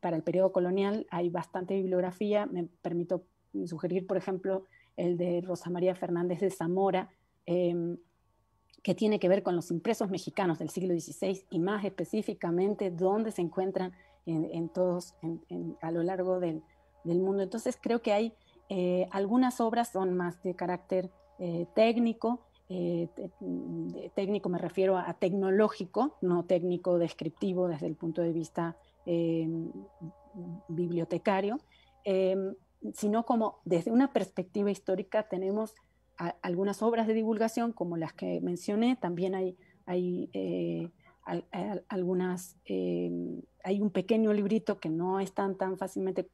para el periodo colonial. Hay bastante bibliografía. Me permito sugerir, por ejemplo, el de Rosa María Fernández de Zamora, em, que tiene que ver con los impresos mexicanos del siglo XVI y más específicamente dónde se encuentran en, todos a lo largo del, del mundo. Entonces creo que hay eh, algunas obras son más de carácter eh, técnico, eh, técnico me refiero a, tecnológico, no técnico descriptivo desde el punto de vista bibliotecario, sino como desde una perspectiva histórica tenemos algunas obras de divulgación como las que mencioné, también hay, hay algunas, hay un pequeño librito que no están tan fácilmente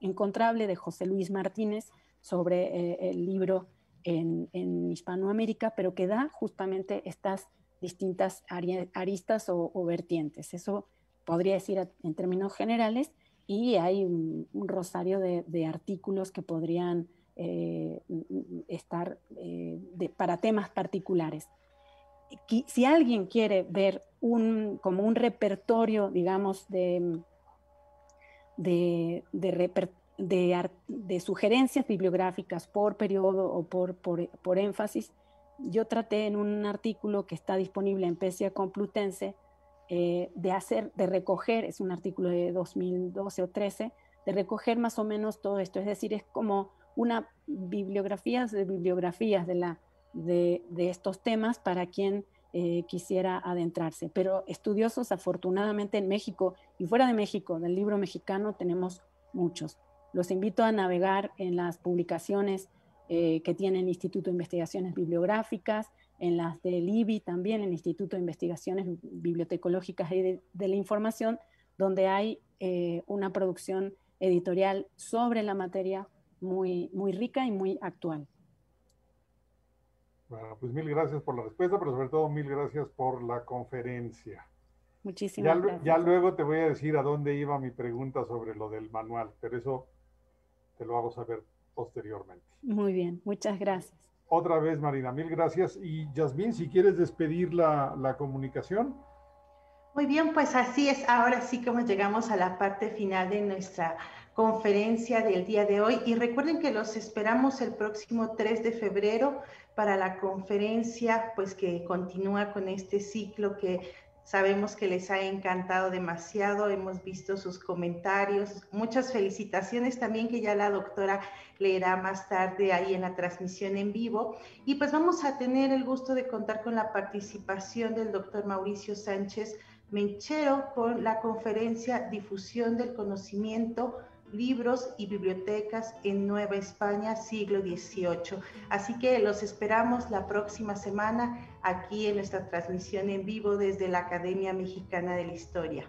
encontrable de José Luis Martínez sobre eh, el libro en, Hispanoamérica, pero que da justamente estas distintas aristas o, vertientes. Eso podría decir en términos generales, y hay un, rosario de, artículos que podrían eh, estar eh, para temas particulares. Si alguien quiere ver como un repertorio, digamos, de, de, de, sugerencias bibliográficas por periodo o por, por, énfasis, yo traté en un artículo que está disponible en Pesia Complutense eh, de hacer, de recoger, es un artículo de 2012 o 13, de recoger más o menos todo esto. Es decir, es como una bibliografía de bibliografías de, la, de estos temas para quien eh, quisiera adentrarse. Pero estudiosos, afortunadamente, en México y fuera de México, del libro mexicano, tenemos muchos. Los invito a navegar en las publicaciones eh, que tiene el Instituto de Investigaciones Bibliográficas, en las del IBI también, el Instituto de Investigaciones Bibliotecológicas y de, la Información, donde hay eh, una producción editorial sobre la materia muy, muy rica y muy actual. Bueno, pues mil gracias por la respuesta, pero sobre todo mil gracias por la conferencia. Muchísimas gracias. Ya luego te voy a decir a dónde iba mi pregunta sobre lo del manual, pero eso te lo hago saber posteriormente. Muy bien, muchas gracias. Otra vez, Marina, mil gracias. Y Yasmín, si quieres despedir la, la comunicación. Muy bien, pues así es. Ahora sí como llegamos a la parte final de nuestra conferencia del día de hoy. Y recuerden que los esperamos el próximo 3 de febrero para la conferencia, pues que continúa con este ciclo que sabemos que les ha encantado demasiado, hemos visto sus comentarios, muchas felicitaciones también que ya la doctora leerá más tarde ahí en la transmisión en vivo. Y pues vamos a tener el gusto de contar con la participación del doctor Mauricio Sánchez Menchero con la conferencia Difusión del Conocimiento libros y bibliotecas en Nueva España, siglo XVIII. Así que los esperamos la próxima semana aquí en nuestra transmisión en vivo desde la Academia Mexicana de la Historia.